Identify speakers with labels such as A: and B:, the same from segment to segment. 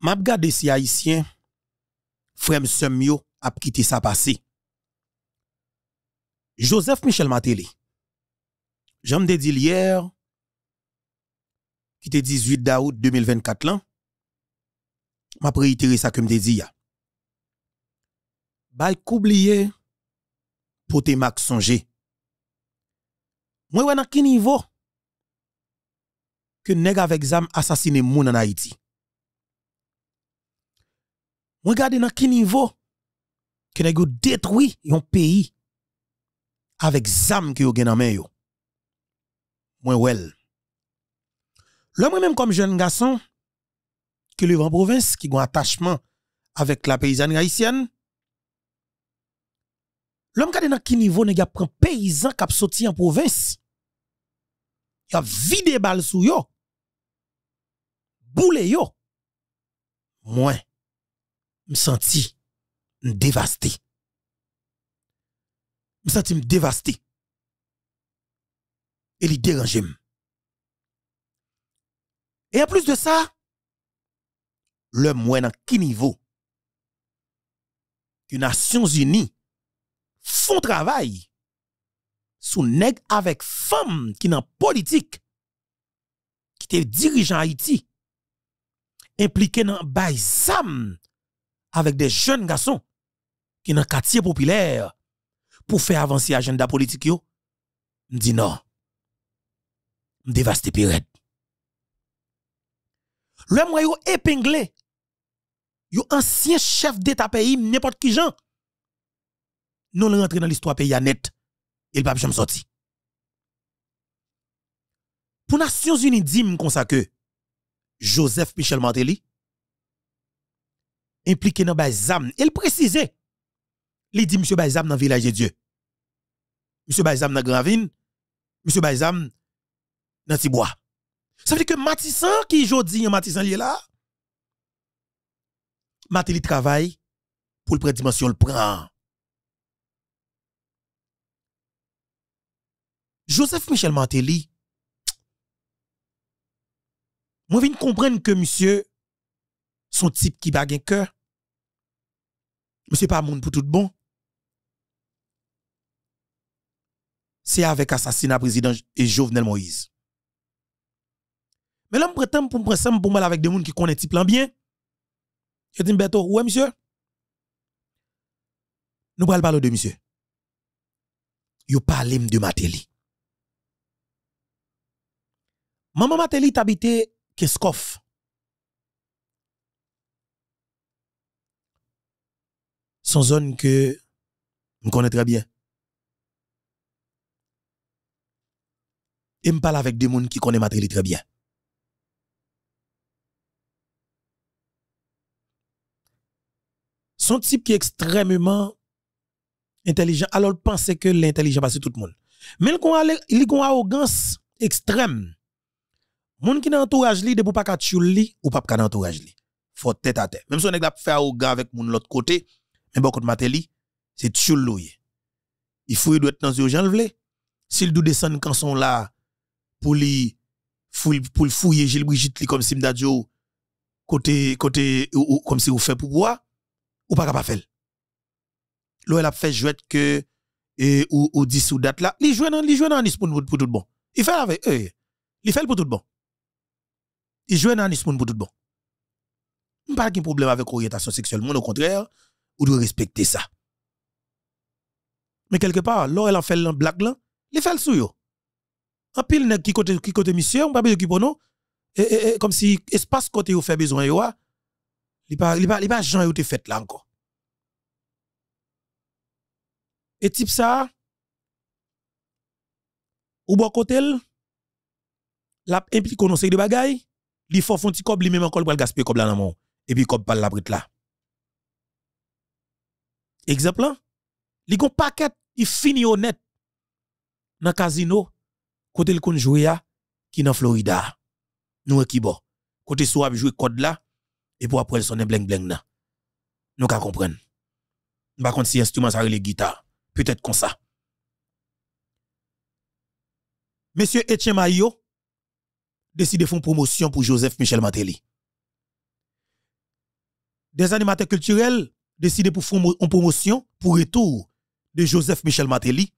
A: m'a regardé si haïtien frère Semio a quitté sa passé. Joseph Michel Matéli. J'en me dit hier qui était 18 août 2024 là. M'a réitéré ça que me dit ya. Bay pour te max songer Moi ouais à quel niveau que nèg avec zam assassiné moun en Haïti. Regardez à quel niveau que nèg détruit un pays avec zam que yo gen nan yo. Moi wel. Le moi même comme jeune garçon qui est en province qui un attachement avec la paysanne haïtienne. L'homme qui dans quel niveau nèg prend paysan qui sorti en province. Il a vidé balle sou yo. Boule yo. Moins me senti dévasté. Me senti dévasté. Et il dérangeait. Et en plus de ça, le moins dans qui niveau que Nations Unies font travail sous nèg avec femme qui dans politique qui étaient dirigeants Haïti impliqué dans baïsam avec des jeunes garçons qui dans quartier populaire pour faire avancer l'agenda politique je me dit non me dévaste Pirates. le moi épinglé yo ancien chef d'état pays n'importe qui gens nous rentrer dans l'histoire pays à net il pas jamais sorti pour Nations Unies dit comme que Joseph Michel Martelly impliqué dans Baizam. Il précisait. Il dit monsieur Bazam dans le village de Dieu. Monsieur Baizam dans Gravine, Monsieur Baizam dans Tibois. Ça veut dire que Matissan qui aujourd'hui Matissan est là. Matéli travaille pour le prédimension le prend. Joseph Michel Matéli moi viens comprendre que monsieur son type qui bague un cœur c'est pas monde pour tout bon. C'est avec assassinat président et Jovenel Moïse. Mais l'homme prétend pour me prendre pour mal avec des gens qui connaissent type plan bien. Je dis, Beto, ouais, monsieur. Nous parlons parler de monsieur. Yo parlez de Matéli. Maman Matéli t'habitait Keskoff. son zone que je connais très bien. Et je parle avec des gens qui connaissent très bien. Son type qui est extrêmement intelligent, alors je pensait que l'intelligence passe tout le monde. Mais il a une arrogance extrême. gens qui dans entourage li de pou pas ka ou pas ka entourage Faut tête à tête. Même si on a fait arrogant avec de l'autre côté, mais bon, contre Matéli, c'est tout loué. Il faut il doit être dans urgence le S'il doit descendre quand sont là pour lui pour le fouiller Gilles Brigitte comme si m'dadjo côté côté comme si vous fait pour boire ou pas capable faire. L'OL a fait jouer que ou, ou 10 ou date là, il joue dans li joue dans pour, tout bon. Il fait avec eux. Il fait pour tout bon. Il joue dans Nice pour tout bon. Pas de problème avec orientation sexuelle, au contraire, ou doit respecter ça. Mais quelque part, elle a fait la blague là, elle fait le souillot. En pile qui côté qui côté monsieur, on pas besoin qui pour et, comme si espace côté ou fait besoin yo, ah. il pas a pas il pas gens te fait là encore. Et type ça ou bon côté la implique on sait de bagay. il faut font petit cob lui même encore pour le gaspiller cob là dans mon et puis comme pas la brite là. Exemple, là, il y a un paquet, finit honnête dans le casino, côté le jouer qui est dans Florida. Nous, qui bon. Côté soit jouer code là, et pour après, sonner bling bling là. Nous, qu'à comprendre. Par contre, si instrument, ça les guitare. Peut-être comme ça. Monsieur Etienne Maillot décide de faire une promotion pour Joseph Michel Matéli. Des animateurs culturels décidé pour faire une promotion pour retour de Joseph Michel Matéli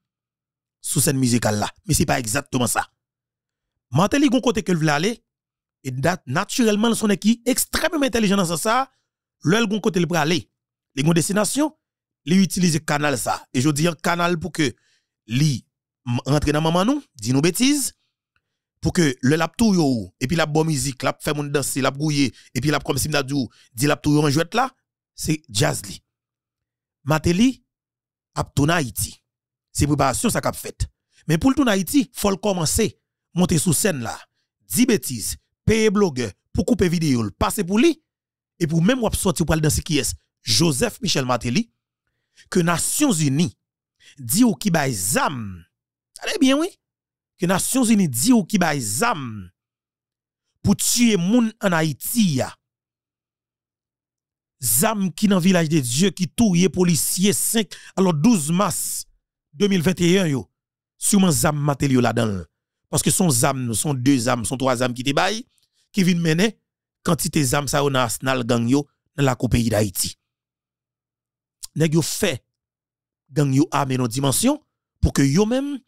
A: sous scène musicale là. Mais c'est pas exactement ça. Matéli, gon côté que veut aller, et naturellement, son équipe extrêmement intelligent dans ça, le côté le veut aller. Les gon destination, il utilise canal ça. Et je dis un canal pour que li rentre dans maman nous, dit nous bêtises, pour que le lap et puis la bonne musique, la fait danser, la brouiller, et puis la comme si dit la en jouette là, Se jaz li. Mate li ap tou na Haiti. Se pou ba asyon sa kap fet. Men pou l tou na Haiti, fol komanse. Monte sou sen la. Di betiz. Peye blogge. Pou koupe videyo. Pase pou li. E pou men wap sou ati pou pale dansi ki es. Joseph Michel Mate li. Ke nasyon zini. Di ou ki bay zam. Ale bien we. Ke nasyon zini di ou ki bay zam. Pou tye moun an Haiti ya. zam qui dans le village de Dieu qui touye policier 5 alors 12 mars 2021 yo sûrement zam mateli yo là-dedans parce que son zam son deux zam son trois zam qui te bail qui vient mener quantité zam ça on arsenal gang yo dans la coupe pays d'Haïti nèg yo fait gang yo armé nos dimension pour que yo même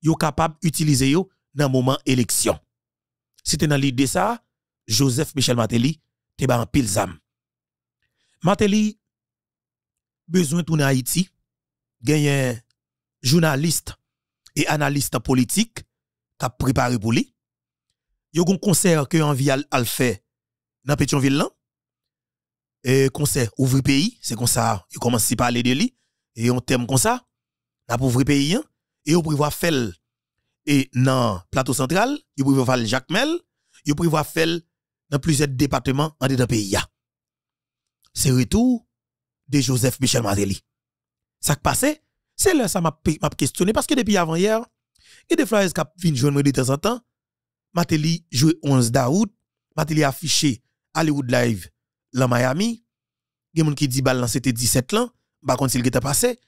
A: yo capable utiliser yo dans moment élection c'était dans l'idée ça Joseph Michel Matéli te ba en pile zam Matéli, besoin de tourner Haïti, gagne journaliste et analyste politique qui préparé pour lui. Il y a un concert que envie de faire dans Pétionville là. Et concert ouvri pays, c'est comme ça, il commence à parler de lui et on thème comme ça, la pauvre pays hein. et on prévoit faire et dans plateau central, il prévoit faire Jacques Mel, il prévoit faire dans plusieurs départements en dedans pays c'est retour de Joseph Michel Martelly. Ça qui passé, c'est là ça m'a questionné parce que depuis avant hier, il y a des flyers qui viennent jouer de temps en temps. Martelly joue 11 d'août, a affiché Hollywood Live dans Miami. Il y a des gens qui dit balance c'était 17 ans, par contre il était passé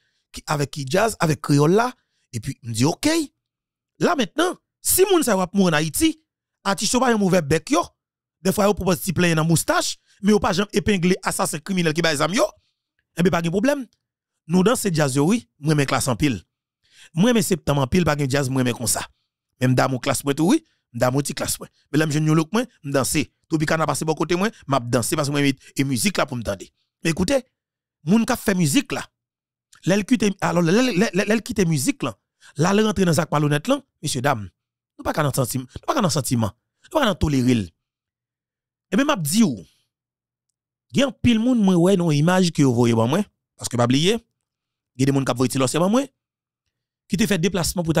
A: avec qui jazz, avec Criolla et puis me dit OK. Là maintenant, si moun sa va mourir en Haïti, artiste pas un mauvais bec yo des fois, vous proposez si plein dans moustache, mais vous pas jamais épinglé assassin criminel qui baise yo. Eh bien, pas de problème. Nous dans ce jazz, oui, moi, mes classe en pile. Moi, mes septembre en pile, pas de jazz, moi, mes comme ça. Même dans mon classe, oui, dans mon petit classe. Mais là, je ne l'ai pas, je danser. Tout le monde passe bon côté, moi, je danse parce que moi, la musique là pour me tendre. Mais écoutez, moun ka fait musique là. qui quitte, alors, l'elle quitte musique là. Là, elle rentre dans sa palonnette là, messieurs, dames. Nous pas qu'à dans sentiment. Nous pas de sentiment. Nous pas tolérer. Et eh même ben, m'a dit Il y a un pile monde moi ouais non image que vous voyez pas moi parce que pas oublier il y a des monde qui voient l'ossé moi qui te fait déplacement pour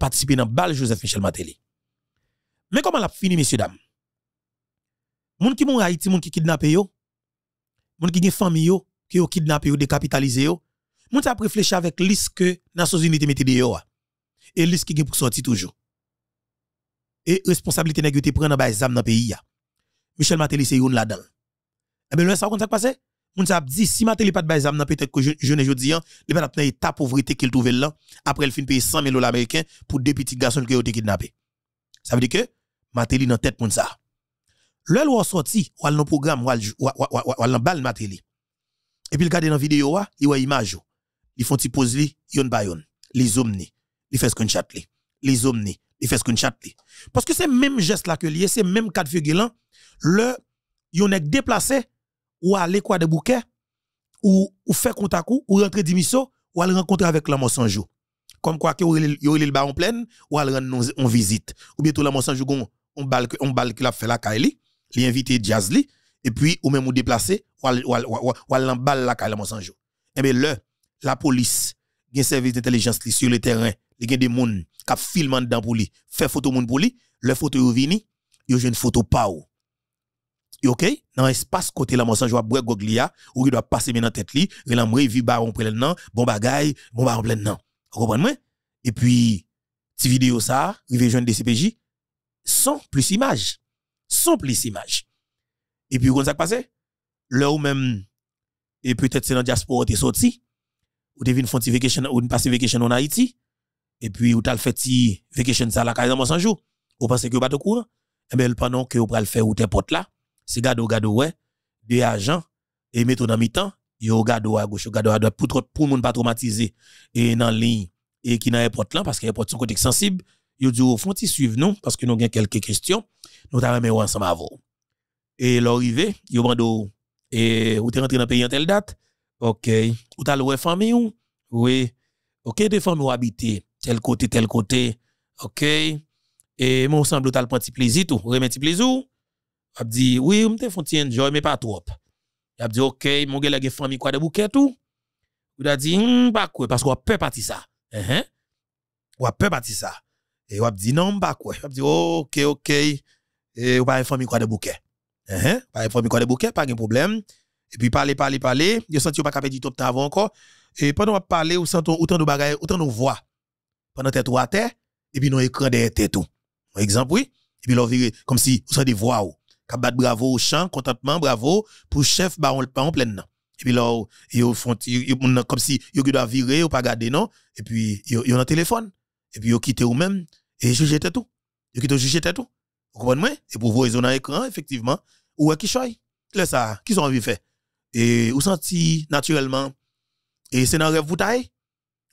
A: participer dans balle Joseph Michel Matéli. Mais comment l'a fini messieurs dames? gens qui kidnappés, Haïti, gens qui kidnappé yo, moun qui gen famille yo, qui yo kidnappé yo, décapitalisé yo, moun t'a réfléchi avec liste que Nations Unies ont mette de yo. Et liste qui gen pour sortir toujours. Et responsabilité nèg yo te prend dans ba dans pays Michel Matéli c'est une là-dedans. Et eh bien, le ça, comment ça passe? Mounsa a dit, si Matéli pas de baisam, peut-être que je ne jodi, hein, il va dans ta pauvreté qu'il trouvait là, après le fin payer 100 000 dollars américains pour deux petits garçons qui ont été kidnappés. Ça veut dire que Matéli dans tête pour ça. Le loi sorti, ou al le programme, ou al dans balle Matéli. Et puis, regarde dans la vidéo, il voit image. Ils font petit pose li, yon bayon. Les omni, ils font qu'on li. Les omni, ils font qu'on li. Parce que c'est même geste là que lié, c'est même cas de là, le yon sont déplacé ou aller quoi de bouquet ou ou fait contact ou rentrer d'émission ou aller rencontrer avec la monsange. Comme quoi que yon le bar en pleine ou aller rendre en visite ou bientôt la sans on bal on bal qui l'a fait la Kaili, li invité Jazli et puis ou même ou déplacé ou ou aller en balle la Kaili Eh Et bien le la police gen service d'intelligence sur le terrain, li des gens qui filment dans pour lui, fait photo moun pour lui, le photo yon vini, yo une photo pas ou OK dans espace côté la mensonge à brek goglia ou il doit passer dans la tête li relamre vi baron prelen nan bon bagay bon baron plein nan comprenez moi et puis ti vidéo ça rive jeune DCPJ sans plus image sans plus images. et puis comment ça passé là ou même et peut-être c'est dans diaspora t'es sorti ou devine font vacation ou passe vacation en Haïti et puis ou t'as fait ti vacation ça la carrière sans ou pensez que pas de courant et eh ben pendant que ou le faire ou tes potes là si gado gado ouais, des agents et mettons dans mi-temps, yo gado à gauche, gado à droite pour pour pas traumatisé et dans ligne et qui pas de là parce que l'aéroport son côté sensible, yo dit au fond ils suivent nous parce que nous avons quelques questions, nous t'a remis ensemble à vous. Et l'arrivée, yo bando et ou t'es rentré dans le pays en telle date. OK, ou t'as loué famille ou oui. OK, des familles ou habiter tel côté tel côté. OK. Et mon semble t'as le petit plaisir tout, remet plaisir a dit oui, on te font enjoy mais pas trop. Il a dit OK, mon gars la famille quoi de bouquet tout. Il a dit pas quoi parce qu'on peut partir ça. Hein? On peut partir ça. Et on a dit non pas quoi. Il a dit OK, OK. Et on pas e famille quoi de bouquet. Hein? Pas e famille quoi de bouquet, pas e de problème. Et puis parler parler parler, je senti pas capable du tout avant encore. Et pendant on parler, on sent autant de bagages, autant de voix. Pendant tête ou à terre et puis nous écran derrière tête tout. Par exemple oui, et puis l'on comme si on sent des voix. Ou battre bravo au champ, contentement, bravo pour chef bah on pas en pleine. Et puis là, ils font comme si viré, il virer ou pas garder non et puis y a un téléphone et puis il quitte ou même et jugez tout. quitte ou jugez tout. Vous comprenez Et pour voir ils ont un écran effectivement ou qui choisit Là ça, qui sont envie de faire Et vous senti naturellement et c'est dans rêve vous taille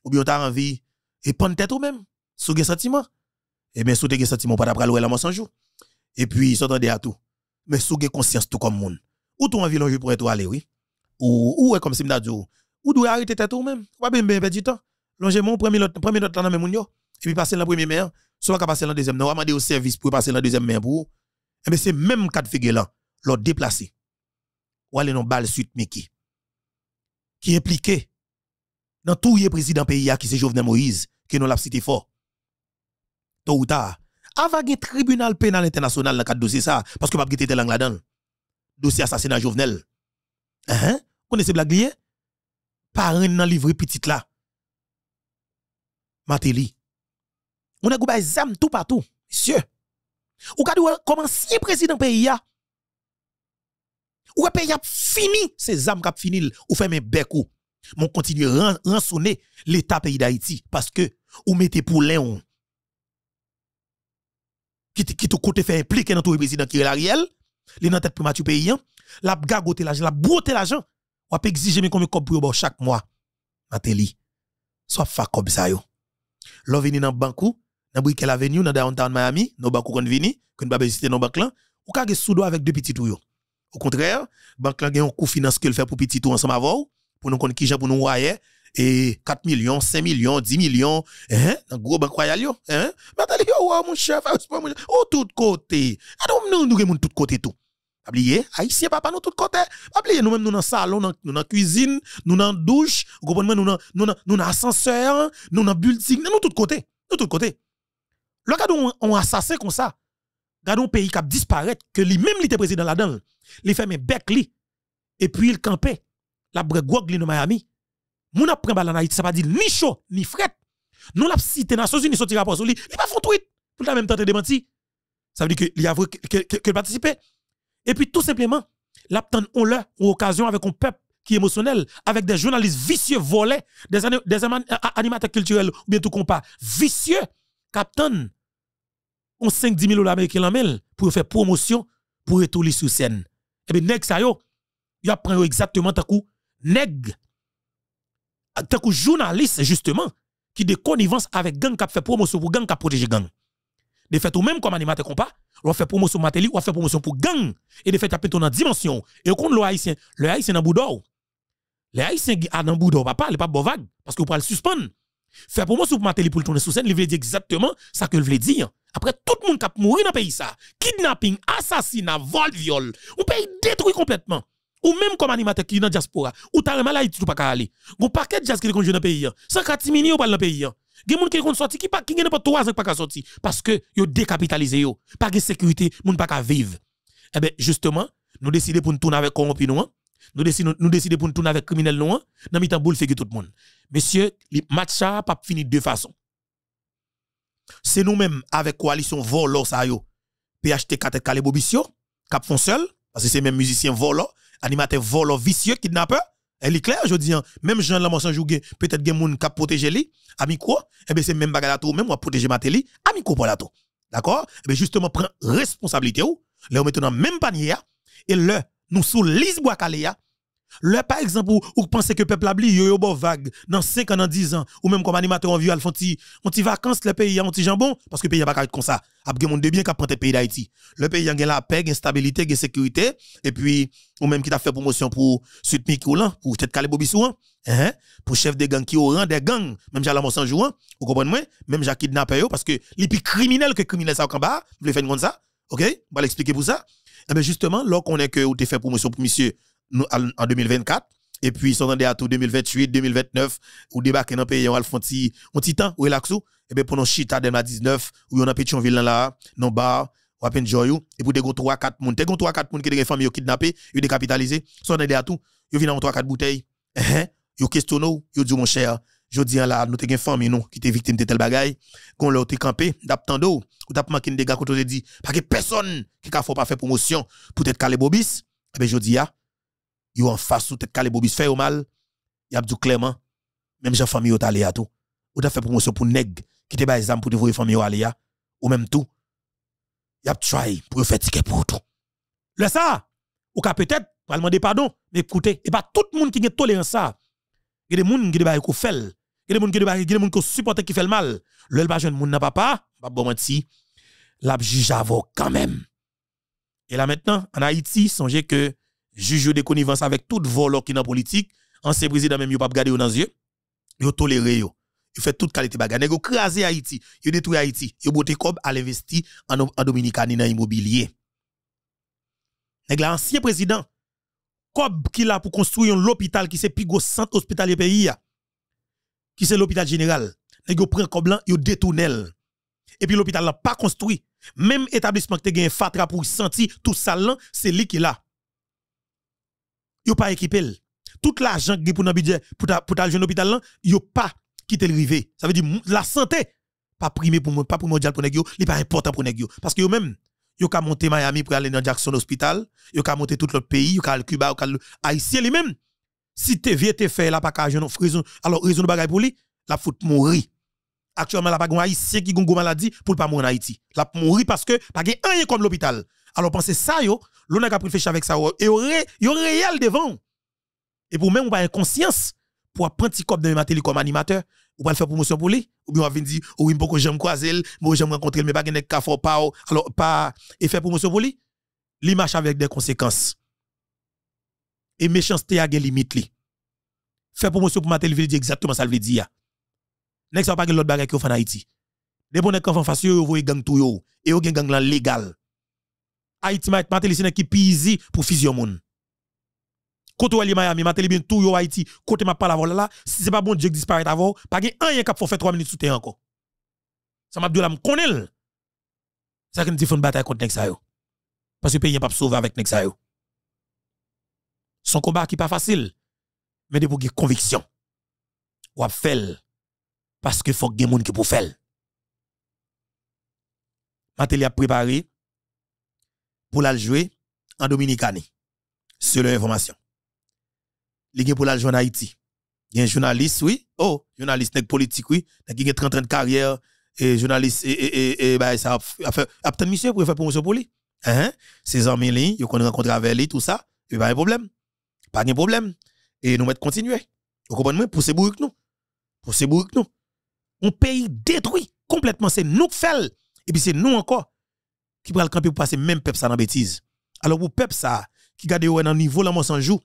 A: ou bien t'as envie et prendre tête ou même sous des sentiments. Et eh bien sous des sentiments pas d'après le la mort sans jour. Et puis ils dé à tout mais sous conscience tout comme moun. Ou ton en l'enjeu pour être aller oui. Ou, ou est comme si m'da dit, ou doit arrêter tête ou même. Ou bien, bien, du temps. Longer mon premier lot, premier lot, là, même, et puis passer dans la première main, hein. soit pas passer dans la deuxième non, ou demander au service pour passer dans la deuxième maire pour Et eh bien, c'est même cas de là, l'autre déplacé. Ou aller non balle suite, mais qui? Qui impliqué dans tout le président pays qui se Jovenel Moïse, qui nous l'a cité fort. Tôt ou tard, avant un tribunal pénal international dans le dossier ça, parce que pas guetter langue là-dedans. Dossier assassinat Jovenel. Hein? hein? Connaissez blague Pas Par dans livre petite là. Mateli. On a les zam tout partout, monsieur. Ou quand commencé si président pays ou a pays a fini, ces âmes qui fini, ou fait mes becs Mon continue rançonner l'État pays d'Haïti parce que ou mettez pour l'un qui tout côté fait impliquer dans tout président qui est la réelle. les dans tête Mathieu paysan, hein. la gagoter l'argent, la broter l'argent. ou a exiger mes combien de pour chaque mois. Matéli. Soit fa comme ça yo. L'on vini dans bankou, dans Brickell Avenue, dans downtown Miami, nos bankou kon vini, qu'on pas visiter nos banques là, ou ka soudo avec deux petits yo. Au contraire, banque là gen un coût finance que le fait pour petit tout ensemble avou, pour nous connaître qui pour nous royer et 4 millions, 5 millions, 10 millions, hein, un gros banque hein. Mais t'as dit, oh, mon chef, oh, tout côté. Alors, e nous, nous, nous, tout côté tout. Oubliez, haïtien, papa, nous, tout côté. Oubliez, nous-mêmes, nous, dans salon, nous, dans cuisine, nous, dans douche, vous nous, dans, nous, dans ascenseur, nous, dans building, nous, tout côté. Nous, tout côté. quand on assassin comme ça, quand un pays qui disparaît, que lui-même, il était président là-dedans, il fait mes becs, et puis il campait, la bregogue, dans Miami. Mouna pren balan Haïti, ça pas dit ni chaud, ni fret. Nous la cité Nations Unies sorti rapport sur lui, il pas font tweet pour la même tenter démenti. Ça veut dire que il a que, que, participer. Et puis tout simplement, l'aptan on l'a, ou occasion avec un peuple qui est émotionnel, avec des journalistes vicieux volés, des, animateurs culturels ou bien tout compas vicieux, captain on 5-10 000 dollars américains en pour faire promotion pour retourner sur scène. Et bien, nèg ça yo, il apprend exactement ta coup, nèg t'as que journaliste, justement, qui de connivence avec gang qui fait promotion pour gang qui protégé gang. De fait, ou même comme animateur compas, on fait promotion ou a fait promotion pour gang. Et de fait, tu dans dimension. Et contraire, le haïtien, le haïtien dans boudou. Le haïtien a dans boudou, papa, il pas bovag vague, parce qu'on peut le suspendre. Faire promotion pour Matéli pour le tourner sous scène, il veut dire exactement ça que veut dire. Après, tout le monde qui a mouru dans le pays, ça, kidnapping, assassinat, vol, viol, on pays détruit complètement. Ou même comme animateur qui est dans la diaspora, ou t'as mal à Haïti, tu pas aller. Gon paquet de jazz qui est dans le pays. Sans ne ou pas dans le pays. Hein. Gen moun qui kon sorti qui pas qui gen pas 3 ans pas ka sorti parce que yo décapitalisé yo. Pas de sécurité, moun pas vivre. Eh bien justement, nous décidons pour nous tourner avec corrompu nous. Hein. Nous décidons nous décider pour nous tourner avec criminel nous. Hein. avons mitan boule fait tout le monde. Messieurs, les matchs pas fini de façons C'est nous-mêmes avec coalition Volo ça yo. PHT 4 Calé Bobisio, cap font seul parce que c'est même musicien Volo animateur volo vicieux, kidnappeur. Elle est claire, je dis, hein. même Jean Lamanson Jougué, peut-être que moun kap protéger lui, amico, et eh bien c'est même bagala tout, même moi protéger Matéli, amico pour la tout. D'accord? Eh bien justement, prend responsabilité ou, le met dans même panier, hein. et le, nous sous l'isbois le par exemple, ou, pensez que peuple a yo yo vague, dans 5 ans, dans 10 ans, ou même comme animateur en vieux, ils font on ti vacances, le pays, a on petit jambon, parce que le pays a pas comme ça. A gen de bien qui pris le pays d'Haïti. Le pays a gen la paix, gen stabilité, sécurité, et puis, ou même qui t'a fait promotion pour Sud pour tête Calé hein, pour chef de gang qui au rang des gangs, même j'ai la mort sans jouant, vous comprenez moi, même j'ai kidnappé parce que les plus criminels que criminels ça en bas, vous voulez faire comme ça, ok, je vais l'expliquer pour ça. Et eh bien justement, lorsqu'on est que vous avez fait promotion pour monsieur, en 2024. Et puis, s'entendez à tout 2028, 2029, ou débarquer dans le pays, on va faire un petit temps, ou relaxou. Eh et bien, pendant Chita 2019, ou on a ville là, non bar, ou à Joy, et pour des 3-4 moun, des 3-4 moun qui des familles kidnappées, ils décapitalisés, s'entendez à tout, ils viennent en 3-4 bouteilles, ils eh, eh, questionnent, ils dit mon cher, je dis là, nous te une famille nous, qui était victime de tel bagaille, qu'on leur été campé, d'aptando, ou d'ap manqué des gars qu'on te dit, parce que personne qui a fait pas promotion, peut-être Calé Bobis, et bien je dis, yo en face tout, tête calé bobis fait au mal y a dit clairement même jean famille ont allé à tout ou t'a fait promotion pour nèg qui te ba zam pour devoir famille ou à ou même tout y a try pour faire ticket pour tout le ça ou ka peut-être pour demander pardon mais écoutez et pas tout le monde qui a tolérance ça Il y a des monde qui baï ko Il y a des monde qui Il y a des monde qui supporte qui fait le mal le pas jeune monde n'a papa pas bon la juge avant quand même et là maintenant en Haïti songez que juge de connivence avec tout vos qui dans politique, ancien président même yo pas yon dans yeux, yo toléré yo. Il fait toute qualité bagarre, a craser Haïti, yo détruit Haïti, yo boté cob à l'investi en, en Dominicani dans immobilier. Nèg l'ancien président cob qui là pour construire l'hôpital qui c'est pigo centre hospitalier pays qui c'est l'hôpital général. Nèg pris prend cob là, yo détournel. Et puis l'hôpital n'a pas construit. Même établissement que a eu un fatra pour sentir tout ça là, c'est lui qui l'a yo pas équipé. Tout l'argent qui pour un budget pour ta pour l'hôpital, jeune hôpital là, yo pas quitté le rivé. Ça veut dire la santé pas primé pour moi, pas primordial pour nèg yo, n'est pas important pour nèg parce que yo même yo ka monter Miami pour aller dans Jackson Hospital, yo ka monter tout l'autre pays, yo ka Cuba, yo ka Haïti Les mêmes, Si t'es vie t'es fait la pas jeune raison alors raison de bagaille pour lui, la fout mourir. Actuellement la pas haïtien qui gongo maladie pour pas mourir en Haïti. La mourir parce que pas rien comme l'hôpital. Alors pensez ça yo, l'on a pris avec ça et yo réel devant. Et pour même on pas conscience pour apprendre comme dans télé comme animateur, ou pas le faire promotion pour lui, ou bien on va dire oh, oui beaucoup j'aime croiser, moi j'aime rencontrer mais pas gagne ka fort pas oh. alors pas et faire promotion pour lui. Li marche avec des conséquences. Et méchanceté a des limites li. Faire promotion pour matin télé dit exactement ça veut dire. Next pas que l'autre bagage qu'on fait en Haïti. Les bonnes enfants faciaux, yo voyez gang tout yo et vous gang légal. Haïti Mateli c'est qui pisi pour fusion moun. Kote ou Miami, Mateli bien tout yo Haïti, kote m'a pas la si c'est pas bon Dieu disparaît avant, pas gen un cap faut fait 3 minutes sous terre encore. Ça m'a dit la me connaît. Ça qui dit font bataille contre nèg yo. Parce que pays pas sauver avec nèg yo. Son combat qui pas facile, mais de pour gen conviction. Ou ap fel, parce que faut gen moun qui pou faire. Mateli a préparé pour la jouer en Dominicani. Selon information. Ligue pour la jouer en Haïti. Il y a un journaliste, oui. Oh, journaliste n'est politique, oui. Il y a 30 ans de carrière. Et journaliste, et, et, et, bah, ça a fait. Après, monsieur, pour faire promotion pour lui. Hein? ces amis, ils ont rencontré avec lui, tout ça. Il n'y a pas de problème. Pas de problème. Et nous mettons continuer. Vous comprenez? Pour ces avec nous. Pour ces bourriques, nous. Un pays détruit complètement. C'est nous qui faisons. Et puis c'est nous encore qui va le camper pour passer même peuple ça dans bêtise. Alors pour peuple ça qui garde ouais dans niveau la sans jour,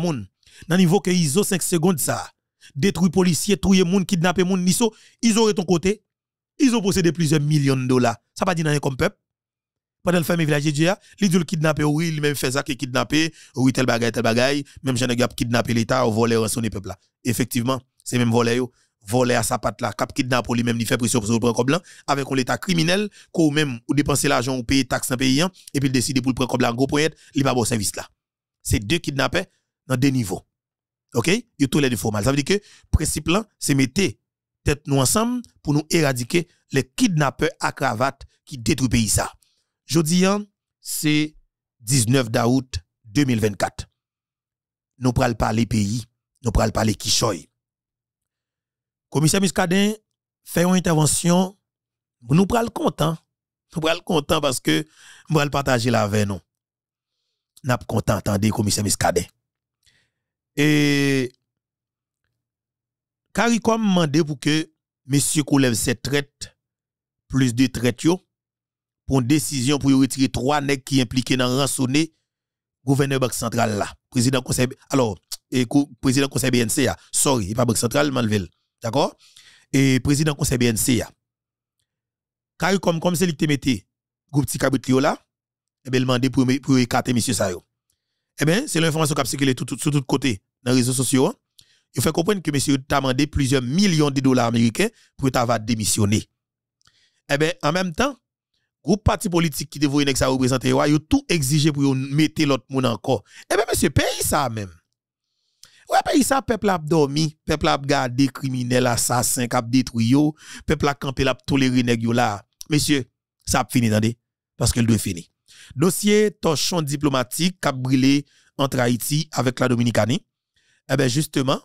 A: moun, dans niveau que ISO 5 secondes ça, détruit policier, touye monde kidnapper moun, niso, ils auraient ton côté. Ils ont possédé plusieurs millions de dollars. Ça pas dit rien comme peuple. Pendant le fameux village villages d'hier, ils ont le kidnapper oui, ils même fait ça que kidnapper, oui tel bagaille tel bagaille, même j'en ai kidnapper l'état, voler rançonner peuple là. Effectivement, c'est même voler volé à sa patte là, cap pour lui même, il fait pression pour le prendre blanc, avec état criminel, qu'on même, ou dépenser l'argent, ou payer taxes dans pays, hein, et puis il décide pour le prendre blanc, gros point, il va bon service là. C'est deux kidnappés dans deux niveaux. OK? a tous les deux formal. Ça veut dire que, principe là, c'est mettre tête nous ensemble pour nous éradiquer les kidnappeurs à cravate qui détruisent pays ça. Jodi, hein, c'est 19 août 2024. Nous pas parler pays, nous pas parler Kishoy Commissaire Muscadin fait une intervention. Nous prenons content. Nous prenons content parce que nous allons partager la avec nous. Nous sommes contents d'entendre commissaire Muscadin. Et CARICOM demandé pour que M. Koulev se traite, plus de traite pour une décision pour retirer trois nègres qui impliquent dans rançonner gouverneur Banque Centrale là. Président Conseil, alors, président Conseil BNC, sorry, pas Banque Centrale, Malville. D'accord Et président conseil BNC Car comme comme c'est lui qui mettait groupe petit cabrit là, et eh bien demandé pour pour écarter monsieur Eh bien, c'est l'information qui a circulé sur tout, tout côté dans les réseaux sociaux. Il fait comprendre que monsieur t'a demandé plusieurs millions de dollars américains pour t'avoir démissionné. Eh bien, en même temps, groupe parti politique qui devait ça représenter, a tout exigé pour mettre l'autre monde encore. Eh bien, monsieur, paye ça même ça, peuple a dormi, peuple a gardé criminels, assassins, cap détruit peuple a campé, l'a toléré nèg yo la. Messieurs, ça a fini, parce qu'il doit finir. Dossier torchon diplomatique a brûlé entre Haïti avec la Dominicanie. Eh bien, justement,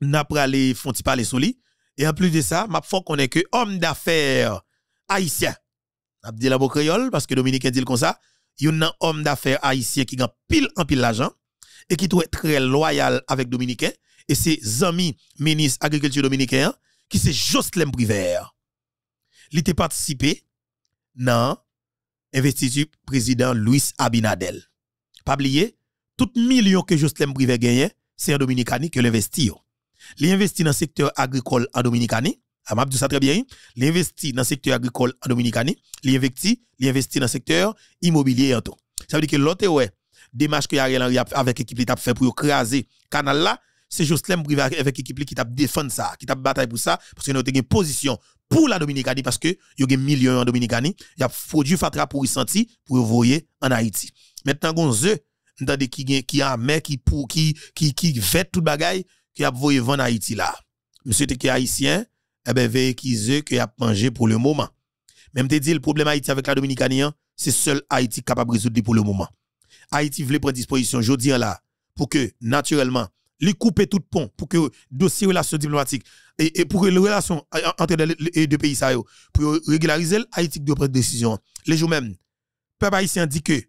A: n'a pas les fonti parler sur lui. Et en plus de ça, m'a faut qu'on est que homme d'affaires haïtien. Abdi dit la créole parce que dominicain dit comme ça, il y a un homme d'affaires haïtien qui a pile en pile l'argent et qui doit très loyal avec Dominicain et ses amis ministres agriculture dominicain qui c'est Jocelyn Privert. Il était participé dans du président Luis Abinadel. Pas oublier, tout million que Jocelyn Privert gagne, c'est en Dominicani que l'investit. Il investit dans le secteur agricole en Dominicani. Je ah, ça très bien. Il dans le secteur agricole en Dominicani. Il investit, dans le secteur immobilier tout. Ça veut dire que l'autre, ouais, démarche que Ariel Henry avec l'équipe qui fait pour écraser canal là, c'est Jocelyn Privé avec l'équipe qui t'a défendu ça, qui t'a bataille pour ça, parce que nous avons une position pour la Dominicanie, parce que y a des millions en Dominicanie, il y a fatra pour y sentir, pour y voyer en Haïti. Maintenant, on zeux, qui qui a un mec qui qui qui qui fait tout bagaille qui a voyé en Haïti là. Monsieur qui haïtien, eh ben veille qui ze qui a mangé pour le moment. Même te dit le problème Haïti avec la Dominicanie, hein, c'est seul Haïti capable de résoudre pour le moment. Haïti voulait prendre disposition, je dis là, pour que, naturellement, lui couper tout pont, pour que dossier relation diplomatique, et, pour que les relations entre les deux pays, ça, pour régulariser, Haïti doit prendre décision. Les jours même, le peuple haïtien dit que,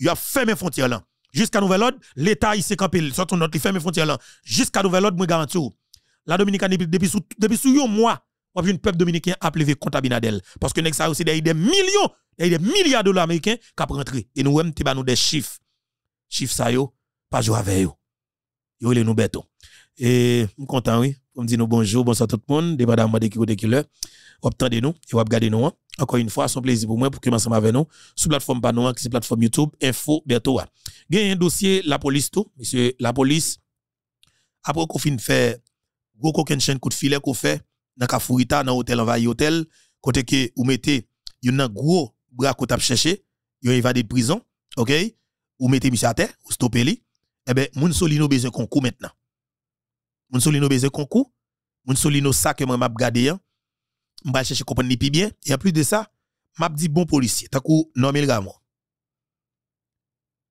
A: il a fermé frontières là. Jusqu'à nouvel ordre, l'État s'est campé, sortons notre, il ferme frontières là. Jusqu'à nouvel ordre, moi garantis. La Dominicaine, depuis sous, depuis sous un mois, on a un peuple dominicain appelé contre Abinadel. Parce que ça aussi, y des millions, des milliards de dollars américains qui ont rentré. Et nous, même, nous des chiffres chiffre ça yo, pas jouer avec yo. Yo les nous béton. Oh. Et je suis content, oui. On me bonjour, bonsoir tout le monde. Dépendamment de qui côté qui l'heure. Vous attendez nous et vous regardez nous. Hein. Encore une fois, son plaisir pour moi pour que ensemble avec nous sur plateforme Panon, hein, qui c'est plateforme YouTube, Info bientôt. Il y un dossier, la police tout. Monsieur, la police, après qu'on finit faire gros coquin chaîne coup de filet qu'on fait dans Kafourita, dans hôtel envahi hôtel, côté que vous mettez, il y a un gros bras qu'on tape chercher, il évadé de prison, ok? ou mettez monsieur à terre, ou stoppez lui, eh ben, Mounsolino besoin concours maintenant. Mounsolino besoin concours. Mounsolino ça que moi m'a gardé, hein. m'a chercher comprendre plus bien. Et en plus de ça, m'a dit bon policier, tant que normalement, le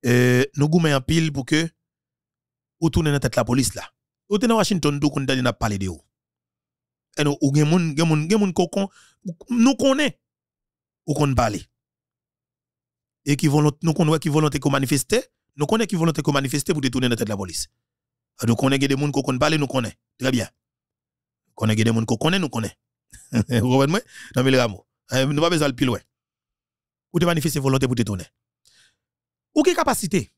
A: Euh, nous goumé en pile pour que, ou tourne la tête la police là. Ou dans Washington, tout qu'on n'a parler de vous. Et eh nous, ou gen moun, gen moun, gen moun, nous connaît, ou qu'on parler et qui volonté, nous connaissons qui volonté qu'on manifester, nous connaissons qui volonté qu'on manifester pour détourner notre tête de la police. Ah, nous connaissons des gens qu'on connaît nous connaissons. Très bien. Nous connaissons des gens qu'on connaissent, nous connaissons. Vous comprenez? Dans eh, Nous n'avons pas besoin de plus loin. Nous de manifester volonté pour détourner. Ou qui capacité?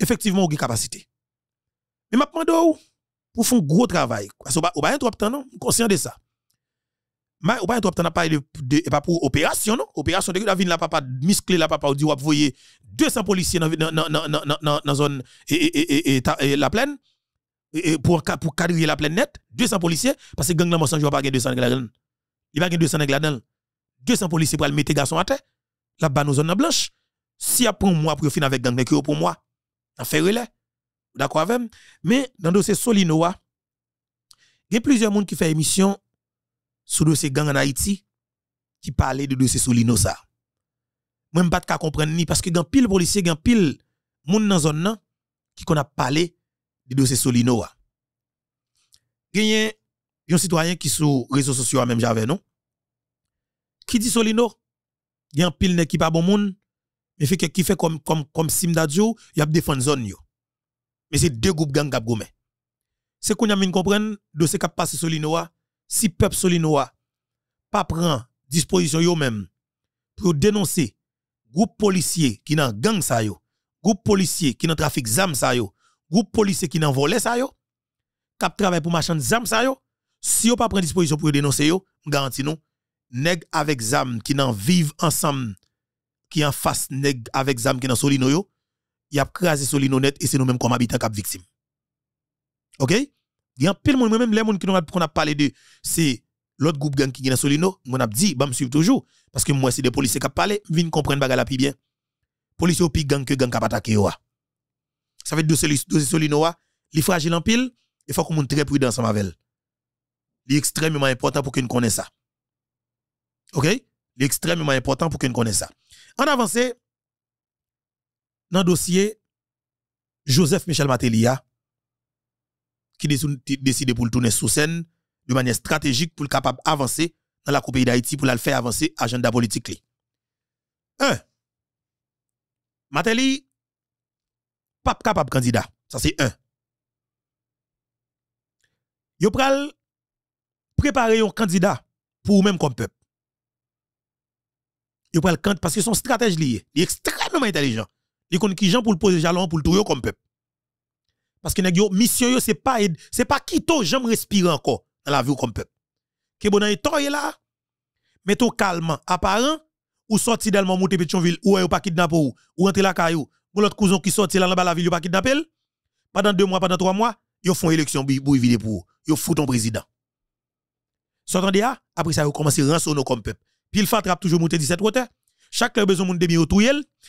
A: Effectivement, ou des capacité? Mais maintenant, pour faire un gros travail, parce qu'on un pas trop de temps, non? Conscient de ça mais ou pas, tu as de, pas pour opération, non? Opération de la ville, la papa, misclé la papa, ou dit, ou voyez 200 policiers dans la zone, la plaine, pour, pour quadriller la plaine net, 200 policiers, parce que gang dans mon pas pas 200 là-dedans Il va 200 là-dedans 200 policiers pour aller mettre garçon à terre, la bas nous zone blanche. Si a pour moi, pour finir avec gang, pour moi, en fait relais. D'accord avec Mais dans le dossier Solinoa, il y a plusieurs monde qui fait émission sous dossier gang en Haïti qui parlait de dossier Solino ça. Moi pas de comprendre ni parce que dans pile policiers dans pile moun dans zone nan qui qu'on a parlé de dossier Solino a. un citoyen qui sur réseaux sociaux même j'avais non qui dit Solino Il y un pile qui pas bon moun mais fait qui fait comme comme comme il y a défendre zone yo. Mais c'est deux groupes gang qui gomé. C'est qu'on a mis comprendre dossier qui passe Solino si peuple solinois pas prend disposition yo même pour dénoncer groupe policier qui dans gang ça yo, groupe policier qui dans trafic zam ça yo, groupe policier qui dans volé, ça yo, cap travail pour machin zam ça yo, si yo pas prend disposition pour dénoncer yo, garantis nous nèg avec zam qui dans vivent ensemble qui en face nèg avec zam qui dans solino yo, y a crasé solino net et c'est nous même comme habitants cap victime. OK? Il y a un pile moi même les gens qu'on a parlé de, c'est l'autre groupe gang qui est dans Solino, mon a dit, bah, me suivre toujours. Parce que moi, c'est des policiers qui parlent, viennent comprendre bagarre la plus bien. Policiers au pire gang que gang qui attaqué. Ça fait dossier Solino, les fragile en pile, il faut qu'on très prudent ensemble avec elle. C'est extrêmement important pour qu'ils connaissent ça. OK? C'est extrêmement important pour qu'ils connaissent ça. En avance, dans le dossier, Joseph Michel Matelia, qui décide pour le tourner sous scène de manière stratégique pour le capable avancer dans la Coupe d'Haïti pour le faire avancer agenda politique. 1. Mateli, pas capable candidat. Ça c'est un. Yo pral préparer un candidat pour même comme peuple. Yo pral parce que son stratégie lié, il est extrêmement intelligent. Il connaît qui gens pour le poser jalon pour le tourner comme peuple. Parce que nèg mission c'est pas c'est pas quito j'aime respirer encore dans la vie comme peuple. Que bon est là. ton calme apparent ou sorti d'Elmont monter Pétionville ou ou pas kidnappé ou ou rentrer la caillou. Ou l'autre cousin qui sorti là dans la ville ou pas kidnappé. Pendant deux mois pendant trois mois, ils font élection pour vider pour ils foutent un président. S'entendez so, ah? après ça ils commencent à rançonner comme peuple. Puis il fait attrape toujours monter 17 hauteur. Chaque club besoin monde demi autour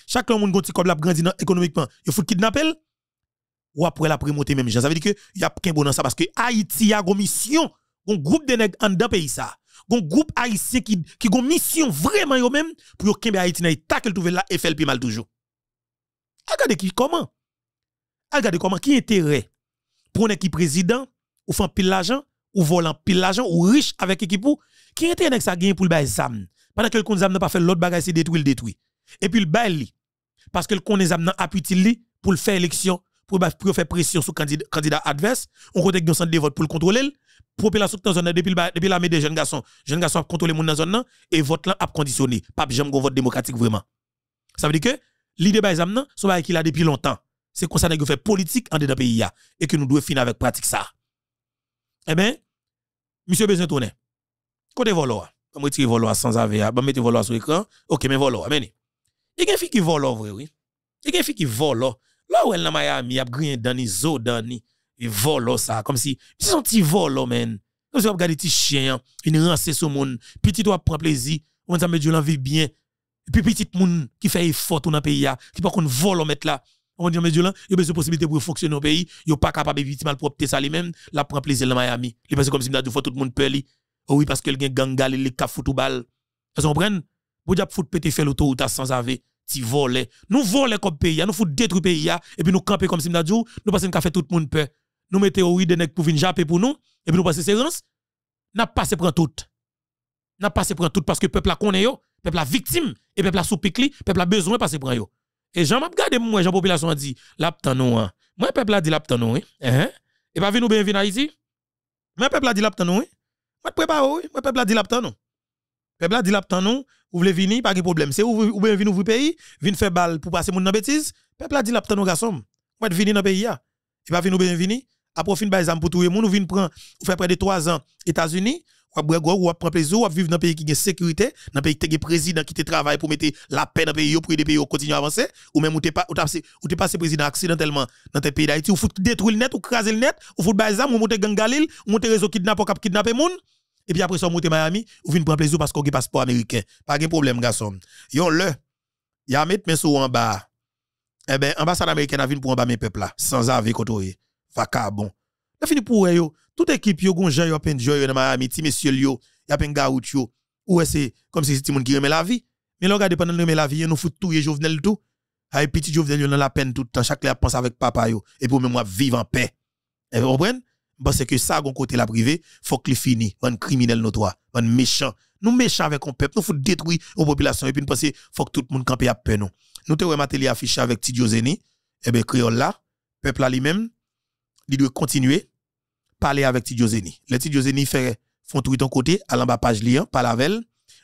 A: Chaque club monde gonti comme la grandi économiquement. Ils fout kidnappé ou après la primauté même gens. Ça veut dire que y a qu'un bon dans ça parce que Haïti a une mission, un groupe de nèg en dans pays ça. Un groupe haïtien qui qui une mission vraiment eux même pour qu'un Haïti le t'as qu'elle trouve là FLP mal toujours. Ah, regardez qui comment ah, Regardez comment qui intérêt pour un qui président ou font pile l'argent ou volant pile l'argent ou riche avec équipe ou qui intérêt avec ça gagne pour le bail zam pendant que le konzam n'a pas fait l'autre bagage c'est détruit le détruit et puis le bail parce que le konzam n'a appuyé pour le faire élection bah, pour, faire pression sur le candidat, adverse. On côté un centre de vote pour le contrôler. Population dans zone depuis, depuis la des jeunes garçons. Jeunes garçons ont contrôlé monde dans la zone et vote là a conditionné. Pas jamais un vote démocratique vraiment. Ça veut dire que l'idée de l'examen, c'est qu'il a depuis longtemps. C'est comme ça que fait politique en dedans pays et que nous devons finir avec pratique ça. Eh bien, monsieur besoin tourner. Côté voloir Je retirer voloa sans AVA, je hein. mettre voloir sur l'écran. OK, mais voloir amenez. il y a une fille qui vole, oui. Il y a une qui vole. Oh. Là où elle est dans Miami, y a grien dans les zo dans les vole, ça comme si c'est un petit volo men. Comme si on regarde petit chien, une rancée sur le monde, petit doit prendre plaisir, on ça met Dieu l'envie bien. Et puis petit monde qui fait effort dans le pays qui pas qu'on on mettre là. On dit mais Dieu il y a besoin de possibilité pour fonctionner au pays, il pas capable de éviter propre ça lui-même, la prend plaisir à Miami. Il pense comme si il faut tout le monde peur lui. oui parce que quelqu'un est les ka football. Vous comprenez? Pour diable foot pété fait l'autoroute sans avé petit Nous volons comme pays, nous faut détruire pays et puis nous camper comme si nous dit nous fait tout le monde peur. Nous mettons au de pour venir japper pour nous et puis nous passer séance. N'a se prendre tout. N'a passé prend tout parce que peuple a connaît le peuple a victime et peuple a sous le peuple a besoin passer prend yo. Et j'en m'a regardé moi, j'en population dit la moi hein. Moi peuple a dit la nous. Eh, hein? Et pas venir nous bienvenir ici, Moi peuple a dit la je Moi le oui, moi peuple a dit Peuple a dit là nous, ou voulez venir, pas de problème. C'est ou ou bien venir ouvrir pays, venir faire balle pour passer gens dans bêtise. Peuple a dit là nous garçon. vous être venir dans pays là. Il va venir ou bien venir. Après par exemple pour tout le monde, ou venir prendre ou faire près de trois ans États-Unis. Ou à après ou prendre plaisir, ou vivre dans un pays qui a sécurité, dans un pays qui a président qui te travaille pour mettre la paix dans le pays, pour que les pays continuent à avancer, ou même ou t'es pas, ou passé président accidentellement dans tes pays d'Haïti, ou foutre détruire le net, ou craser le net, ou fout bail ou monter gangalil, ou monter réseau kidnappé, ou kidnapper monde et puis après ça monter Miami ou vient prendre plaisir parce qu'on a passeport américain pas de problème garçon yo le y a mettre sous en bas eh ben ambassade américaine a venu pour en bas mes peuples là sans avis côté vacabon la fini pour yo toute équipe yo gon yo pen dans Miami ti monsieur yo y a pen gaout yo ou c'est comme si tout monde qui remet la vie mais regardez pendant remet la vie nous fout tout et Jovenel tout Ay, petit Jovenel, yon dans la peine tout le temps. Chaque là pense avec papa yo. Et pour moi, vivre en paix. Et eh, vous comprenez? parce que ça, gon côté la il faut que fini, un criminel notoire, un méchant. Nous méchants avec un peuple, nous faut détruire une population et puis nous penser faut que tout le monde campe à peine. nous. Nous te voyons télé affiché avec Tidio Zeni, Et eh bien, créole là, peuple là lui-même, il doit continuer parler avec Tidio Zeni. Les Tidio Zeni fait font tout ton côté, à l'en page par la velle,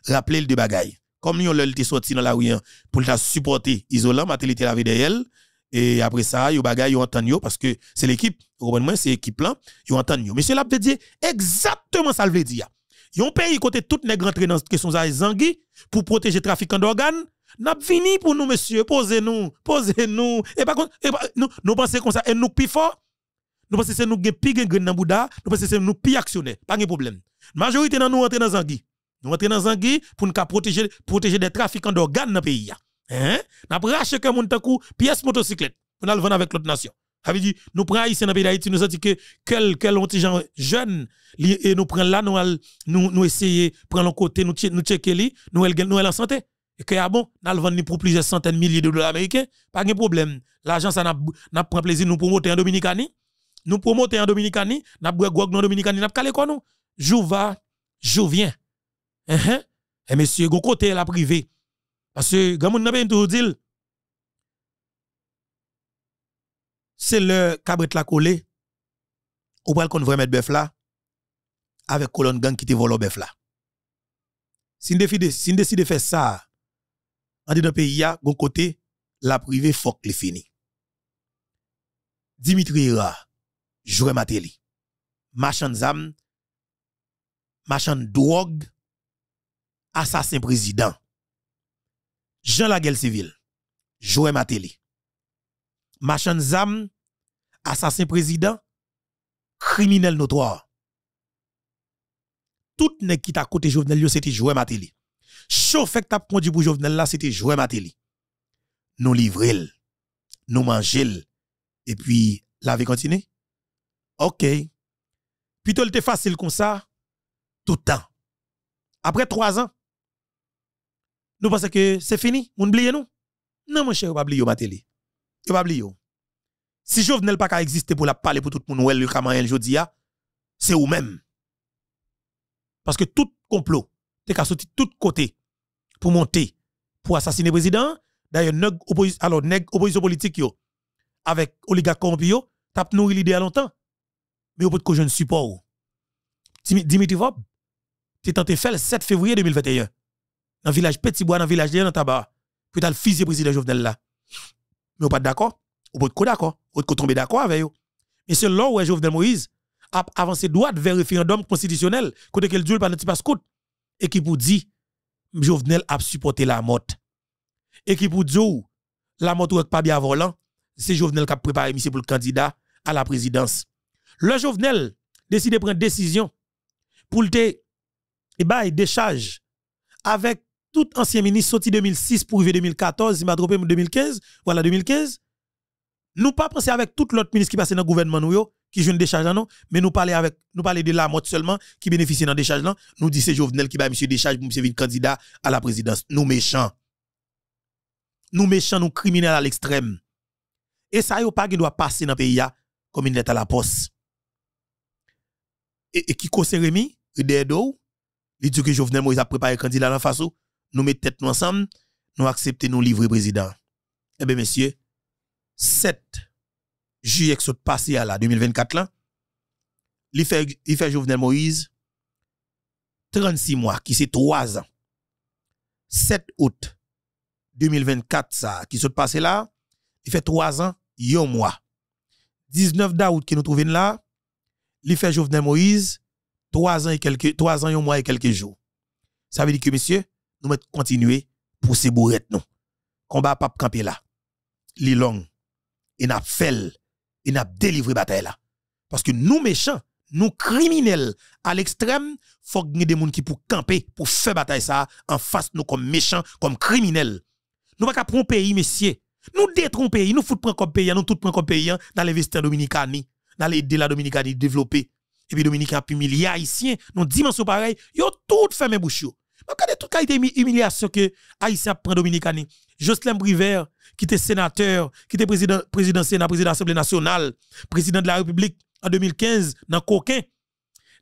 A: rappeler le de Comme nous, on été sorti dans la rue hein, pour la supporter isolant, ma télé la d'elle. Et après ça, yo bagay yo entend yo parce que c'est l'équipe, moi c'est l'équipe là, yo entend yo. Monsieur l'a dit exactement ça le veut dire. Yon pays côté tout nèg entre dans question à zangui pour protéger trafiquants d'organes. N'a fini pour nous monsieur, posez nous, posez nous. Et par contre, nous nous pensons comme ça et nous plus fort. Nous pensons c'est nous gain plus dans Bouddha, nous pensons c'est nous plus actionnaire, pas de problème. Majorité dans nous rentre dans Zangi. Nous rentre dans Zangi pour nous protéger protéger des trafiquants d'organes dans pays Hein? N'a prache que mon tankou pièce motocyclette. On a le vendre avec l'autre nation. Ça veut dire, nous prenons ici, dans pays d'Haïti, nous dit que quel, quel petit gens jeunes, et nous prenons là, nous, nous, nous essayons, prendre le côté, nous, nous checker li, nous, nous, en santé. Et que, ah bon, n'a le vendons pour plusieurs centaines de milliers de dollars américains, pas de problème. L'argent, ça n'a pas plaisir, nous promouvoir en Dominicanie, nous promouvoir en Dominicanie, nous bougons en Dominicanie, nous calé quoi nous? Jou va, jou vient. Et hein, hein? Eh, Monsieur, go côté la privée. Parce que, quand on n'a pas de dit, c'est le cabret la collé, ou pas qu'on veut mettre bœuf là, avec colonne gang qui te vole bœuf là. Si on décide de faire ça, en dans le pays, a, bon côté, la privée, faut les fini. Dimitri Ra, Joué Mateli, machin zam, machin drogue, assassin président. Jean Laguel Civil, Joël Matéli, Machin Zam, assassin président, criminel notoire. Tout nek qui t'a côté Jovenel c'était Joël Matéli. Chauffeur qui t'as conduit pour Jovenel là, c'était Joël Matéli. Nous livrer, nous manger et puis la vie continue. OK. Plutôt le facile comme ça tout le temps. Après trois ans, nous pensons que c'est fini, nous oublie nous. Non, mon cher, pas oublier On Pas oublier. Si Jovenel pas exister pour la parler pour tout le monde, c'est vous même. Parce que tout complot, t'es qu'à sortir tout côté pour monter, pour assassiner le président. D'ailleurs, nèg alors nèg opposition politique avec oligarque corrompu yo, t'as nourri l'idée longtemps. Mais au bout de je ne support. Oh. Dimitri Vob, t'es tenté faire le 7 février 2021 dans le village Petit Bois, dans le village de Tabac, pour le fils du président Jovenel là. Mais on pas d'accord, on pas d'accord, on peut tomber d'accord avec eux. Mais c'est là où Jovenel Moïse a avancé droit vers le référendum constitutionnel, côté qu'il dure par le petit et qui pour dit, Jovenel a supporté la motte. Et qui pour dit, la motte n'est pas bien volant, c'est Jovenel qui a préparé monsieur pour le candidat à la présidence. Le Jovenel décide de prendre une décision pour le et eh bah, ben, décharge avec tout ancien ministre sorti 2006 pour arriver 2014, il m'a en 2015, voilà 2015. Nous pas penser avec tout l'autre ministre qui passe dans le gouvernement nous qui joue une décharge non, mais nous parler avec nous parler de la mode seulement qui bénéficie dans décharge nous dit c'est Jovenel qui va monsieur décharge pour monsieur candidat à la présidence. Nous méchants. Nous méchants, nous criminels à l'extrême. Et ça yo pas qui doit passer dans le pays comme il lettre à la poste. Et, qui concerne Rémi, il dit que Jovenel Moïse a préparé candidat en face nous mettons tête nous ensemble, nous acceptons nos livres, président. Eh bien, messieurs, 7 juillet qui passé à la 2024 là, il fait, Jovenel Moïse 36 mois, qui c'est 3 ans. 7 août 2024 ça, qui s'est passé là, il fait 3 ans, et un mois. 19 d'août qui nous trouvons là, il fait Jovenel Moïse 3 ans et quelques, 3 ans, un mois et quelques jours. Ça veut dire que, messieurs, nous mettons continuer pour ces bourrettes nous. Combat pas camper là. Li long. Et n'a fait et n'a délivré bataille là. Parce que nous méchants, nous criminels à l'extrême, faut que des gens qui pour camper, pour faire bataille ça en face nous comme méchants, comme criminels. Nous pas prendre pays messieurs. Nous détruisons pays, nous foutons comme pays, nous tout comme pays hein, dans l'investissement dominicani, dans l'aider la dominicani développer. Et puis dominicain puis milliers haïtiens, nous dimension pareil, yo tout fait bouche yo. Mais a été humilié à ce que Haïtien prend Dominicani. Jocelyn Briver, qui était sénateur, qui était président, président Sénat, président l'Assemblée nationale, président de la République en 2015, dans Coquin.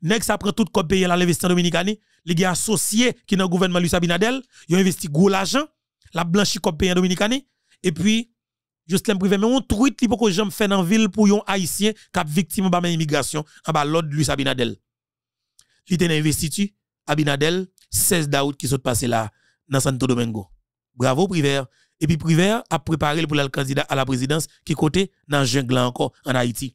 A: Nex après tout pays payer à l'investissement dominicani, les gars associés qui dans le gouvernement Luis Abinadel, ils ont investi gros l'argent, la blanchi pays payer dominicani, et puis Jocelyn Briveur, mais on truite li beaucoup j'aime fait dans ville pour Haïtiens haïtien sont victime de l'immigration en bas de Luis Abinadel. Ils ont à Abinadel 16 d'août qui sont passés là, dans Santo Domingo. Bravo, Privert. Et puis, Privert a préparé pour le candidat à la présidence qui côté dans jungle encore en Haïti.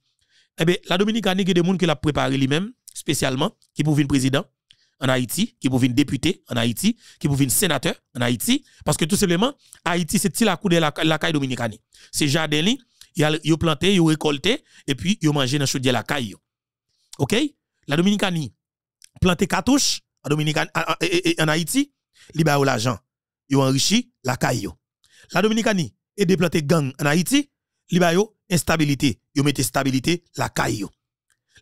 A: Eh bien, la Dominicanie, il y a des gens qui l'ont préparé lui-même, spécialement, qui pour venir président en Haïti, qui pour venir député en Haïti, qui pour venir sénateur en Haïti. Parce que tout simplement, Haïti, c'est la coup de la, la caille dominicani. C'est jardin il y a planté, y a récolté, et puis y a mangé dans le de la caille. OK? La Dominicanie planté cartouche, en Dominicaine, en, Haïti, li ba l'argent. Yo enrichi la caillou. La Dominicanie aide planter gang en Haïti, li yo instabilité. Yo mette stabilité la caillou.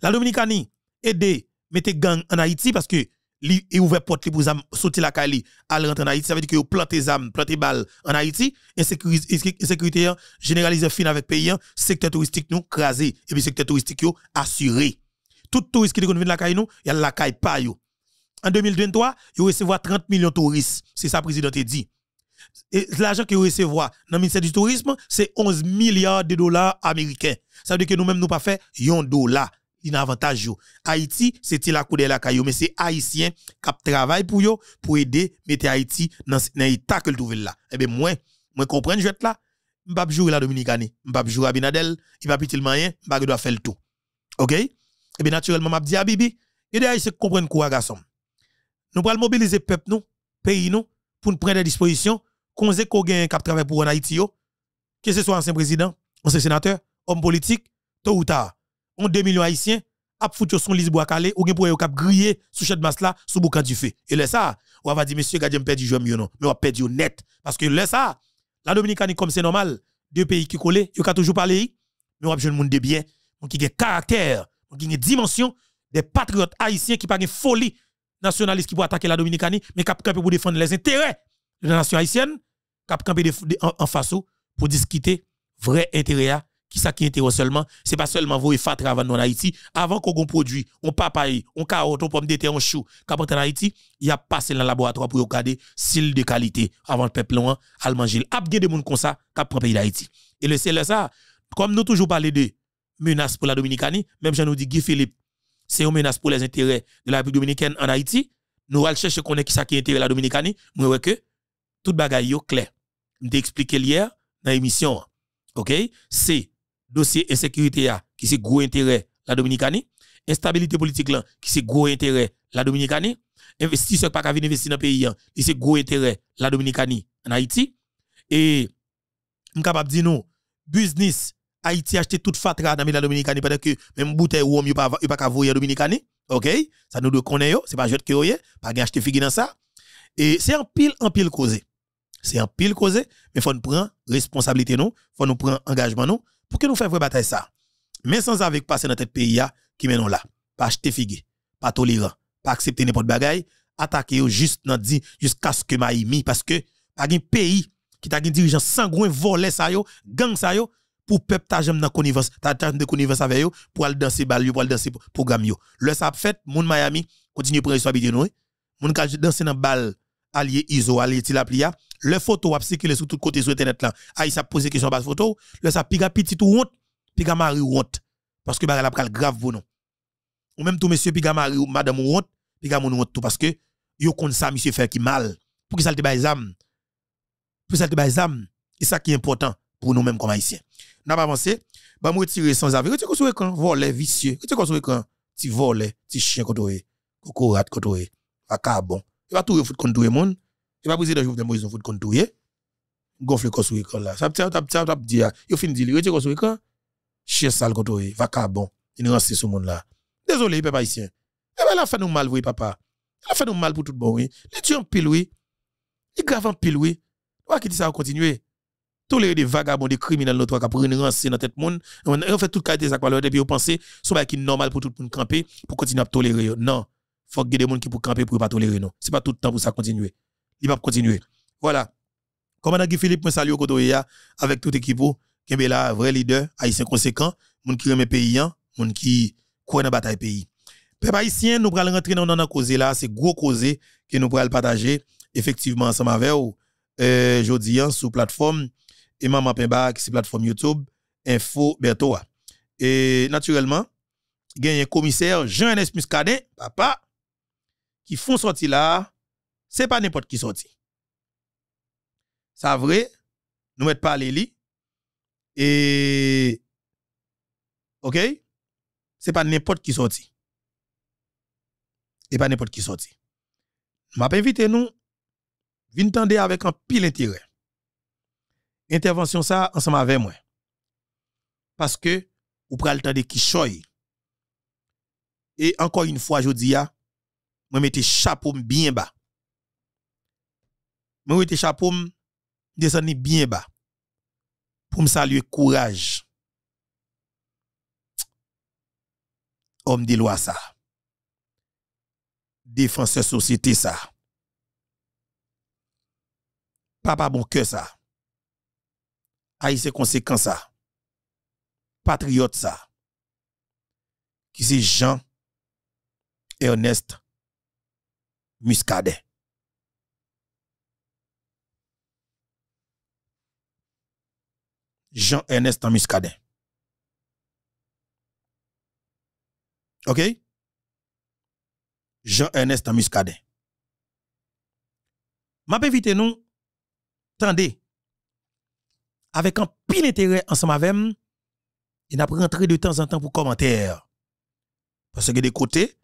A: La Dominicanie aide mette gang en Haïti parce que li ouvert ouvert porte pour sauter la caille à rentre en Haïti ça veut dire que yo planté zam planté balles en Haïti insécurité généralisée fin avec pays secteur touristique nous crasé et puis secteur touristique yo assuré tout touriste qui vient la caille nous y a la caille pa yo en 2023, il recevoir 30 millions de touristes. C'est ça, le président a dit. L'argent qu'il recevra dans le ministère du Tourisme, c'est 11 milliards de dollars américains. Ça veut dire que nous-mêmes, nous pas fait un dollar. Il a avantage. Haïti, c'est la coup de la caillou, mais c'est Haïtien qui travaille pour yo, pour aider, mettre Haïti dans l'état que le trouve là. Eh bien, moi, moi comprends, je là. pas jouer la Dominicani, pas jouer Abinadel, il va petit le moyen, vais doit faire le tout. OK? Eh bien, naturellement, m'a dit à Bibi, des d'ailleurs, c'est comprendre quoi, garçon. Nous pouvons mobiliser peuple le pays nous, pour nous prendre des dispositions, qu'on sait qu'on gagne pour Haïti, que ce soit ancien président, ancien sénateur, homme politique, tôt ou tard, on 2 millions haïtiens, ap foutu son Lisboa calé, ou gen pour yon cap griller sous chèque masse là, sous boucan du feu. Et là ça, on va dire, monsieur, gardien perdu joueur mieux non, mais on perdu net. Parce que là ça, la Dominicani, comme c'est normal, deux pays qui collent, vous ka toujours parlé, mais on a besoin de monde de bien, on qui a caractère, on qui a dimension, des patriotes haïtiens qui parlent de folie nationalistes qui peut attaquer la Dominicanie, mais qui camper défendre les intérêts de la nation haïtienne, qui camper en, en face pour discuter vrai intérêt qui ça qui intérêt seulement, c'est pas seulement vous et fatra avant en Haïti, avant qu'on produit, on papaye, on carotte, on pomme de terre, on chou, cap en Haïti, il a passé dans le laboratoire pour regarder s'il de qualité avant le peuple loin, al manger. a des gens comme ça, cap prend pays d'Haïti. Et le c'est ça, comme nous toujours parlé de menaces pour la Dominicanie, même jean nous Guy Philippe c'est une menace pour les intérêts de la République dominicaine en Haïti. Nous allons chercher qu'on est qui ça qui intérêt la Dominicanie. Moi, ouais que tout bagaille est clair. Je expliqué hier dans l'émission. OK? C'est dossier insécurité ah, qui c'est gros intérêt la Dominicanie. Instabilité politique là, qui c'est gros intérêt la Dominicanie. Investisseur pas venir investir dans le pays, hein, qui c'est gros intérêt la Dominicanie en Haïti. Et, je capable de dire nous, business Haïti acheté toute fatra dans la Dominicanie pendant que même bouteille ou pas pas voyer Dominicanie. OK Ça nous de connaître c'est pas juste que voyez, pas gagne acheter figue dans ça. Et c'est en pile en pile causé. C'est en pile causé, mais faut nous prendre responsabilité nous, faut nous prendre engagement nous pour que nous fassions vraie bataille ça. Mais sans avec passer dans tête pays qui menons là, pas acheter figue, pas tolérant, pas accepter n'importe bagaille, attaquer juste dans dit jusqu'à ce que Miami, parce que pas un pays qui a un dirigeant sangouin volé ça yo, gang ça yo, pour peuple ta j'aime dans connivence ta de connivence avec yo pour aller danser bal pour aller danser programme yo le ça fait moun Miami continue prendre responsabilité nous moun ka danser dans bal allié iso allié plia le photo a circuler sur tout côté sur internet là ay ça pose question bas photo le ça piga petit ou honte piga mari honte parce que bah la pral grave vous non ou même tout monsieur piga mari ou madame honte piga mon honte tout parce que yo kon ça monsieur faire qui mal pour que ça te baise pour ça te baise et ça qui est important pour nous-mêmes comme haïtiens n'a pas avancé, bah, me retirer sans avis. Retire sur écran, volet vicieux. Retire sur écran, petit volet, petit chien côtoyé, coco rat côtoyé, pas carbon. Il va tout foutre contre tout le monde. Il va président dans le jour de Moïse, foutre contre tout le monde. Gonfle sur écran là. Ça, tap, tap, tap, dire. Il finit de dire, retire sur écran, chien sale côtoyé, va carbon. Il renseigne ce monde là. Désolé, papa haïtien. Eh ben, la fait nous mal, oui, papa. La fait nous mal pour tout bon, oui. Les dieux en pile, oui. Il grave en pile, oui. Ou à qui dit ça, continuer tolérer des vagabonds, des criminels, notre qui prennent rancé dans tête monde. On fait toute qualité ça valeur et puis on pensait c'est pas qui normal pour tout le monde camper pour continuer à tolérer. Non, faut que des gens qui pour camper pour pas tolérer non. C'est pas tout le temps pour ça continuer. Il va continuer. Voilà. a Guy Philippe moi salue Kotoya avec toute l'équipe qui oh. est là vrai leader haïtien conséquent, monde qui remet pays, hein. monde qui croit dans bataille pays. Peuple haïtien, nous pral rentrer dans notre cause là, c'est gros cause que nous pral partager effectivement ensemble avec vous euh, sur hein, plateforme et Maman Pemba qui la plateforme YouTube, Info Bertoa. Et naturellement, il y a un commissaire Jean-Enes Muscadet, papa, qui font sortir là, c'est pas n'importe qui sorti. C'est vrai, nous mettons pas les Et, ok? C'est pas n'importe qui sorti. Et pas n'importe qui sorti. Je invité nous, avec un pile intérêt intervention ça ensemble avec moi. Parce que vous prenez le temps de Kishoy. Et encore une fois, je dis, moi mette chapeau bien bas. Moi mette chapeau descendre bien bas. Pour me saluer courage. Homme de loi ça. Défenseur société ça. Papa bon cœur ça Haïtien ah, conséquent ça. Patriote ça. Qui c'est Jean Ernest Muscadet. Jean-Ernest Muscadet. OK Jean-Ernest Muscadet. M'a invité nous tendez avec un pile intérêt ensemble avec moi. Il n'a rentré de temps en temps pour commentaire. Parce que des côtés,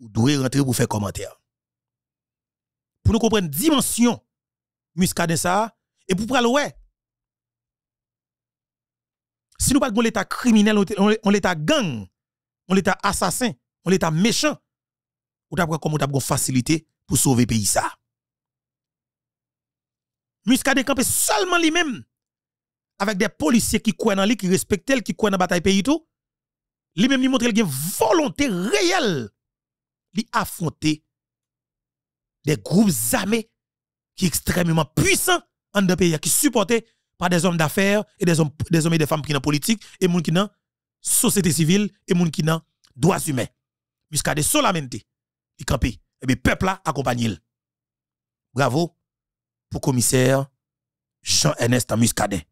A: vous devez rentrer pour faire commentaire. Pour nous comprendre dimension muscade ça et pour parler ouais. Si nous pas l'état criminel, on l'état gang, on l'état assassin, on l'état méchant, ou nous comment facilité pour sauver pays ça. quand campé seulement lui-même avec des policiers qui croient dans lui, qui respectent lui, qui croient dans la bataille pays tout, lui-même lui montre une volonté réelle lui affronter des groupes armés qui sont extrêmement puissants en deux pays, qui sont supportés par des hommes d'affaires et des hommes, des hommes et des femmes qui sont politique et qui sont société civile et qui sont dans droits humains. Jusqu'à des Il il campé Et le peuple là, accompagne Bravo pour commissaire Jean-Ernest Muscadet.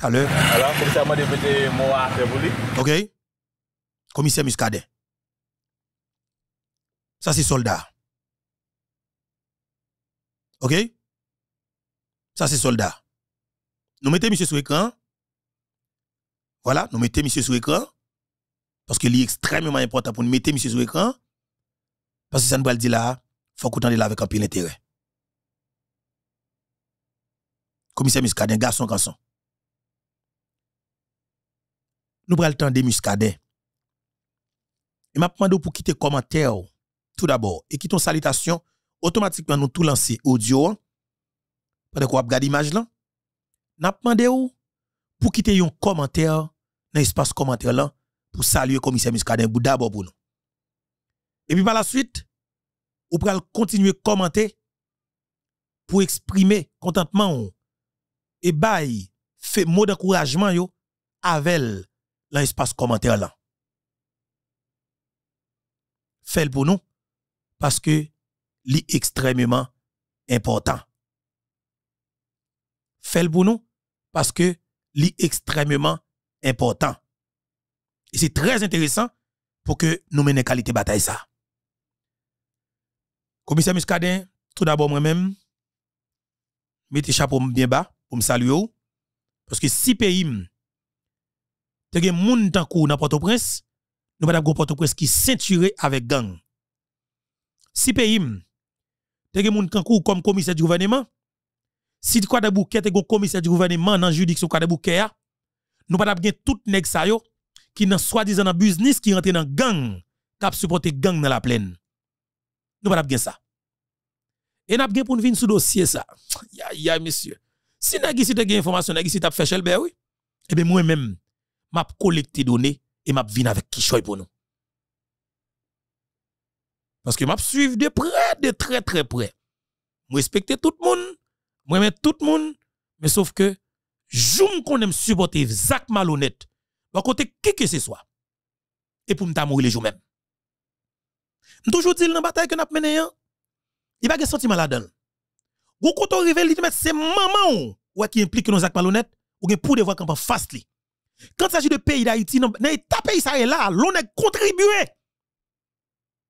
A: À Alors, commissaire m'a député moi à vous OK. Commissaire Muscadet. Ça, c'est soldat. OK? Ça, c'est soldat. Nous mettez monsieur sur écran. Voilà, nous mettez monsieur sur écran. Parce que est extrêmement important pour nous mettre monsieur sur écran. Parce que ça nous va dire là, faut qu'on là avec un peu d'intérêt. Commissaire Muscadet, garçon, garçon nous prenons le temps de muscadet. Et m'a demande pour quitter commentaire tout d'abord et quitter salutation automatiquement nous tout lancer audio pendant qu'on regarde l'image là. N'a pour quitter un commentaire dans l'espace commentaire là pour saluer le commissaire Muscadet d'abord pour nous. Et puis par la suite, vous pral continuer commenter pour exprimer contentement et bail fait mot d'encouragement yo avec l'espace commentaire là. Fais-le pour nous, parce que c'est extrêmement important. Fais-le pour nous, parce que c'est extrêmement important. Et c'est très intéressant pour que nous menions qualité bataille ça. Commissaire Muscadin, tout d'abord moi-même, mettez chapeau bien bas pour me saluer. Parce que si pays te gen moun tankou nan Port-au-Prince, nous pas gon Port-au-Prince qui ceinturé avec gang. Si peyim, te gen moun kou comme commissaire du gouvernement, si quoi de bouquet te gon commissaire du gouvernement nan juridiction quoi de bouquet, nous pas gen tout nèg sa yo ki nan soi-disant dans business qui rentre dans gang, qui supporter gang dans la plaine. Nous pas gen ça. Et n'a gen pou venir sou dossier ça. Ya ya monsieur. Si nèg ici te gen information, nèg ici t'a fè chelbe oui. Eh bien moi même m'a collecté données et m'a vinn avec qui pour nous. Parce que m'a suivi de près, de très très près. Je respecte tout le monde, je mets tout le monde, mais sauf que je qu'on aime supporter Zach malhonnête, à côté qui que ce soit. Et pour me mourir les jours même. Toujours dit dans la bataille que nous avons hein, il n'y a pas de sentiment là-dedans. Ou quand on il dit, c'est maman ou qui implique nos actes malhonnêtes, ou qui pour devoir qu'on fasse quand il s'agit de pays d'Haïti, dans l'État pays ça est là, l'on est contribué.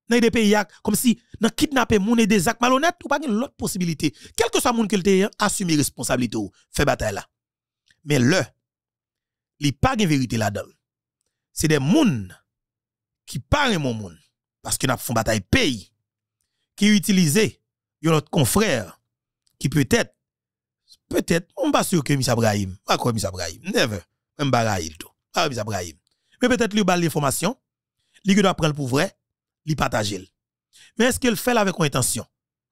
A: Dans des pays comme si dans kidnapper moun et des actes malhonnêtes ou pas autre possibilité. Quel que soit le moun qu'il te assumé responsabilité ou fait bataille là. Mais le il pas de vérité là-dedans. C'est des gens qui parlent mon monde parce qu'ils ont font bataille pays qui utilisent notre confrère qui peut-être peut-être on pas sûr que M. Abrahim, pas quoi M. Abrahim, never même tout. pas ah, Mais peut-être lui bal l'information, lui doit prendre pour vrai, lui partager. Mais est-ce qu'il fait avec intention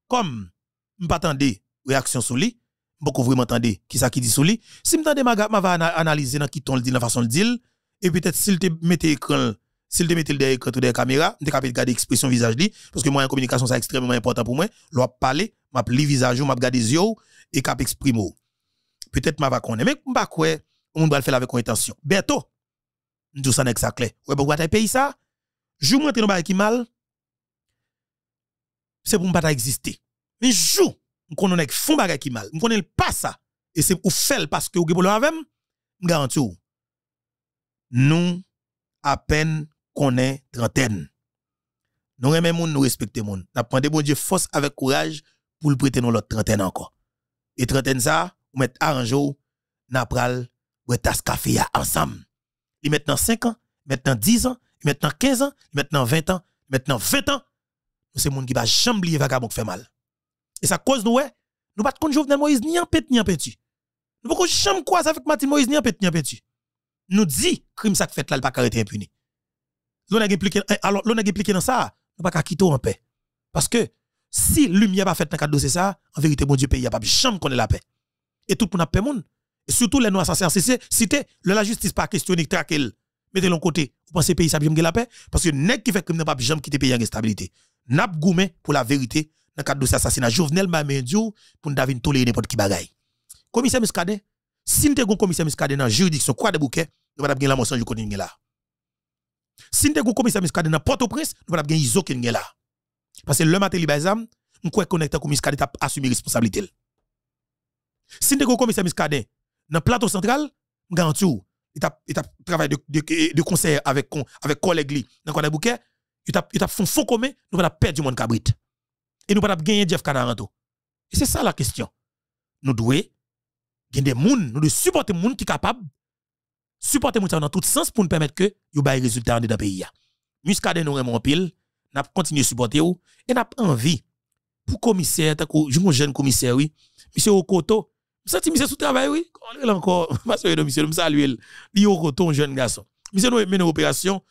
A: Comme m'attendais réaction sur lui, beaucoup vraiment attendre qui ça qui dit sur lui. Si m'entendez ma va analyser dans qui ton le dit dans façon le dit et peut-être s'il te mettait écran s'il te mettait derrière écran derrière caméra, tu capable garder expression visage lui parce que moi en communication c'est extrêmement important pour moi, l'a parler, m'a li visage, m'a garder yeux et cap exprimer. Peut-être m'a va connaître mais m'pas quoi on doit le faire avec intention. Bientôt, nous ça n'est ça clair. Ouais, pourquoi t'as pays ça? Jou m'entre dans bail qui mal, c'est pour pas exister. Mais jou, on connaît fond bagay qui mal, on connaît e pas ça. Et c'est pour faire parce que vous avez problème avec, je garantis Nous, à peine qu'on trentaine. Nous remons nous respectons moun. Nous prenons bon Dieu force avec courage pour le prêter dans l'autre trentaine encore. Et trentaine ça, on met arrangeau n'a pral boire tasse café ensemble. Il maintenant 5 ans, maintenant 10 ans, maintenant 15 ans, maintenant 20 ans, maintenant 20 ans. C'est monde qui va jamais oublier vagabond qui fait mal. Et ça cause nous, nous pas compte Jovenel Moïse ni en pète ni en petit. Nous ne pouvons jamais croiser avec Martin Moïse ni en pète ni en petit. Nous dit crime ça fait là pas arrêter impuni. L'on a impliqué eh, alors l'on a impliqué dans ça, nous pas quitter en paix. Parce que si lumière pas fait dans cadre dossier ça, en vérité mon Dieu pays a pas jamais connaît la paix. Et tout le monde a paix monde surtout les noirs assassins cité le la justice pas questionner traquer mettez l'on côté vous pensez pays ça bien la paix parce que nèg qui fait crime n'a pas qui te pays en stabilité n'a goumé pour la vérité dans le cadre de cet assassinat Jovenel pour nous deviner tolérer n'importe qui bagaille commissaire Muscadet si nous avons commissaire Muscadet dans la juridiction quoi de bouquet nous pas la motion du côté là si nous avons commissaire Muscadet dans Port-au-Prince nous pas gagner iso qui là parce que le matin nous croit connecté commissaire Muscadet à assumer responsabilité si nous avons commissaire Muscadet dans le plateau central, je garantis il a travaillé de, de, avec, avec collègues dans le bouquet, il a fait un faux commun, nous allons perdre du monde cabrit. Et nous allons gagner Jeff Canaranto. Et c'est ça la question. Nous devons des gens, nous supporter les gens qui sont capables, supporter les gens dans tout sens pour nous permettre que nous ayons des résultats dans le pays. nous avons en pile, nous continuons à supporter et nous avons envie pour commissaire, je un jeune commissaire, oui, M. Okoto, Monsieur, monsieur sous travail, oui. On est encore. Parce que monsieur, je salue le coton, jeune garçon. Monsieur, nous menons une opération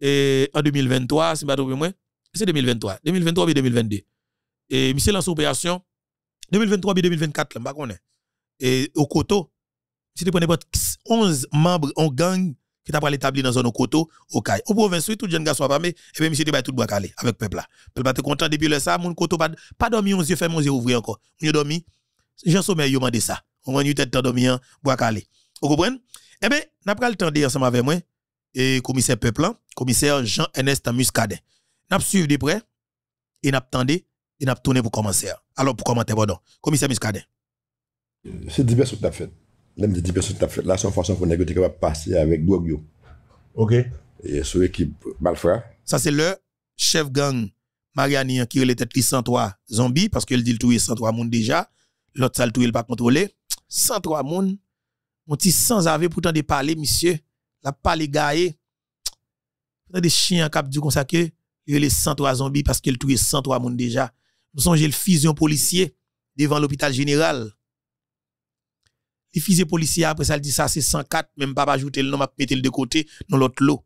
A: eh, en 2023, c'est pas trop pas. C'est 2023. 2023 et 2022. Et monsieur lance opération 2023 et 2024, là, on Et au coteau, si tu prenez 11 membres en gang qui t'a pas établi dans zone au coteau, au caille. Au province, tout jeune garçon pas mais et eh bien monsieur te tout bois calé avec peuple là. Peuple pas content depuis le ça, mon coteau pas pas dormi, on yeux fait mon yeux ouvrir encore. On dormi Jean Sommeil, il m'a dit ça. On m'a dit tête dormir, hein, bois calé. Vous comprenez? Eh bien, n'a pas le temps de ensemble avec moi, et commissaire le hein, commissaire Jean-Ernest Muscadet. N'a suivi de près, et n'a pas et n'a pas tourné pour commencer. Hein. Alors, pour commenter, pardon. Commissaire Muscadet. C'est 10
B: personnes qui ont fait. Même des 10 personnes qui fait. Là, c'est une façon pour négocier, passer avec Dwagio. OK. Et sur l'équipe Malfra.
A: Ça, c'est le chef gang Marianien qui est tête 103 zombies, parce qu'il dit le tout est 103 monde déjà l'autre salle tout il pas contrôlé 103 moun mon petit sans avait pourtant de parler monsieur la parler gaillé des chiens cap du il y les 103 zombies parce qu'il tué 103 moun déjà nous songe le fusion policier devant l'hôpital général les fusion policier après ça dit ça c'est 104 même pas ajouter le nom m'a mettre le de côté dans l'autre lot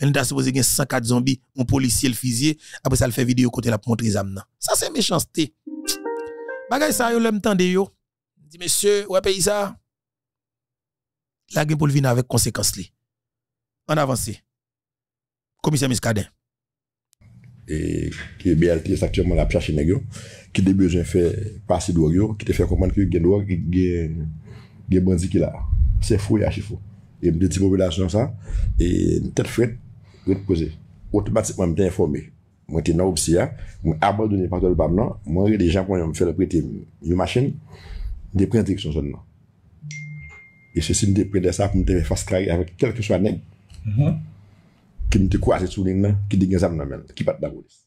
A: mais nous supposé a 104 zombies mon policier le fusion après ça le fait vidéo côté la montrer amis. ça c'est méchanceté Bagay ça yo l'aime tande yo. Dit monsieur, ouais pays ça. La gen venir avec conséquence li. En avance. Commissaire Miskaden.
B: Et que BLT est actuellement la cherche nèg qui des besoin fait passer drogue yo, qui te fait comprendre que gen drogue gen gen bandit qui là. C'est fou et fou. Et me petite population ça et tête faite, frette posé. Automatiquement me informé. Mwen te nou bsi ya, mwen abadouni patol bab nan, mwen re de janpon yon fèl priti yon machin, de prentriksyon zon nan. E se si mwen de prentre sa pou mwen te faskari avèk kelke chwa neg, mm-hmm. ki mwen te kwa se souling nan, ki de genzam nan men, ki pat da kodis.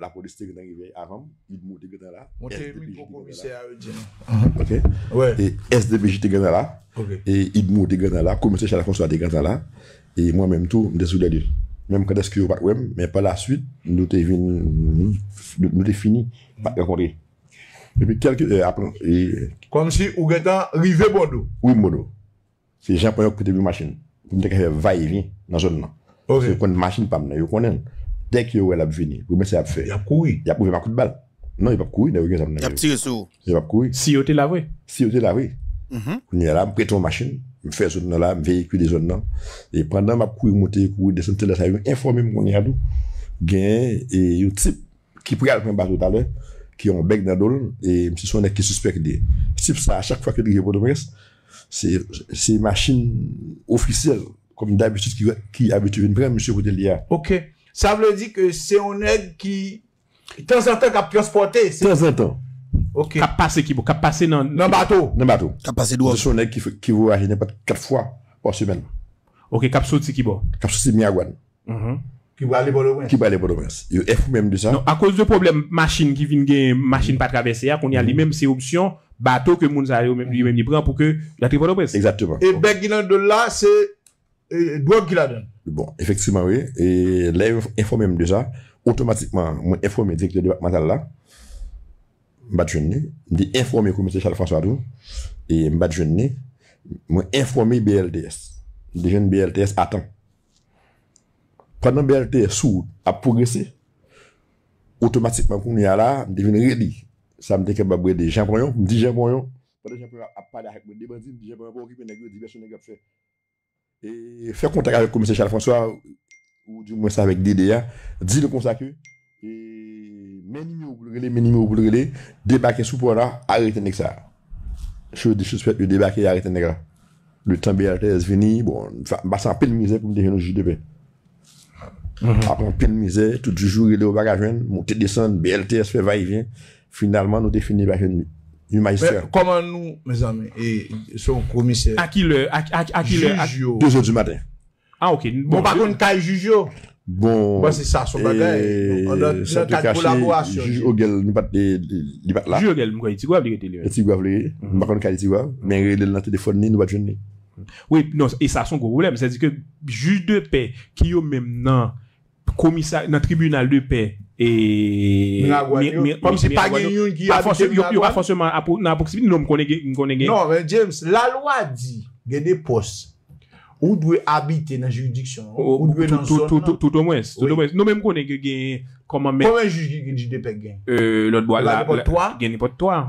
B: La kodis mm-hmm. te genan yon vey aram, idmou te genan la, mwen te mi pou komise a e djen. E SDBJ te genan la, idmou te genan la, kou mwen se chalafonswa te genan la, e mwen mèm tou mwen de souli adil. même quand est-ce que vous pas mais la suite, nous t'es nous fini, pas Et quelques euh, après, Comme si Bordeaux. Oui, Bordeaux. C'est qui a machine. Vous me fait va-et-vient dans la zone. C'est une machine, pas Dès vous Il a couru. Il a couru ma de balle. Non, il Il pas vous mm-hmm. vous machine. Mwen fè zon nan la, mwen veyekwe de zon nan E prendan map kou yon mwote, kou yon desante Lè sa yon informe mwen kwen yadou Gen, e yon tip Ki pre alpè mwen bazo talè Ki yon bèk nan dol E msè sonè ki suspecte de Tip sa a chak fwa ki yon grepo de mwese Se machine ofisir Koum d'abitit ki abitivine Pre msè kote liya
C: Ok, sa vle di ke se yon neg ki
B: Tenzantan kap transporte Tenzantan Kap pase kibou, kap pase nan bato. Nan bato. Kap pase dwo. Se sonè kibou ajinè pat kèt fwa pò semen. Ok, kap soti kibou. Kap soti miagwan.
D: Mhm. Kibou non, a li pò do mèns.
B: Kibou a li pò do mèns. Yo efou mèm de sa. A kouz de
D: problem, masin ki vin gen masin pat travese ya, kon ya li mèm se opsyon, bato ke moun sa li
B: mèm li pran pou ke la tripo do mèns. Exactement. E
D: begi nan do la, se dwo ki la
C: den.
B: Bon, efektsiman we, e le enfou mèm de sa, otomatikman, mbade jounne, mdi informe koumise chal François dou, e mbade jounne mwen informe BLTS de jounne BLTS atan pranan BLTS sou, ap progresi otomatikman koum ni ala mdi vini redi, sa mde kebabwe de jampon yon mdi jampon yon ap padarek, mdi jampon yon mdi jampon yon e fe kontak ave koumise chal François ou di mwen sa vek DDA di le konsakye e Meni mè ou goulrele, meni mè ou goulrele, debake sou pou an la, arete nèk sa. Chou di chouspèt, yo debake, arete nèk la. Le tan BLT es veni, bon, basan pil mizè pou mè te fè nou ju dèpè. Mhm. Apon pil mizè, tout ju jou rile ou bagajwen, moutè desan, BLT es fè va y ven, finalman nou te fè ni bagajwen li. Yon majistè.
C: Koman nou, mè zanmen, e son komisè?
D: Aki lè, aki lè, aki lè, aki lè, aki lè, aki
C: lè, aki lè, aki lè, aki lè, aki lè, aki
B: lè, aki lè, Bon, sa te kache, juj ou gel nou bat li bat la. Juj ou gel mwen kwa iti gwav li gete li wè. Iti gwav li, mhm. mwen kwa iti gwav, men re lèl nan telefon ni, nou bat jen li.
D: Mhm. Oui, non, e sa son gwo problem, se di ke juj de pe, ki yo men nan tribunal de pe, e... Mwen a gwen yon, mwen a gwen yon, yon pa fonseman apoksepi, nou mwen konen gen. Non,
C: james, la lwa di gen de posse. Ou dwe abite nan jiridiksyon?
D: Ou oh, dwe oh, nan son nan? Tout ou mwes. Euh, non men mkone gen gen... Koman mwen jiridik gen jidepe gen? Gen nipote toa?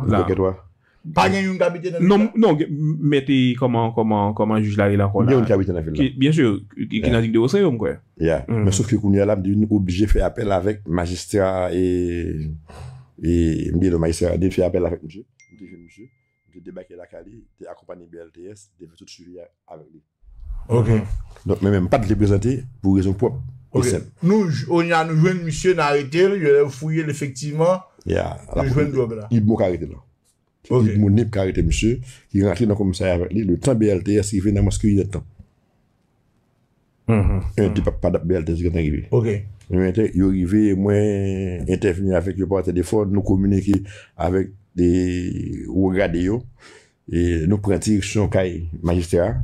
D: Pa gen yon kabite nan jiridik? Non, men te koman jiridik la kona? Gen yon kabite nan jiridik. Bien chou, gen nan jiridik de ose yo mkwe.
B: Ya, men souf ki kouni alap, di pou bije fe apel avèk magistra e mbiye do maïsera, di fe apel avèk mjè, di debake la kari, di akopane BLTS, di mwen sot suvi avèk li. Ok. Mè mèm pat lè prezante pou rezon pop. Ok.
C: Nou, on y a nou jwen monsye nan arete lè, jè lè ou fouye lè efektiveman.
B: Ya. Nou jwen dobe la. Ip moun karete lè. Ok. Ip moun nèp karete monsye, ki y rentre nan komisary avèk lè, lè tan BLT, as y vè nan monskou yè tan.
E: Hmm. Yon di
B: pa padap BLT zikantan rive. Ok. Yon rive, mwen interveni avèk yon partè de fond, nou kominike avèk de ou rade yo, nou prantir chonkaj magistèra,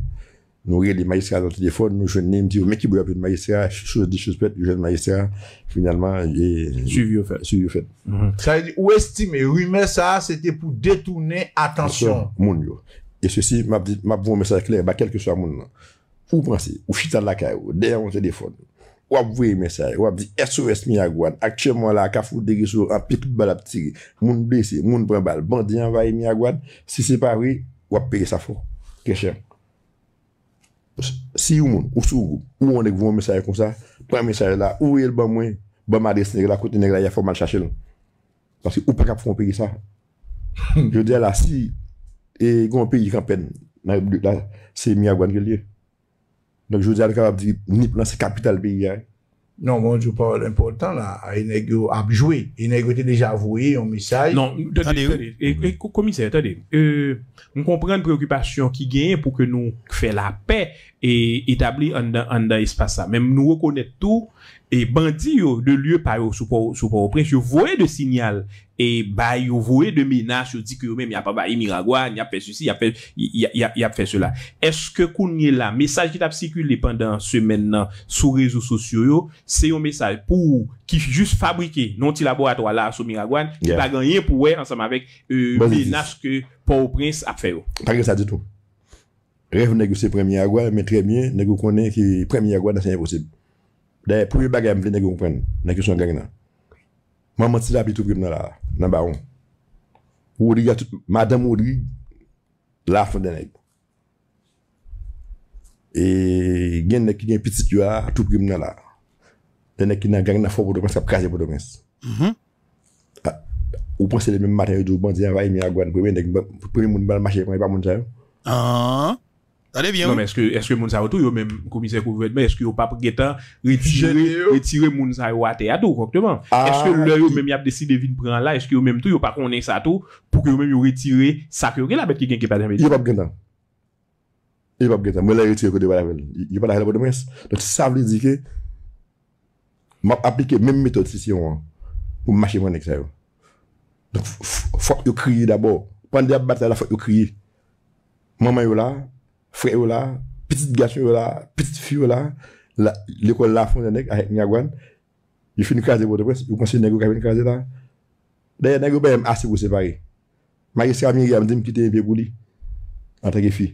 B: Nou re oh, de majestra dan telefon, nou jwen ne mdi, ou men ki bou ya pe de majestra, chos di chos pet, ou jwen de majestra, finalman, suivi ou fet.
C: Ou estime, ou ime sa, c'ete pou detounen, atensyon.
B: Moun yo. E se si, map vou mesaj kler, ba kelke sa moun yo. Ou pransi, ou chitan la ka yo, dey an telefon, wap vou ime sa, wap di SOS miya gwan, akche mwa la ka foute de gisou, an pekout bala ptig, moun ble se, moun brembal, bandi an va miya gwan, se se pa wè, wap pege sa fon. Kèche an. Si yon moun, ou sou, ou yon dek voun mensaje kon sa, pou yon mensaje la, ou yon ban mwen, ban madres negra, kote negra, ya fò mal chache lò. Sase, ou pa kap fò moun peyi sa. Je dè la, si, e goun peyi yon kampen, nan yon blok la, se miya gwan gwen liye. Donk, je dè la, ka ap di, ni plan se kapital peyi ya yon.
C: Non, moi je pas important là. Il n'est joué.
D: déjà avoué, un message. Non, Et, commissaire, attendez. Euh, on comprend une préoccupation qui gagne pour que nous fassions la paix et établir un, espace Même nous reconnaître tout E bandi yo de lye pa yo sou Paul Prince, yo voye de sinyal e ba yo voye de minas yo di ki yo men, ya pa ba yi Miragwan, ya pe sou si, ya pe sou la eske kounye la mesaj ki ta psikule pendant semen nan sou rezo sosyo yo, se yon mesaj pou ki fjus fabrike, non ti laborato la sou Miragwan, ki pa ganyen pou wey ansam avek e, yon minas ki Paul Prince ap feyo
B: pari sa di tou, rev negu se Premi Agwan, men trebyen, negu konen ki Premi Agwan nan se yon imposib De pou yon bagay mwen vle gen yon pen, nan kesyon gangna, mwen mwantila pi tou krim nan la, namba 1. Madame ou li laf nan dene. E, gen nek gen piti kwa tou krim nan la, dene ki nan gangna fok pou do mens kap kaze pou do mens. Ou pon se le men maten yon dou, bon di an vay mi an gwan, pou men nek, pou men moun ban mashen, pou men yon ban moun chayon.
D: Haan. Ah. Haan. Non men, eske Mounzayou tou yon men komiser kouvredmen, eske yon pap getan retire Mounzayou a teyado kompte man? Eske yon men yon men yap deside vin pran la, eske yon men tou yon pa konen sa tou pou ke yon men yon retire sakyo gen la bet ki gen ke paten bet?
B: Yon pap getan, yon pap getan, mwen lè yon retire kote wala men, yon paten yon paten wala men, don ti savli dike, mwen ap aplike men metode sisi yon wan pou mache mwen ekse yo. Don fok yon kriye dabo, pande ap batal la fok yon kriye, mwen man yon la... fre ou la, pitit gachon ou la, pitit fio ou la, l'ekol la fon jenek, ahek nyagwan, yu fin kaze bo te pres, yu konsil nengo ka fin kaze tan, daye nengo baye m ase bo separe. Mariska mi yi gam, dim ki te m pe goulie, an teke fi.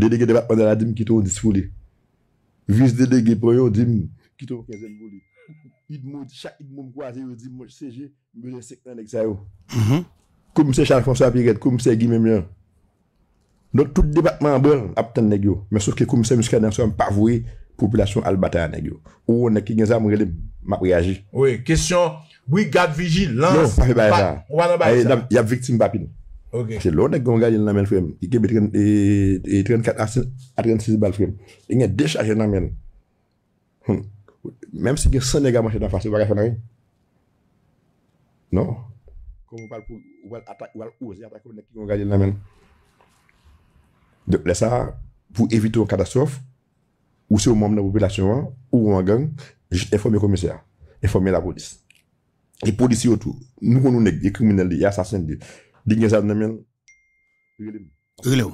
B: Dedege debatman de la, dim ki tou disfoulie. Vis dedege pro yo, dim ki tou kaze m goulie. Id mo, chak id mo m kwaze yo, dim mo seje, m kwaze sek nan ek sa yo. Kou mse Charles-François Piret, kou mse Guy Mémien, Donc tout département brûle aptan nèg mais sauf que commissaire muscadin sont pas voué population albata nèg yo. Ou on ki gen zam relé m'a réagi.
C: Oui, question brigade vigilance.
B: Non, pas ça. Il y a victime papine. OK. C'est l'on nèg gonga il nan men frère, il kebe 34 à 36 balles frère. Il y a déchargé nan men. Hum. Même si il y a 100 nèg marché dans face, il va faire rien. Non. Comme on parle pour on attaque, on va oser attaquer nèg qui gonga il nan men. Donc ça, pour éviter une catastrophe, ou si au membre de la population, ou en gang, juste informer le commissaire, informer la police. Les policiers autour, nous, nous, nous, des criminels, des assassins, des gens, les gens,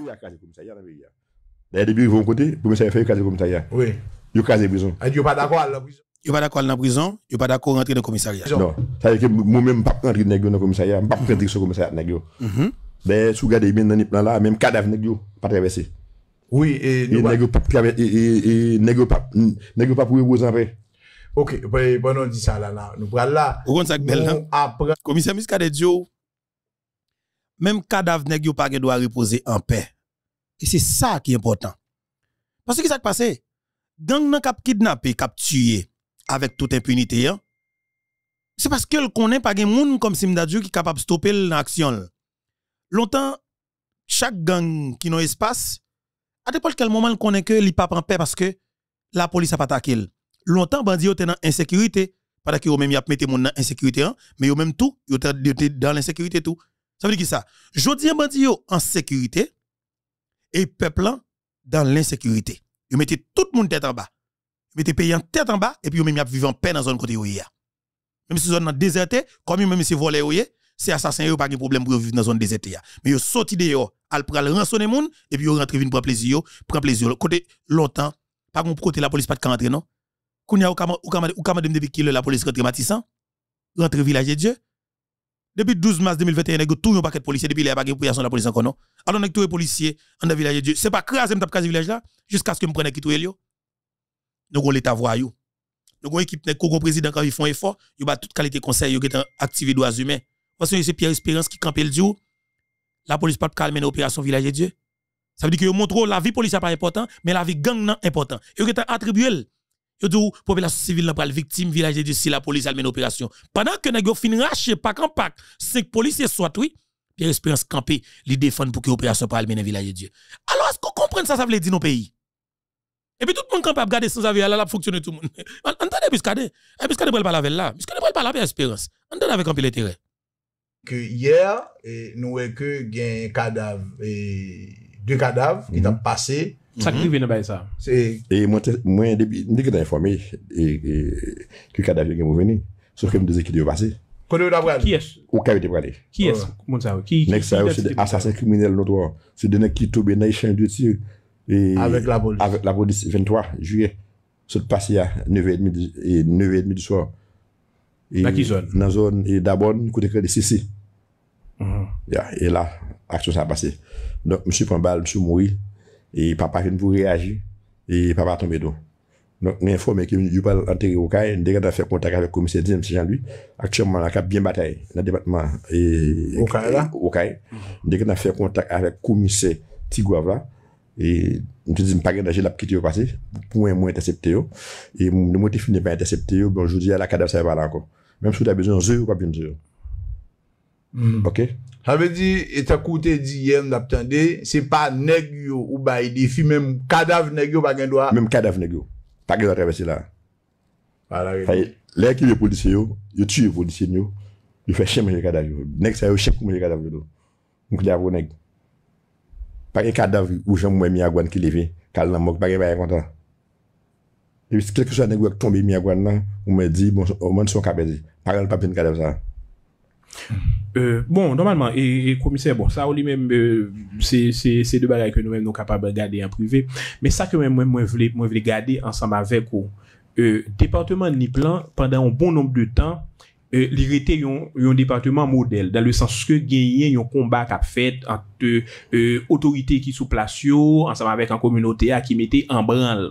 B: D'ailleurs, début, ils vont côté, le commissaire fait caser commissariat. Oui. Ils casent prison.
A: Ils ne pas d'accord à la prison. Ils pas d'accord avec la prison, ils pas d'accord rentrer dans le commissariat. Non,
B: ça à dire que moi-même, je ne pas rentrer dans le commissariat, je ne pas rentrer dans le commissariat mais ben, si vous dans e ben là, même cadavre n'est pas traversé. Oui, et. E nèg n'est pas traversé. Et e, pas pour vous en
C: Ok, eh, bon, on dit ça là, là. Nous prenons
B: là. comme ça, belle, là?
A: Hein? Commissaire Miscadé Dio, même cadavre n'est pas doit reposer en paix. Et c'est ça qui est important. Parce que qu'est-ce qui passé, gang on cap kidnappé, cap tué avec toute impunité, hein? C'est parce le connaît pas des monde comme Simdadjou qui est capable de stopper l'action longtemps, chaque gang qui n'a espace, à n'importe quel moment, on connaît que les pas en paix parce que la police a pas attaqué. Longtemps, bandits étaient dans insécurité. Pendant que même y a mis mon insécurité, hein, mais eux même tout, ils étaient dans l'insécurité tout. Ça veut dire que ça. Jodi bandits en sécurité et peuple dans l'insécurité. Ils mettaient tout le monde tête en bas. Ils mettaient pays en tête en bas et puis ils même y a vivre en paix dans la zone côté où Même si la zone est désertée, comme ils même si volé où c'est assassin n'ont pas de problème pour vivre dans zone zone y'a Mais ils sortent dehors, ils pral rançonner moun et puis ils rentrent pour plaisir, prendre plaisir. Côté longtemps, pas gon côté la police pas de rentrer, non? Quand ou y a depuis qu'il la police rentre Matissan, rentre village de Dieu. Depuis 12 mars 2021, il y a tout un paquet de policiers, depuis il y a pas de la police encore, non? Alors, on a tous les policiers, on village de Dieu. C'est pas crasé, tap suis village là, jusqu'à ce que me prenne qui tout yo Nous avons l'État voyou. Nous avons équipe, nous ko président quand ils font effort, yo ba toute qualité conseil, ils est activé les droits humains. Parce que c'est Pierre Espérance qui campait le dieu. La police pas calmer l'opération Village de Dieu. Ça veut dire que yo montre la vie police pas important, mais la vie gang non important. Vous est attribué yo dit population civile n'a pas victime Village de Dieu si la police a mené opération. Pendant que vous fin racher pack en pack, cinq policiers soit oui, Pierre Espérance camper, les défendre pour que l'opération opération pas mené Village de Dieu. Alors est-ce qu'on comprend ça ça veut dire nos pays? Et puis tout le monde capable garder garder sans avis, là, là, fonctionner tout le monde. Entendez, ne Biscade, pas la là. Biscade, pas la pire espérance. Entendez avec un les terrains.
C: Kè yè, e nou wè kè gen kadaf, e, dè kadaf, ki tan mhm. pase. Sakri mhm.
D: vè nan bay sa.
B: E mwen dekè tan informè, ki kadaf gen mou venè, sou kèm dè zè ki dè yon pase.
D: Kòdè wè nan bralè? Ki
B: es? Ou kè wè nan bralè. Ki es?
D: Oh. Nèk sa yò,
B: asasin kriminel noto wò. Se dè nan ki tobe nan yi chan dwe ti yò. Avèk la polis. Avèk la polis 23 juye. Sot pase ya 9 et demi di so. Sot pase ya 9 et demi di so. Dans quelle zone Dans la zone d'Abonne, côté de Sissi. Uh-huh. Et là, l'action s'est a Donc, monsieur prend M. monsieur Et papa vient pour réagir. Et papa tombe d'eau. Donc, nous informons que nous pas enterré au CAI, nous avons fait contact avec le commissaire Dimitri. Jean-Louis. Actuellement, nous avons bien bataille dans le département. Au CAI là Au uh-huh. Nous avons fait contact avec le commissaire Tigouavla. E mwen te di, mwen pa gen daje la pikit yo kwa se, pou mwen mwen intercepte yo. E mwen mwen te fini pa intercepte yo, bonjou di, ala kadaf sa yon e balan ko. Mwen mwen chou ta bezon zyo ou pa bezon zyo. Ok?
C: Ha ve di, etakoute di ye mwen dape tende, se pa neg yo ou ba yi defi, mwen mwen kadaf neg yo bagen do a.
B: Mwen mwen kadaf neg yo. Pa gen la travesi la. A la gen. Faye, lèk yon yon polisi yo, yon tsu yon polisi yo, yon fè shen mwen yon kadaf yo. Neg sa yon shen mwen yon kadaf yo do. Mwen mwen kadaf Pas un cadavre où j'ai moi Miagouane qui levé, cal nan mok, pas un content. Et si quelque chose n'est tombé à là, on me dit, bon, au moins son capable. pas un papier de cadavre ça.
D: Euh, bon, normalement, et, commissaire, bon, ça, lui-même, euh, c'est c'est deux bagages que nous-mêmes nous sommes capables de garder en privé. Mais ça que moi-même, moi, je voulais garder ensemble avec au euh, département ni Niplan, pendant un bon nombre de temps, Euh, li rete yon departement model Da le sens ke genyen yon kombak ap fet Ante otorite euh, ki sou plasyo Ansama vek an kominote a Ki mette en branle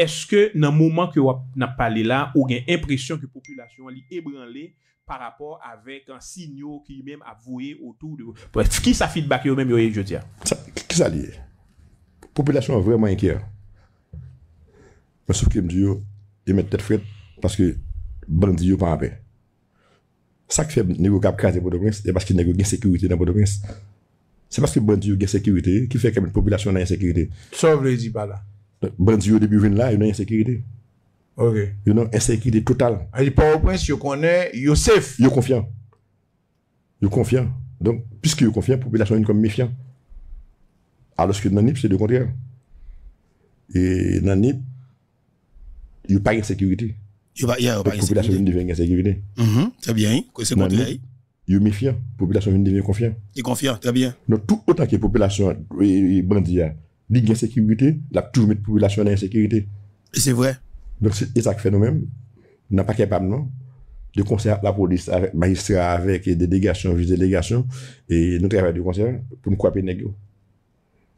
D: Eske nan mouman ki wap nan pale la Ou gen impresyon ki populasyon li e branle Par rapport avek an sinyo Ki yon mèm ap vouye
B: Ki sa feedback yo mèm yo e jote ya Ki sa li Populasyon vreman en kè Mè sou ke mdi yo Yon mèm tèt fred Paske bandi yo pa apè Sa ki feb negyo kap kase nan Bodo Prince, e bas ki negyo gen sekurite nan Bodo Prince. Se bas ki bandi yo gen sekurite, ki feb kem population nan yon sekurite.
C: Sov le di bala?
B: Bandi yo debi ven la, yon nan yon sekurite. Ok. Yon nan yon sekurite total.
C: A di Bodo Prince, yo konen, yo sef? Yo konfyan.
B: Yo konfyan. Don, pisk yo konfyan, population yon kon mefyan. A loske nan Nip, se de kontryan. E nan Nip, yo pa yon sekurite. Yon pa yon, pa yon sekurite. Yon pa yon sekurite. Yon pa
A: yon sekurite. Yon pa yon sekurite.
B: Yon me fiyan. Populasyon ven devyen konfiyan.
A: Yon konfiyan, konfiyan.
B: Non, tout otak yon populasyon yon bandiya, li yon sekurite, lak toujme yon populasyon yon sekurite. Se vwè. Non, se etak fenomen, nan pa kepab nan, yon konser la polis, maistra avèk, yon dedegasyon, yon vizelegasyon, yon nou trebèd yon konser, pou mkwa pe negyo.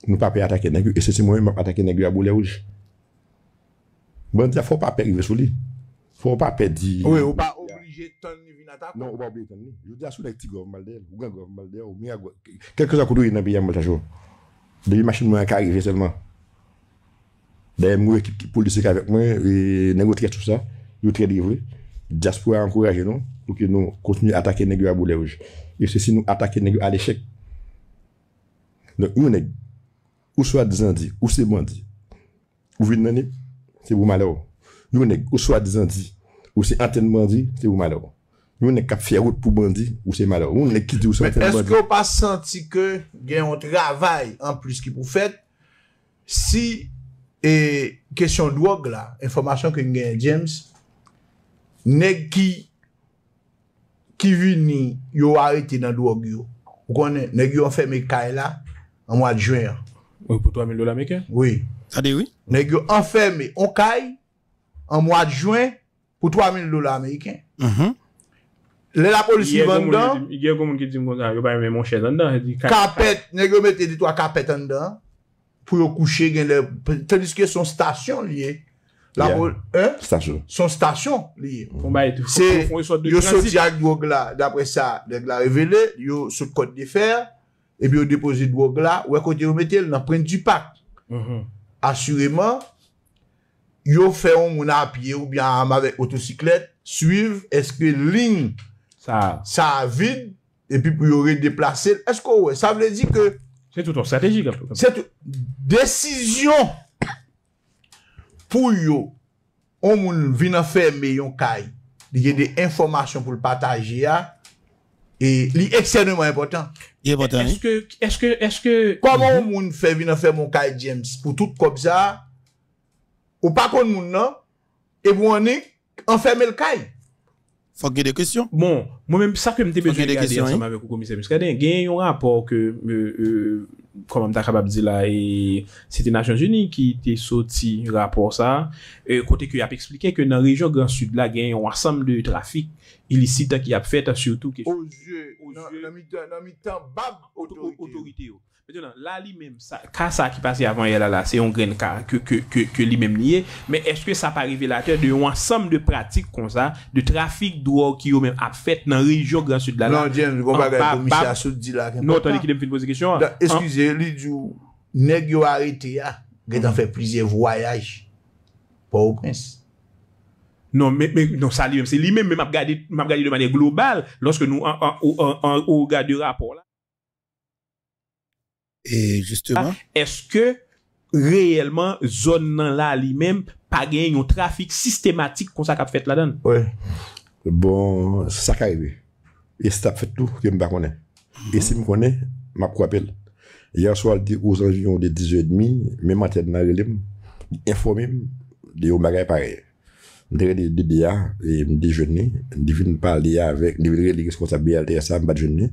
B: Nou pa pe at Fwa ou pa pedi... Ou e ou pa oblije ton ni vinata fwa? Non, ou pa beli ton ni. Jou di asou lèk ti gòv maldè, ou gòv maldè, ou mè a gòv... Kèlkèz akoudou yè nan bi yèm malta jò. Debi machin mwen akarive sèlman. Dè mwen ekip pol disèk avek mwen, yè nèng wotre tout sa, yè wotre livre, diaspo a ankouraje nou, pou ki nou kontinu atake nèng yò a bou lè wòj. E se si nou atake nèng yò alèchèk. Non, yon nèng, ou swa dizan di, ou se Yon nek ou swa dizan di. Ou se anten bandi, se ou malor. Yon nek kap fiyarout pou bandi, ou se malor. Ou nek ki di ou se anten bandi. Esti yo
C: pa santi ke gen yon travay an plus ki pou fet, si, kesyon drog la, informasyon ke gen James, nek ki ki vini yo harite nan drog yo. Nek yo anferme kay la, an mwa di juen. Ou pou to amel do la meke? Nek yo anferme, on kay, an mwa di jwen, pou 3.000 dola Ameriken. Le la polisi vandan,
D: kapet,
C: negre mette di to a kapet vandan, pou yo kouche gen le, tandis ke son stasyon liye, la bol, son stasyon liye. Se, yo sot diak d'apre sa, yo sot kote de fer, e bi yo depozit d'o glas, ou e kote yo mette, nan pren di pak. Mhm. Asuriman, yo fè ou moun apye ou byan amavek otosiklet, suiv, eske lign sa vide epi pou yo redeplase esko ou, sa vle di ke se tout an strategik an se tout, desisyon pou yo ou moun vinan fè me yon kay liye de informasyon pou l pataje ya e li ekselenman important eske, eske, eske pou tout kobza yon Ou pa kon moun nan,
D: e pou ane, anferme l kaj. Fok gen de kestyon. Bon, moun menm sa ke mte bejou de gade yon sa mame kou komise miskade. Gen yon rapor ke, koman mta krabab di la, se te na chan geni ki te soti rapor sa, kote ke ap eksplike ke nan rejyon grand sud la gen yon asam de trafik ilisita ki ap feta sur tou. Oje, oje, nan mi tan bag otorite yo. La li mèm, kasa ki pase yavon yalala, se yon gren ka, ke li mèm liye, mè eske sa pa rive la tèr de yon ansem de pratik kon sa, de trafik dwo ki yon mèm ap fèt nan rejyon Grand Sud lala? Nan, jen, nou kon pa gade yon micha sot
C: di lak. Non, ton ekidem
D: fin pose kèsyon? Eskize,
C: li djou negyo harite ya, gè dan fè plize voyaj. Po, ok.
D: Non, sa li mèm, se li mèm mèm ap gade yon manè global, lòske nou an ou gade yon rapor la. Et justement, ah, est-ce que réellement, zone nan la li mèm, pa gen yon trafik sistématique kon sak ap fèt la dan?
B: Oui. Bon, sak a yve. Et se tap fèt tout, yon mba konè. Et se mkonè, mba pou apel. Yon so al di o zanjou yon de 10 ou demi, mè mwen ten nan relèm, informèm di yon bagay parel. Ndre e, di diya, yon di jennè, di vin pal diya avèk, di vin re li responsabè al tè yon sa mba jennè,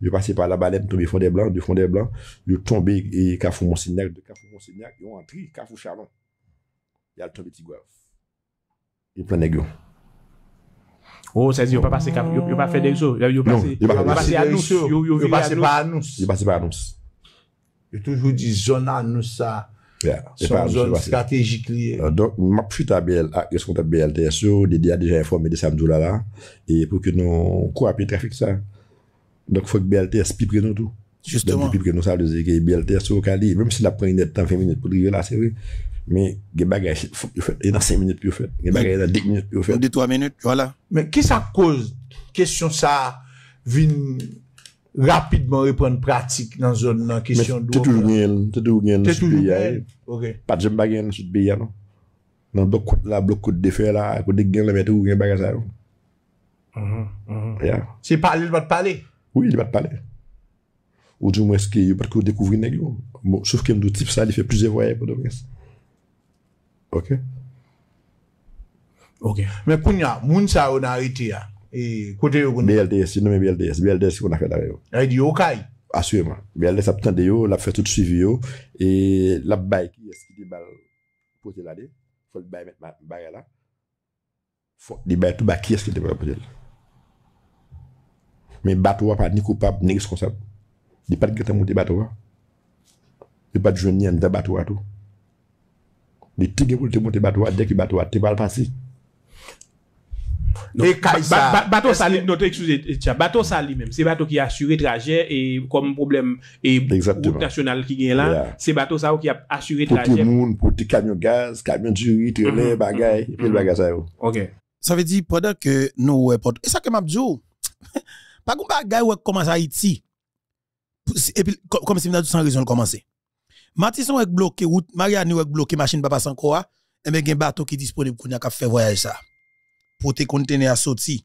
B: Yo pase pa la balèm, tombe fondè blan, yo tombe kafou e Monsignac, yon an tri, kafou Chalot, yon tombe Tigouav. Yon planèk yon.
D: Oh, sezi, yo pa pase kafou, yo pa fè deyso, yo pase anous
C: yo, yo pase pa anous.
B: Yo pase pa anous.
C: Yo toujou di zon anous sa,
B: son zon strategik liye. Euh, Don, m'apfite ak eskontak BLTS yo, lè di a deja informe de samdou lala, e pou ki nou kou api trafik sa. Donk fok BLTS pipre nou tou. Juste man. Donk pipre nou sa lese ki BLTS ou kalye. Vèm si la prene net tan 5 minute pou drive la seri. Men gen bagay chit fok yo fèt. Gen bagay nan 5 minute pou yo fèt. Gen bagay nan 10 minute pou yo fèt. Nan 10-3 minute, voilà.
C: Men kè sa kòz? Kèsyon sa vin rapidman repon pratik nan zon nan kèsyon dou? Mè tè toujou
B: gen, tè toujou gen. Tè toujou gen. Ok. Pat jèm bagay nan jout beya nou. Nan do kout la blok kout de fè la, kout de gen le mètou gen bagay sa yo.
C: Ahan, ahan.
B: Oui, il va le aller. Ou du moins, qu'il parce que découvrir les Bon, sauf qu'il y a type ça, il fait plusieurs voyages pour de OK? OK. Mais
C: pour nous, ça, on a arrêté. Hein.
B: Et côté, on a... BLDS, il nomme BLDS. BLDS, qu'on a fait derrière. Il dit OK. Assurément. BLDS a attendu, il a fait tout suivi, et la bail qui est-ce qui déballe pour te l'aller. Il faut le bail mettre ma là. Il faut le bail tout bas qui est-ce qui déballe pour te l'aller. Men batwa pa ni koupap, ne gis konsep. Di pat gretan moun te batwa. Di pat jwen nyen de batwa to. Di te gen moun te moun te batwa, dek ki batwa, te balpansi.
D: Bato sali, noto ekskouze, tcha. Bato sali menm, se bato ki asyure traje, e kom problem, e bout national ki gen lan, se bato sali ki asyure
B: traje. Pouti moun, pouti kamyon gaz, kamyon juri, trele, mhm. mhm. bagay, pe l mhm. baga sali ou.
A: Sa ve di, poda ke nou wè euh, pot, e sa ke map jo? Tch, tch, tch. Pas qu'on bagaille ou commence Haïti. Et puis, comme si on a tout sans raison de commencer. Matisson est bloqué route, Mariani est bloqué machine papa sans quoi, et il y a un bateau qui est disponible pour ka faire voyage ça. Pour te contenir à sortir.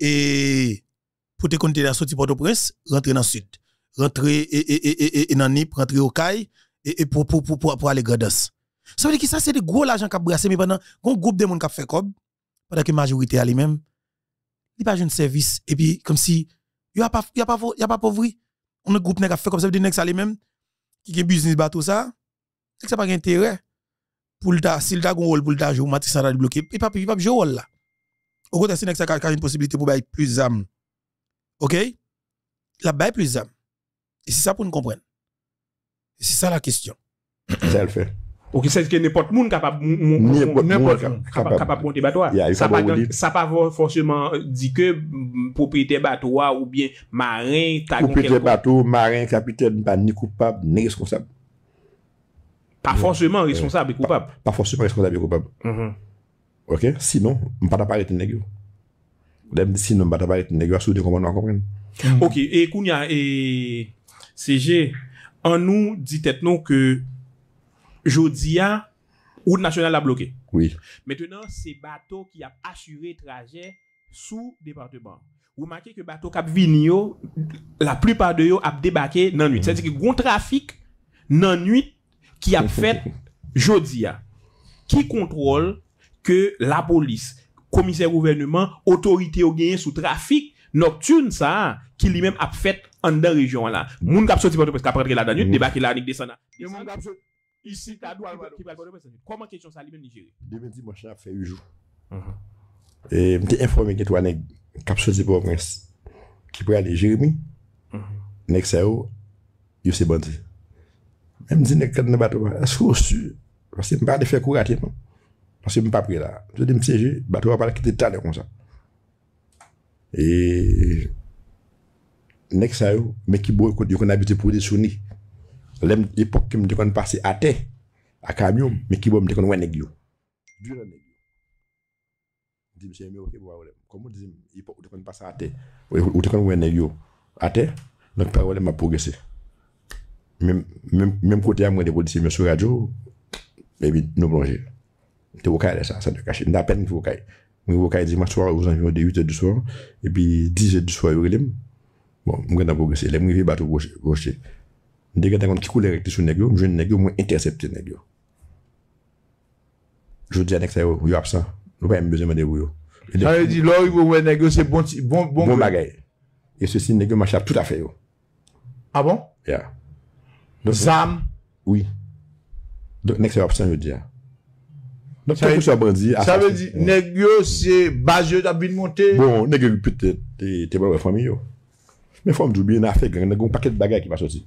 A: Et pour te contenir à sortir Port-au-Prince, rentrer dans le sud. Rentrer et, et, et, et, dans Nip, rentrer au Caï, et, pour, pour, pour, pour, aller Gradas. Ça veut dire que ça, c'est de gros l'argent qui a brassé, mais pendant qu'on groupe de monde qui a fait cob, pendant que la majorité a lui-même, il pas jeune service et puis comme si il y a pas il y a pas il y a pas pauvri on a groupe nèg a fait comme ça des nèg ça les mêmes qui gagne business bateau ça c'est que ça pas intérêt pour le ta s'il ta rôle pour le ta jouer matrice ça bloqué il e pas il e pas jouer rôle là au côté c'est nèg ça a une possibilité pour bailler plus d'âme OK
D: la baille plus d'âme et c'est ça pour nous comprendre et c'est ça la question ça le fait Ok, se di ke ne pot moun kapap moun Ne pot moun Kapap moun te batoa Sa pa forseman di ke Popite batoa ou bien marin Popite
B: batoa, marin, kapite Ni koupap, ni responsable Pa mm. forseman responsable koupap Pa forseman responsable koupap mm-hmm. Ok, si non M pa ta parete negyo Si non m pa ta parete negyo aso de komon wakopren
D: Ok, e koun ya CG An nou di tet nou ke Jodia, route nationale la bloke. Oui. Mètenan, se bato ki ap asyure trajet sou departement. Wou makè ke bato kap vini yo, la plupar de yo ap debake nan 8. Sè di ki, goun trafik nan 8 ki ap fèt Jodia. Ki kontrol ke la polis, komisè gouvernement, otorite yo genye sou trafik noktoun sa, ki li mèm ap fèt an den rejon la. Moun kap soti bato pèk ap pratke la dan 8, debake la anik desana. Moun kap soti bato Isi, Tadou Alwado, kwa man kesyon sa li men nijeri?
B: Bebe di mwosha ap fe yu jou. E mte informe gen twa neg Kapsouzi Progress ki pre ale jiri mi nek sa yo, yose bante. E mdi nek kade ne batwa eskou su, rase mba de fe kou rate rase mpa pre la mse de mseje, batwa pala kite tade kon sa. E nek sa yo, me ki bo ekot yo kon abite pou de sou ni. Lem hipok ki mwen te kon pase ate, akamyon, me kibo mwen te kon wene gyon. Diyon wene gyon. Dizim chenye mwen ok pou wawolem. Kom mwen dizim hipok mwen te kon pase ate, wote kon wene gyon ate, lak par wolem apogese. Mem kote ya mwen depo di se mwen sou radio, me bi nou blanje. Te wokay le sa, sa de kache. Nda pen ki wokay. Mwen wokay di maswa wazan jyon de 8 e du swa, e bi 10 e du swa yon wilem. Bon, mwen apogese. Lem mwen vye batou woshi. Ndegye tan kont ki koule rekti sou negyo, mwen jwen negyo mwen intersepte negyo. Jou diya, nek sa yo, yo apsan. Ou pa yon mbezeme deyo yo. Sa yon di, lor
C: yon wè negyo, se bon
B: bagay. E se si negyo manchap tout afe yo. A bon? Ya. Zam? Oui. Dok nek sa yo apsan, yo diya.
C: Dok te kousa bandi. Sa yon di, negyo
B: se baz yo da bin monte. Bon, negyo yon pute te bol wè fami yo. Men fami djoubi yon afe, gen negyo yon paket bagay ki va soti.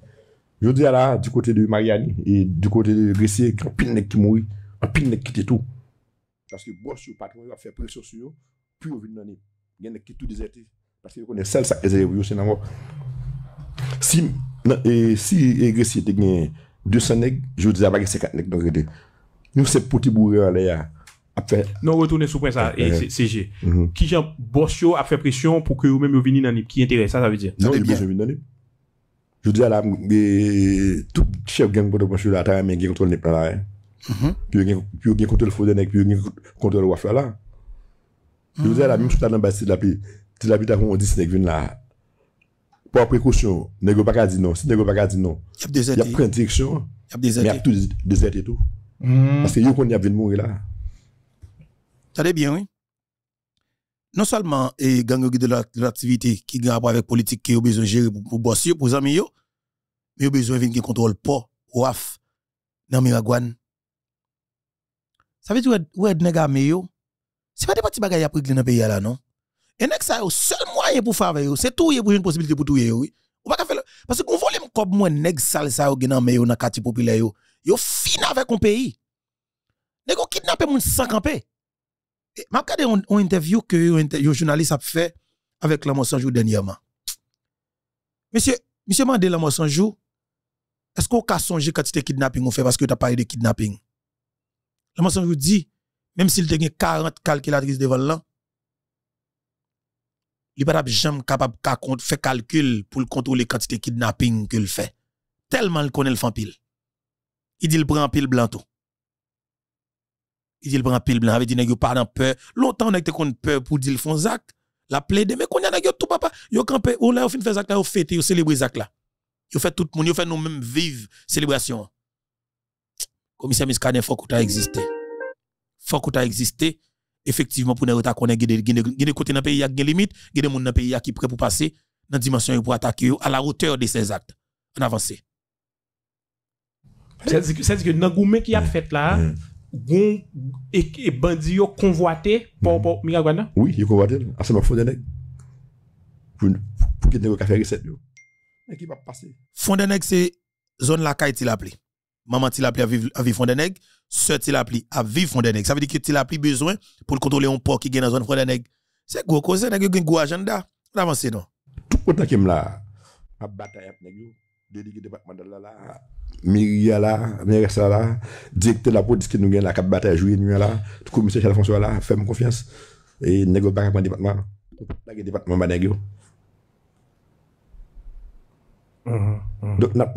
B: Je dis à du côté de Mariani et du côté de Gressier, un pile qui mourit, un pile qui qui tout. Parce que bossio le patron va faire pression sur eux, puis ils vin dans Il y qui tout déserté parce qu'ils connaissent celle ça les élèves c'est mort. Si et si Gressier te gagne 200 nèg, je dis à pas 50 nèg dans le Nous c'est petit bourré à l'air.
D: Non, retournez sur point ça, et CG. Mm-hmm. Qui, boss, a fait pression pour que vous-même vous veniez dans l'équipe qui intéresse, ça, ça veut dire. Non, il dans
B: bien, je dis à la, tout chef gang pour de branche la t'as mais qui contrôle les plans là. Hein. Mm-hmm. Puis qui contrôle le contrôle faux puis qui contrôle le contrôle là. Je vous dis à la, même chose dans l'ambassade la puis la pita on dit, c'est là. Pour précaution, nest pas pas dire non. Si n'est pas dire non, il y a plein de directions. Il y a des tout et tout. Mm-hmm. Parce que a qu'on y a venu mourir là.
A: Ça allait bien, oui non seulement et gang de l'activité qui rapport avec politique qui a besoin de gérer pour, pour bosser pour amis mais a besoin de contrôle pas waf dans Miragouane. ça veut dire ouais nèg avez c'est pas des petits bagages après dans pays là non et nèg ça le seul moyen pour faire avec c'est tout pour une possibilité pour tout oui ou pas faire parce vole moi nèg sale ça yo dans mais dans quartier populaire yo yo fin avec un pays nèg kidnapper sans camper vous regardé une interview que le journaliste a fait avec la Sanjou dernièrement. Monsieur, monsieur Mandela Sanjou, est-ce qu'on a songé quantité de kidnapping ou fait parce que tu as parlé de kidnapping? La Sanjou dit, même s'il a 40 calculatrices devant là, il n'est pas capable de faire calcul pour contrôler quantité de kidnapping qu'il fait. Tellement il connaît le fan pile. Il dit, il prend pile blanc il dit prend pile blanc avait dit nèg pas dans peur longtemps a été qu'on peur pour dire le fond, zac la plaide mais qu'on a pas tout papa yo campé on oh, là on fin faire zac là on fête on célébrer zac là yo fait tout le monde yo fait nous mêmes vivre célébration commissaire Miskaden faut que tu existé faut que tu existé effectivement pour nous ta connait gène côté dans pays y a des limite des monde dans pays qui prêt pour passer dans dimension pour attaquer
D: à la hauteur de ces actes en avancer c'est-à-dire que, que qui a mm. fait là, mm et, et e bandit yo convoité pour mhm. pour Miragwana
B: oui ils convoité à ce moment Fondeneg pour pour qu'il ait faire recette yo mais qui va passer
A: Fondeneg c'est zone la caille l'a appelé maman il appelé à vivre à vivre Fondeneg sœur l'a appelé à vivre Fondeneg ça veut dire que il plus besoin pour contrôler un port qui est dans zone Fondeneg c'est gros cause nèg gen gros agenda l'avancée non
B: tout autant est là a bataille avec nèg yo délégué département de là, Miri a la, miri a sa la, dik te la pou diske nou gen la kap bat a jwi nou a la, tout kou misè chè la fonso a la, fèm konfians, e negyo baka mwen debatman, lage debatman mwen mwen negyo.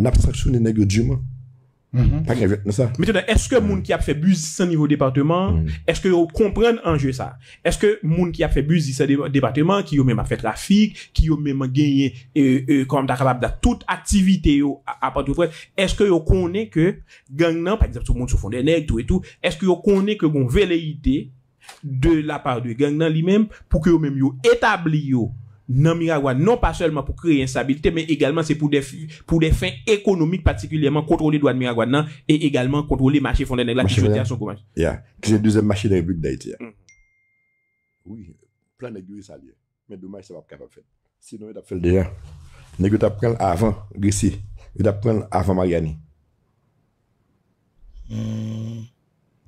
B: N ap sakso ne negyo djima, Mhm. ça.
D: Mais est-ce que moun qui a fait business au niveau département, mhm. est-ce que vous comprenez enjeu ça? Est-ce que moun qui a fait bus département, qui ont même fait trafic, qui ont même gagné, euh, euh, comme capable toute activité à part de est-ce que vous connaissez que gang par exemple, tout le monde se fond des nègres, tout et tout, est-ce que vous connaissez que gon véléité de la part de gang lui-même pour que vous même yo établi nan miragwa, non nan pa selman pou kreye insabilite, men egalman se pou defi pou defi ekonomik patikuleman kontrole doan miragwa nan, e egalman kontrole masye fonden negla ki chote a son pou
B: masye ya, ki se duze masye de repute daye ti ya oui, plan negyo yi salye men doumache se wap kapap fè sinon yi tap fèl deyan, negyo tap pren avan, gresi, yi tap pren avan ma gani mm-hmm.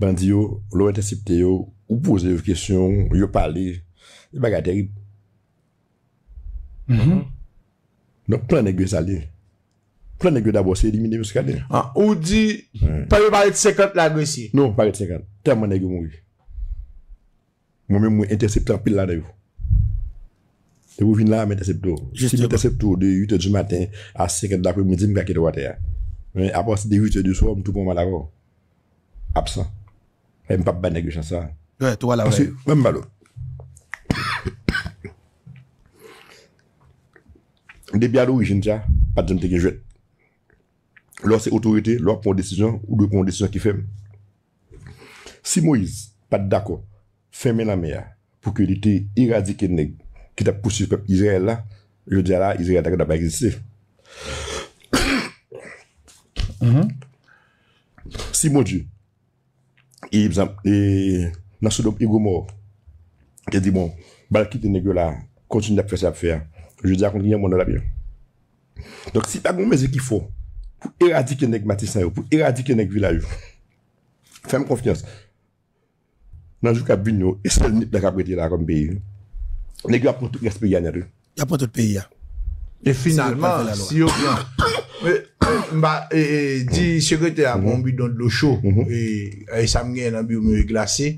B: bandi yo, lo entesipte yo ou pose yo kesyon, yo pale
E: yi
B: bagate yi Donk plan negwe sa li Plan negwe da bo se Ou di Pari pari tseket la gwe si Non pari tseket Mwen mwen interceptan pil la dev Te wou vin la mwen intercepto Si mwen intercepto de 8 di maten A 5 di dakwe mwen di mga kete wate Apo se de 8 di sou Mwen tou pou mwen la go Absan Mwen pap ban negwe chansa
A: Mwen mwen balo
B: Depuis à l'origine, pas de te jouer. Lorsque c'est autorité, lorsque prend décision, ou de prendre décision qui fait. Si Moïse, pas d'accord, fermer la mer pour que l'été éradique les qui t'a poussé le peuple Israël là, je dis là, Israël n'a pas existé. Si mon Dieu, il et dans ce dom, il dit bon, bah, quitte les là, continue à faire ça, à faire. Je di akon liye moun an la biye. Donk si ta goun mezi ki fo, pou eradike nek matisa yo, pou eradike nek vila yo, fèm konfians, nanjou kap vin yo, eske loun nip la kap weti la akon biye yo, nek yo apon tout respe yanyan yo. Yapon tout peyi ya. E finalman,
C: si yo vyan, mba, e, di sekwete apon bi donk lo chou, e, e sam gen an bi yo mwen glase,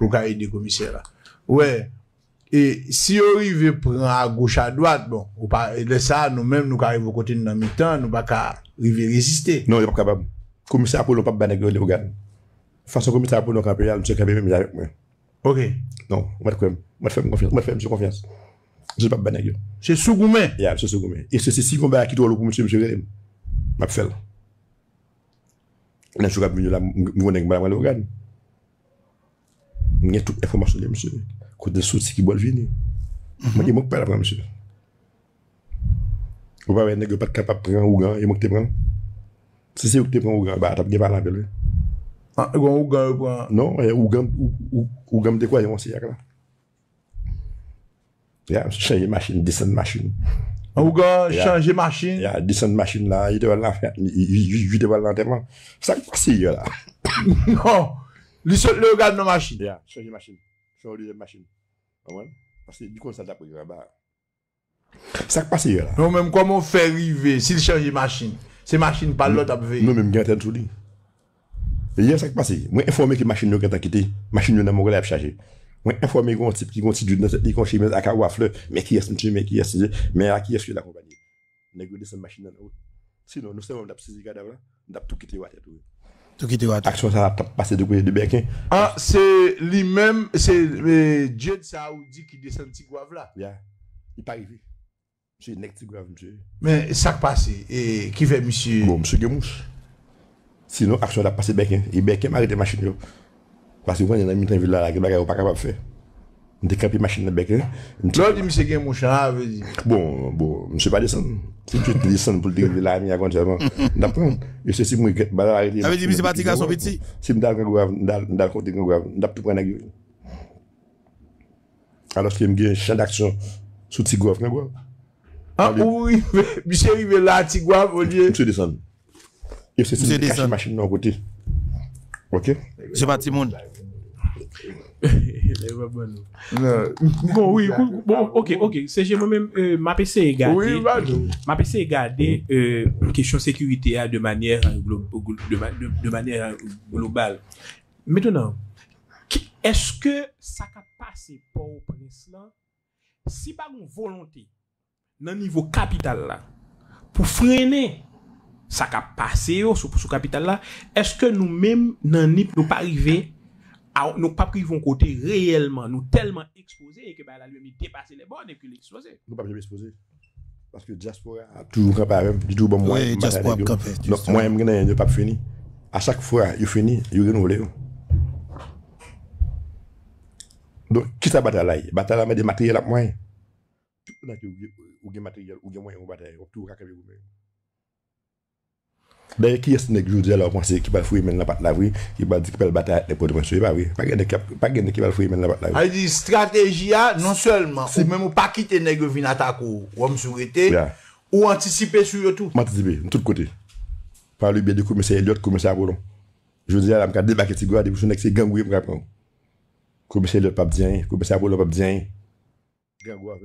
C: pou ka yede komisye la. Ouè, Et si on arrive à à gauche à droite, bon, ou pas, et ça, nous-mêmes,
B: nous arrivons au côté de notre mi-temps, nous pas qu'à résister. Non, il n'est pas capable. Commissaire Apollo, pas banner le organe. Façon commissaire Apollo, quand il y a, monsieur Kabé, même avec moi. Ok. Non, moi, je fais confiance. Moi, je fais confiance. Je ne pas banner C'est Sougoumé. Oui, c'est Sougoumé. Et c'est si qu'on va qui doit le pour monsieur, monsieur m'a fait. Là, je vais venir là, je vais venir à l'organe. Il y a toute information de monsieur. Kote sot mhm. si ki bol vini. Mwen yon mok pè la pran, msir. Ou pa wè nèk yo pat kapap pran ougan, yon mok te pran. Se se yo k te pran ougan, ba tap gen pa lan pel. An, yon ougan yo pran? Non, yon ougan mdekwa yon si ak la. Ya, msir, chanje machin, desen machin. An, ougan, chanje machin? Ya, desen machin la, yon te val lan pran. Yon te val lan te pran. Sa kwa se yo la? Non, li sot le yon gade nan machin. Ya, chanje machin. Mwen informe ki masjine yo gen ta kite, masjine yo nan mongole ap chaje. Mwen informe ki yon tip ki gonsidu nan se dikonshi men a ka wafle, men ki yes mtje, men ki yes sije, men a ki yes sije la kompanyi. Negode sen masjine nan ou. Sinon, nou se mwen dap se ziga davan, dap tou kite yo atet ou. Aksyon ah, sa bon, la pase de kouye de beken. Ah, se li mem, se jèd
C: sa ou di ki desan tigwav la. Ya. Mse nek tigwav mse.
B: Men, sak pase, e ki ve mse? Mse gemous. Sinon aksyon la pase beken, e beken marite masin yo. Pasè wè nè nan mi tan vide la la ki bagè wè pa kapap fè. Mwen te kepi masin nan beke. Lò di mse gen monsha avè di. Bon, bon, mse pa de san. Si mse te de san pou di gen vè la mi akon chèman. Ndapè, yose e si mwen kep baray li. Ndapè di mse pa di gaso biti. Si m dal gen gwaf, dal konti gen gwaf. Ndapè pwè nage. Alos ki m gen chan d'aksyon. Souti gwaf gen gwaf. Ha ou yi, mse yi vè la tigwaf oje. Mse de san. Mse de san. Mse de san masin nan gwaf. Ok.
E: Mse pa ti moun. Mse de san.
D: Non. Bon, bon, ok, ok, seje mou men Ma pe se e gade Ma pe se e gade Kèchon sekurite a de manye euh, De manye euh, global Mètè nan Eske sa ka pase Po ou panis la Si bagon volante Nan nivou kapital la Pou frene Sa ka pase yo oh, sou kapital la Eske nou men nan nip nou pa rive Ah, nous pas un côté réellement, nous
B: tellement exposés et que bah, la lumière dépasse les bornes et que l'exploser. Nous pas jamais exposés. Parce que diaspora a toujours campé avec du tout bon moi. Oui, diaspora a campé. Donc moi, je pas fini. À chaque fois, il fini, il renouvelé. Donc, qui ça bataille là Bataille là, des matériels à moi. Tout le monde a des matériels, ou des moyens, ou bataille, ou tout le monde a des matériels. Deye ki yos nek joudi ala ou pwansi ki pal fwi men la pat la vwi, ki pal di ki pal bata at nek pot de mwensi yon pa vwi. Pa gen nek ki pal fwi men la pat la vwi. Ay
C: di strategi ya, non sèlman, ou mèm ou pa kite nège vin atak ou wèm souretè,
B: ou anticipè sou joutou. Anticipè, mtout kote. Pwalu be de koumè sè yot, koumè sè avou lò. Joudi ala mka debake tigwa, debi chou nek se gangou yon mkèm prong. Koumè sè yot pap diyen, koumè sè avou lò pap diyen. Gangou av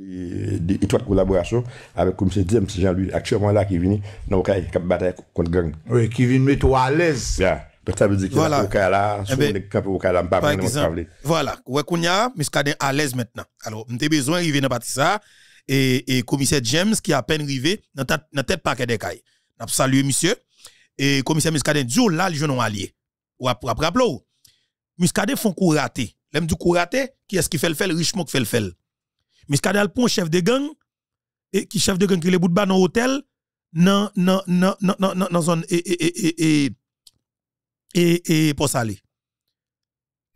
B: étroite collaboration avec le commissaire James Jean-Louis actuellement là qui vient dans Okaï de bataille contre gang. Oui, qui vient mettre à l'aise. Yeah. Donc ça veut que voilà. Okaï là, eh sur ben, le camp Okaï là, pas parler.
A: Voilà, ouais à l'aise maintenant. Alors, m'te besoin d'arriver dans partie ça et et commissaire James qui est à peine arrivé dans peut tête paquet des cailles. N'a salué monsieur et commissaire Miskaden du là le jeune allié. Ou après rappelou. Miskaden font courater. L'aime du courater, qui est-ce qui fait le fait richement qui fait le fait Miskade prend chef de gang, et qui chef de gang qui le bout de bas dans l'hôtel, dans la zone et, et, et, et, pour aller.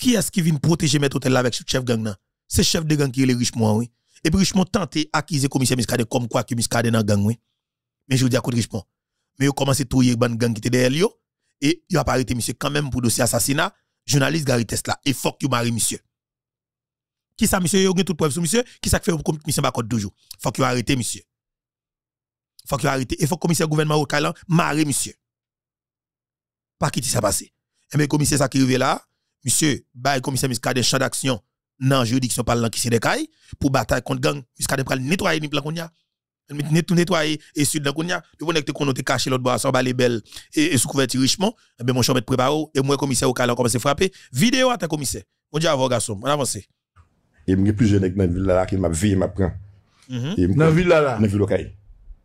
A: Qui est-ce qui vient protéger mettre Hôtel avec ce chef de gang C'est C'est chef de gang qui est le Richemont, oui. Et puis Richemont tenté, le commissaire Miskade comme quoi que est dans gang, oui. Mais je vous dis à coup de Richemont. Mais il commence à touiller bande gang qui était derrière et il a pas arrêté monsieur quand même pour dossier assassinat, journaliste Gary Tesla. Et fuck you marie monsieur. Qui ça, monsieur, yo, tout preuve sur monsieur, qui ça fait pour commissaire Bakot toujours. Faut qu'il arrête, monsieur. Faut qu'il arrête. Et faut que commissaire gouvernement au Calan marre, monsieur. Pas qui ça passé. Et eh bien, commissaire ça qui arrive là, monsieur, bail commissaire Miskade champ d'action dans la juridiction parlant qui c'est décaille pour bataille contre gang. Miskade pral nettoyer ni plan qu'on y nettoyer et sud de qu'on y a. Le bon qu'on caché l'autre bois, sans les belle, et, sous couverture richement. Et eh bien, mon champ est préparé et moi, commissaire au on commence à frapper. Vidéo à ta commissaire. On dit avant, garçon, on avance
B: il y a plusieurs nek villa la qui m'a vu m'a pran.
A: Nan villa la? Nan villa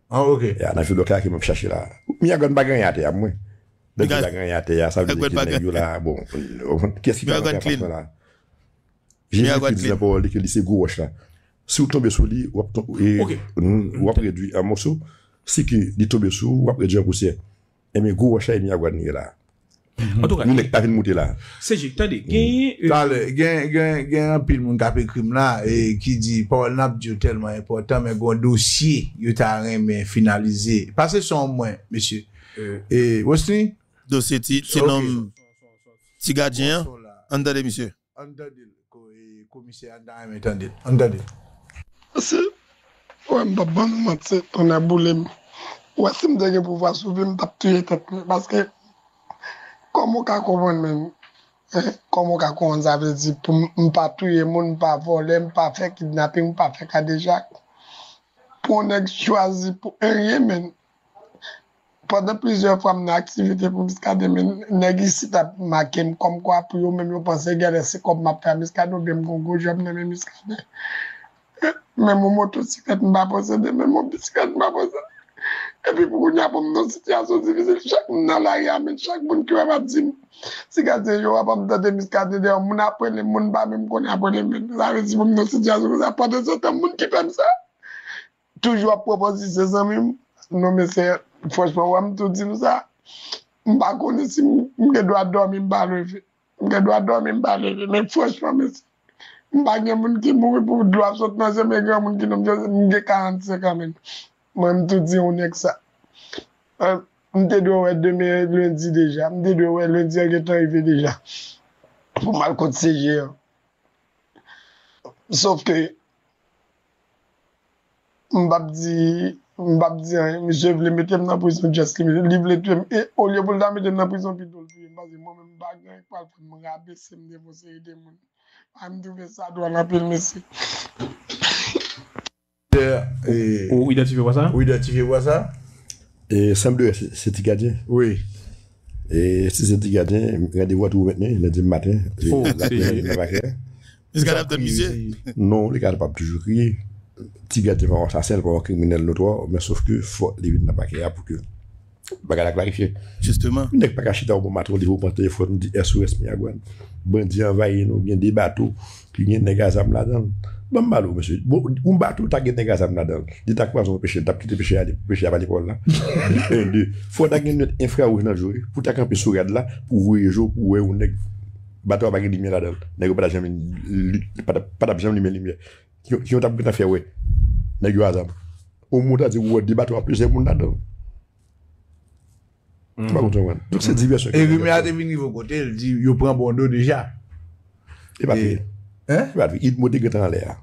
A: ah ok. Ya
B: a villa qui qui map cherché la. Mi a y a yate ya mwen. y a Il y à terre, ça veut dire yo la, bon, qu'est-ce ki qui a ya la. J'ai vu qu'il disait pour que lycée gros là. Si vous tombez sur lui, vous avez réduit un morceau. Si vous tombez sur vous, vous avez réduit un poussière. Et mais gros là, il a là. Mwen ek ta fin mwote la
D: Seji, tade, gen
C: yon Tade, gen yon pil mwen kape krim la Ki di, pou anap diyo telman Eportan, men gwen dosye Yo ta reme finalize Pase son mwen, mesye E, wosni? Dosye ti, se nom
A: Tiga diyan, andade mesye Andade Andade
E: Mwen se, wè mda ban mwen se Tone boulem, wè si mdegye Pou vwa soubi mda ptuye tetne Paske Koumou ka koumoun men, eh, koumou ka koumoun zavezi pou mpa touye moun, mpa vole, mpa fek kidnape, mpa fek adejak, pou nek chwazi pou enye men. Pwede plizye fwa mnen aktivite pou biskade men, nek isi ta maken kom kwa pou yo men, mwen pwese gelese kom mpa fek miskade, ou dem kongou jom ne men miskade. Eh, men mwen motosiket mba posede, men mwen bisiket mba posede. Epi pou gwen apon moun siti aso zivize lè chak moun nalari amè chak moun ki wè va zim. Si gase yo apon moun tote miskati dey wè moun aponè moun bame moun kon aponè mè. Zare si pou moun siti aso gwen apote se tem moun ki tem sa. Toujwa pou pou si se se mè moun. Nou mè se fosh mè wè moun tou zim sa. Mba konè si mwen gè dwa do mè mba lè vè. Mwen fosh mè mè si. Mba gen moun ki moun wè pou dwa sot nan se mwen gen moun ki nan jose mwen gen 40 sek amè mè. Mwen mtouti yon ek sa. Mte dwe wè demè lwèndi deja. Mte dwe wè lwèndi ak etan rive deja. Mwen malkot seje. Sof ke, mbap di, mbap di, mse vle metem nan pwison jasli. Mli vle twem, e, olyevou la metem nan pwison pidolzi. Mbap di, mwen mbagran kwa fwi mga abese mde mwose yede mwen. Mwen mtou ve sa do an apel mesi.
C: Ou identifié voisin ça il a ça
B: Et samedi, c'est Oui. Et si c'est Tigadier, regardez vous à tout maintenant, matin. Oh, Est-ce
E: de
B: Non, les gars ne pas toujours crier. va sa selle pour un criminel notoire, mais sauf que faut dans pour que. clarifier. Justement. pas pas dans dans pou matro li faut SOS Bandi il de Bambalo mese, ou mbato bon, tak eten gazap nadal Di tak pason peche, tap kite peche Peche apan li kol la Fon tak gen net enfra ouj nan jo Pou tak anpe sou red la, pou vwe jou Pou vwe ou neg, batwa bagi di myel nadal Neg yo pata jam Patap jam ni myel ni myel Yon tap kwen ta fe we, neg yo gazap Ou mouta di wote, di batwa pwese moun nadal Mwakoutou an, tout se divye sou E vime
C: ate vi nivou kotel, di yo pran
B: bondo dija E bapil E bapil, it mouti kwen tan le a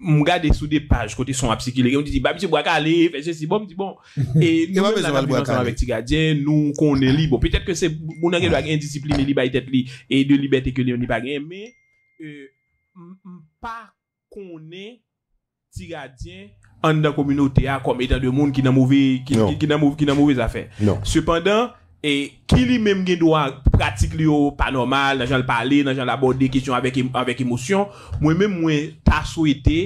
D: m'garder sous des pages côté son psychologue on dit bah petit bois calé fait ceci bon dit bon et nous avec Tigadien nous qu'on est libre peut-être que c'est mon gars doit une discipline libre tête li et ah. e de liberté que on e, pas gain mais pas qu'on est Tigadien en dans communauté comme étant de monde qui n'a mauvais qui qui n'a mauvais qui n'a mauvais affaire cependant E ki li menm gen do a pratik li yo pa normal, nan jan l pale, nan jan l abode de kisyon avek emosyon mwen men mwen ta souete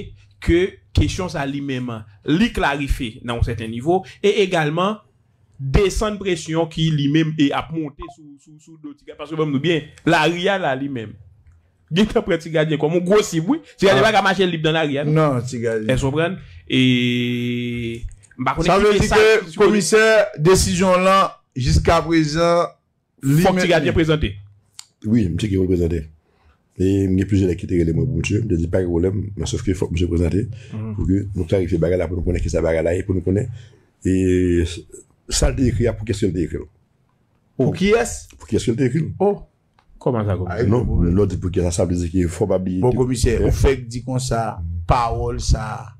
D: ke kisyon sa li menman li klarife nan ou seten nivou e egalman desan presyon ki li menm e ap monte sou do tiga, paske mwen nou bien la riyal la li menm gen te pre tiga gen kou, mwen gwo sivou tiga di ba ah. ka machel lip dan la riyal nan non, tiga li komiseur desisyon lan Jiska breze Fok ti gade yon prezante
B: Oui, mse ki yon prezante Mne prezante ki te gade mwen bonche Mne se fke fok mse prezante Mwen se fke fok mse prezante E San te ekri a pou keske l te ekri Pou ki es? Pou keske l te ekri Non, lò di pou keske sa Bon komise, ou fek
C: di kon sa Pa wol sa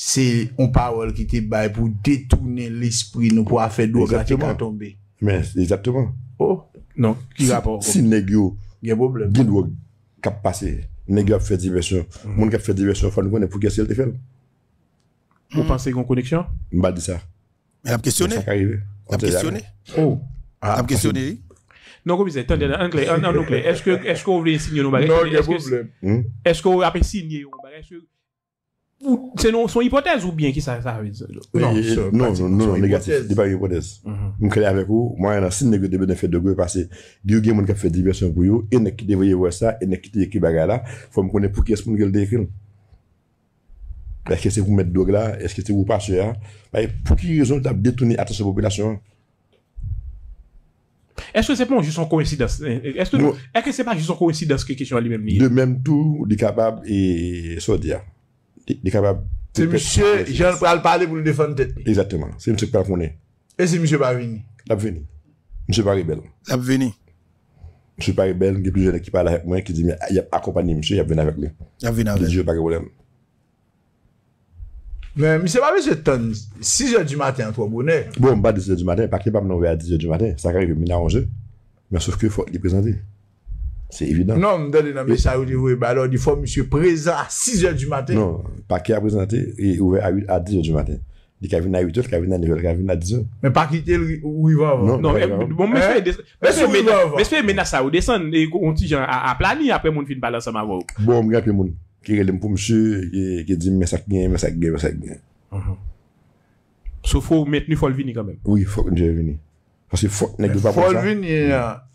C: c'est on parole qui te bail pour détourner
B: l'esprit nous pour faire d'eau gratuite tomber. Mais exactement. Oh, non, qui rapport Si nèg yo, il y a problème. Qui doit cap passer, nèg a fait diversion. Mm. Moun qui fait diversion, faut nous connaître pour qu'est-ce qu'il te fait.
D: Vous mm. pensez qu'on connexion
B: M'a dit ça. Mais la questionné. Ça oh. arrive. Ah. questionné. Oh. La questionné.
D: Non, comme je attendez, en anglais, en anglais, est-ce que est-ce qu'on vous voulez signer nos bagages Non, il y a problème. Est-ce que vous hmm? avez signé nos bagages c'est non son hypothèse ou bien qui ça, ça veut dire Non, non,
E: non, non,
B: négatif. Ce n'est pas une hypothèse. Mhm. Je suis avec vous. Moi, il y a six négociations de bénéfices de groupe parce que il y a des gens qui fait diversion pour vous, Il qui devraient voir ça, et qui a qui devraient là. Il faut me connaître pour qui est-ce qu'on le décrit. Ben, est-ce que c'est vous mettre drogue là Est-ce que c'est pour passer là hein? ben, Pour qui raison tu as détourné l'attention de la population
D: est-ce que c'est pas juste une coïncidence Est-ce que
B: ce c'est pas juste une coïncidence que question lui-même De même tout, il est capable et sortir. De kapab... Se msye, jen pral pale pou nou defon tet. Eksateman, se msye pral pou nou. E se msye parveni? Labveni. Msye parveni bel. Labveni. Msye parveni bel, gen pli jene ki pale avek mwen, ki di yap akopani msye, yapveni avek li. Yapveni avek. De diyo parveni.
C: Men, msye parveni se ton, 6 yo di maten an to
B: bonen. Bon, mba 10 yo di maten, pa kye pa mnen ouve a 10 yo di maten, sa karek men a anje. Men souf ke fote li prezante. Se evidant.
C: Non, mde de nan mese non, a ou de vou e balon di fò monsye prezant a 6 je djou maten. Non,
B: pa ki a prezant e ouve a 10 je djou maten. Di ka vin na 8 je, di ka vin na 9 je, di ka vin na 10 je.
D: Men pa ki tel ou i va avon. Non, mese fè mena sa ou desan e konti jan a plani apè moun fin balon sa m avon.
B: Bon, mga pè moun ki relèm pou monsye ki di mese ak gen, mese ak gen, mese ak
D: gen. Sou fò mèteni fòl vini kamèm.
B: Oui, fòl vini. Fòl vini,
D: ya.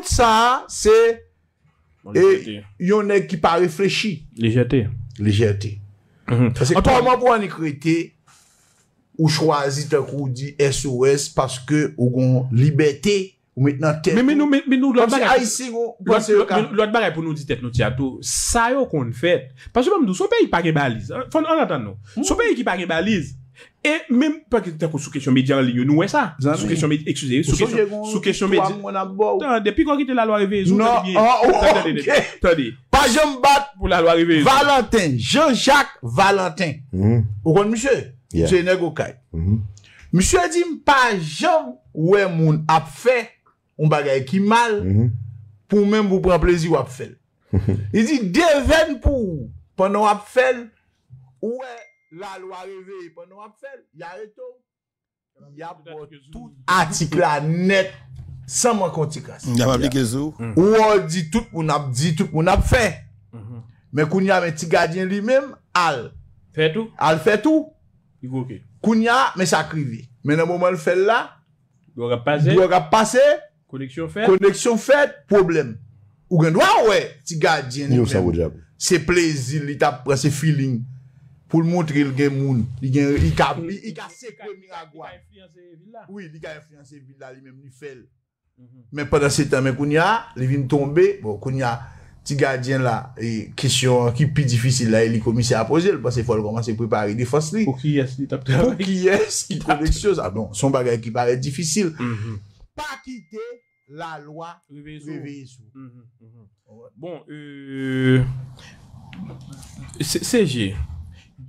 C: Tout sa se bon, e, yon ekipa reflechi. Lijete. Lijete. An tolman pou an ekrete ou chwazi te kou di
D: SOS paske ou gon libeti ou met nan te. Men nou lot bagay pou nou di tet nou tiyato. Sa yo kon fet. Paske pou mdou soupe ekipa gebaliz. Fon an atan nou. Mmh. Soupe ekipa gebaliz. Et mèm pa kèta pou sou kèchon medyan lè yon nou wè sa Sou kèchon medyan Depi kon kète la loi revè yon Non, ah, ok Pajan bat pou la loi revè yon Valentin, Jean-Jacques
C: Valentin Ou kon msè Msè yon nèk ou kè Msè di mpajan Ouè moun ap fè Mbaga yon ki mal Pou mèm mou pran plezi wap fè I di devèn pou Pwennon wap fè Ouè La lwa revi, pa nou ap fel, ya re to. Ya po tout atikla net sa mwen konti krasi.
A: Mm. Ou
C: ou di tout, ou nap di tout, ou nap fe. Mhm. Me koun ya me ti gadyen li mem, al. Fe tou? Al fe tou. Koun ya, me sa krivi. Men an mouman fel la, gwa gwa pase,
D: koneksyon
C: fet, problem. Ou gen dwa we, ti gadyen li mem. Yo sa wou di ap. Se plezi li tap prese feeling. pou l'montre l gen moun. L gen, i ka, i ka sekwe miragwa. Li ka efianse vila. Oui, li ka efianse vila li menm li fel. Men, padan se teme koun ya, li vin tombe, bon, koun ya, ti gadyen la, e, kesyon ki pi difisil la, e li komise a poze, l pas e fol koman se prepari, li fos li. Ou ki yes, li tapte. Ou ki yes, li tapte. Ou ki yes, li tapte. Konek syo sa, bon, son bagay ki paret difisil. Pa kite la loa, veve yisou.
D: Bon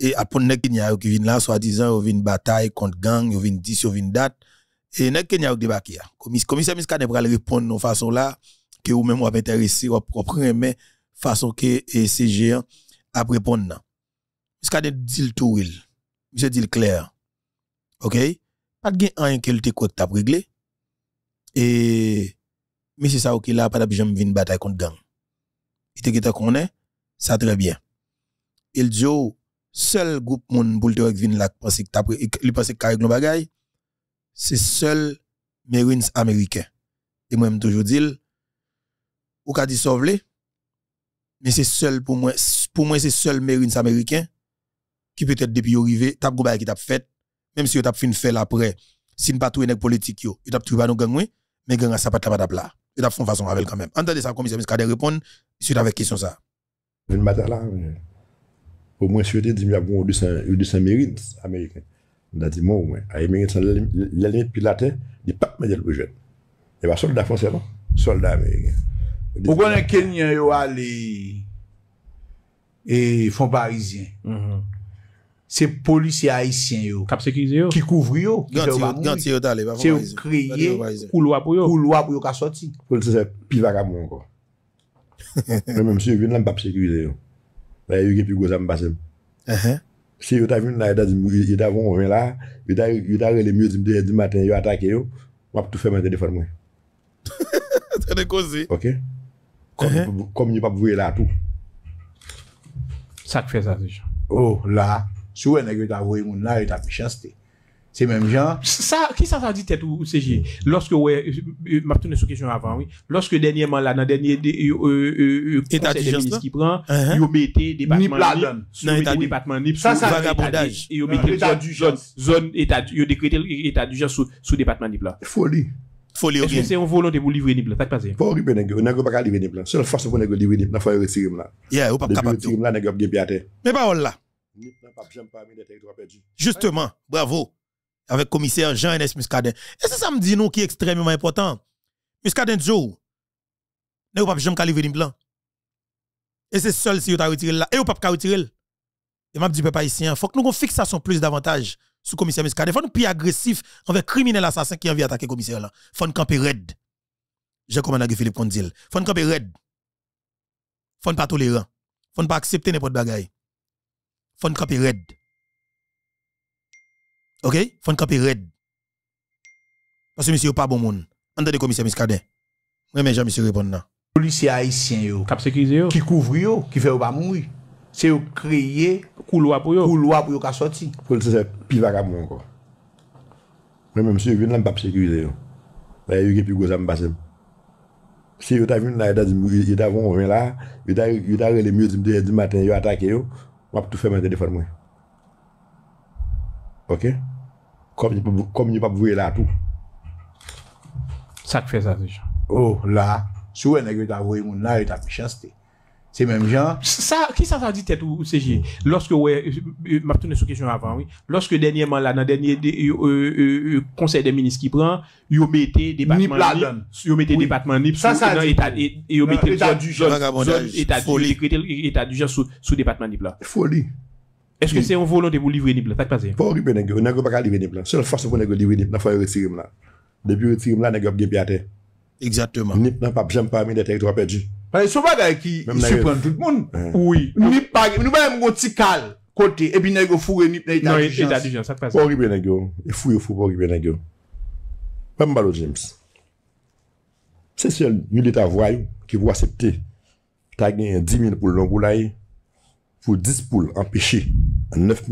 A: et après nek Kenya qui vient là soi-disant ils une bataille contre gang ils viennent 10 ils viennent date et nek Kenya qui débarque là commissaire Miskane pour répondre de façon là que ou même ou intéressé ou prendre mais façon que eh, CG a répondre là hein. Miskane dit le tout il monsieur dit clair OK pas de rien que t'as quoi t'a réglé et mais c'est ça OK là pas jamais venir bataille contre gang il te connaît ça très bien il dit oh, seul groupe moun qui le vin là pense que pris penser que des bagay c'est seul Marines américain et moi même toujours dit ou ka di sauver mais c'est seul pour moi pour moi c'est seul Marines américain qui peut-être depuis arrivé t'a go bagay qui t'a fait même si fait fin fait après si n'a pas trouvé e nèg politique yo t'a trouvé dans gang oui mais gang ça pas là là t'a une façon avec quand même entendez ça commissaire Miskader répondre suite avec question ça
B: une matière là hein, Ou mwen sou ete di mi avon ou du sa merid, Ameriken. Nan di mou mwen. Aye merid san lelimit pilaten, di pap mwen jel ou jen. Ewa solda fonselan, solda Ameriken. Ou konen kenyen yo a li
C: e fon parizien. Mm-hmm. Se polisi aisyen yo. Kap sekrize yo. Ki kouvri yo. Ganti
A: yo tali. Se yo kreye
C: kouloa pou yo. Kouloa pou yo
B: ka soti. Kouli se se pi vaka mwen kon. Mwen mwen msye yon vyen lan pap sekrize yo. La yu gip yu go sa mbase m. Ehe. Si yu ta vin la yu ta zimou, yu ta voun wè la, yu ta relem yu zimde, zimaten, yu atake yu, wap tou fè mwen te difan mwen.
A: Se de kozi.
B: Ok. Kom yu pap vwe la tou.
C: Sakfe za zi chan. Ou oh, la, si wè nè yu ta vwe moun la, yu ta mi chan
D: sti. C'est même genre. Ça, qui ça, ça dit tête ou CG? Lorsque, ouais, euh, euh, m'a tourné sur question avant, oui. Lorsque dernièrement, là, dans le dernier, euh, état qui prend, uh-huh. ils ont département Ça, ça, Zone état, d'urgence sous, département NIP Folie.
B: Folie, est c'est une volonté pour livrer NIP là? T'as Pas pas? pas livrer NIP Seule force pour livrer NIP faut retirer là. Yeah, ou pas capable. Mais pas là. Justement,
A: bravo avec le commissaire jean ernest Muscadet. Et c'est ça me dit nous qui est extrêmement important. Muscadin Joe, ne pas jamais caliver d'un plan. Et c'est seul si vous avez retiré là. Et vous pas retirer. Et m'a dit, peuple haïtien, faut que nous fixions plus davantage sur le commissaire Muscadin. Faut nous plus agressif envers criminels assassins qui envie attaquer le commissaire là. Faut nous camper raid. J'ai commandé Philippe Condil. Faut nous camper raid. Faut nous pas tolérant. Faut pas accepter n'importe bagaille. Faut nous camper raid. Fon kapi red Mwen se misi yo pa bon moun Ande de komise misi kade Mwen men jan misi repon nan Polisi a isyen yo Ki kouvri yo, ki fe ou ba
C: moun Se yo kreye kou loa pou yo ka soti Polisi se piva ka moun
B: Mwen men misi yo vin lan pa psikirize yo La yo ge pi goza m basem Si yo ta vin la Yo ta vin la Yo ta re le mou di maten yo atake yo Wap tou fè mwen de defon moun Ok Kom yon pa pou vwe la tou.
D: Sa kwe sa zè chan. Oh la, sou yon negre ta vwe moun la, yon ta pichan ste. Se menm jan. Sa, ki sa sa di tèt ou seje? Lorske wè, map tou nè sou kèchon avan wè. Lorske denye man la nan denye, yon euh, euh, euh, konsey de minis ki pran, yon mette debatman nip, yon mette debatman nip. Sa sa di. Yon mette yon zon, yon zon etat duje, etat duje sou debatman nip la.
B: Foli. Eske se yon volon de pou livwe nip la, takpase? Pou ribe negyo, negyo baka livwe nip la. Se yon fwase pou negyo livwe nip la, fwa yon retirim la. Depi retirim la, negyo ap genp yate. Exactement. Nip la pa jem pa mi detektor ap edji.
C: Panè, sou bagay ki, yon supran tout moun. Oui. Nip pa genp, nou bayan mwoti kal kote, ebi negyo fwou re nip la, yon ta dijan. Pou
B: ribe negyo, e fwou yon fwou pou ribe negyo. Pè mbalo James, se yon milita vway, ki vwa septe, tagnen yon di min pou l pour 10 poules empêcher 10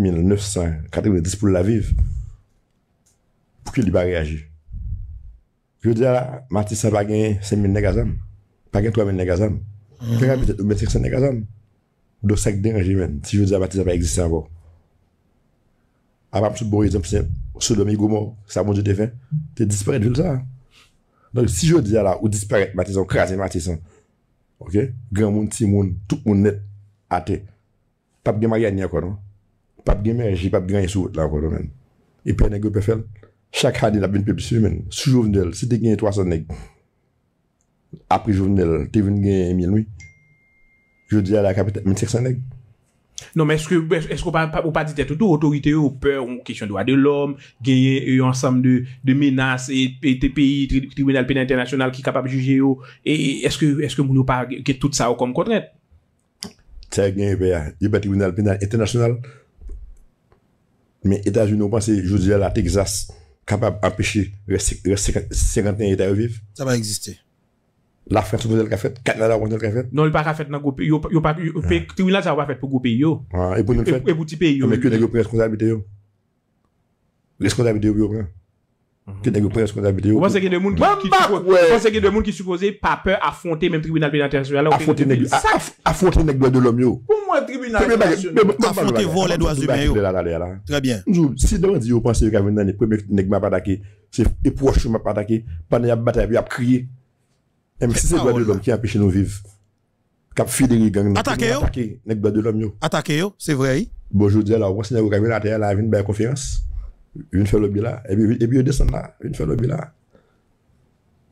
B: poules la vivre pour qu'il ne pas réagir. Je veux dire, Matisse n'a pas gagné 5 000 négazam, pas gagné 3 000 négazam. Mm-hmm. Quelqu'un peut-être mettre 5 négazam. Donc, ça dérange même. Si je dis dire, Matisse n'a pas existé encore. Avant, dis bon exemple, c'est Sodome et Gomorre, ça mon Dieu de fin, tu disparais de ça. Donc, si je dis là, ou disparaître Matisse, ou craser Matisse, hein. ok, grand monde, petit monde, tout le monde est athée. Pap genmaryan ni akon an, pap genmaryan, jè pap genyans wot la akon an, epè nèk yo pe fèl, chak ha di la ben pepisi men, sou jo vende el, se te gen 300 nèk, apri jo vende el, te vende gen 1.000 nèk, jè di ala kapite 1.600 nèk.
D: Non men, eske ou pa dit eto, ou autorite ou pe, ou kèsyon doa de l'om, genye yon sam de menas, ete peyi tribunal pena internasyonal ki kapab juje yo, eske moun ou pa get tout sa ou kom kontret?
B: Sergen yon pa yon, yon pa tribunal binan etenasyonal. Men etajoun yon panse, joudi yon la Texas, kapab apeshi resikantin etay reviv. Sa man egziste. La fransouz el ka fet, kat nan la wonsen el ka fet.
D: Non, yon pa ka fet nan goupi, yon pa, yon pa, triwilans a wafet pou goupi yon.
B: An, yon pou nou fet. Yon pou tipi yon. Yon me kyo de yon prez konzabite yon. Prez konzabite yon yon prez. Mhm. que des groupes sur la vidéo. Vous pensez qu'il
D: y a des gens qui, bah! qui, qui supposent pas peur affronter même tribunal pénal international. Affronter les
B: affronter les droits de l'homme. Pour
D: moi, tribunal international. Affronter voir les droits
B: humains. Très bien. Si dans dit, vous pensez que les premiers nègma m'a pas attaqué, c'est les m'a pas attaqué, pendant a bataille, y a crié. Même si c'est droits de l'homme qui empêche nous vivre. Cap fidérer gang. Attaquer yo. Attaquer les droits de l'homme. Attaquer yo, c'est vrai. Bonjour, là, on alors, moi, c'est la conférence une fois le bilan, et puis, et puis il descend là, une fois le bilan.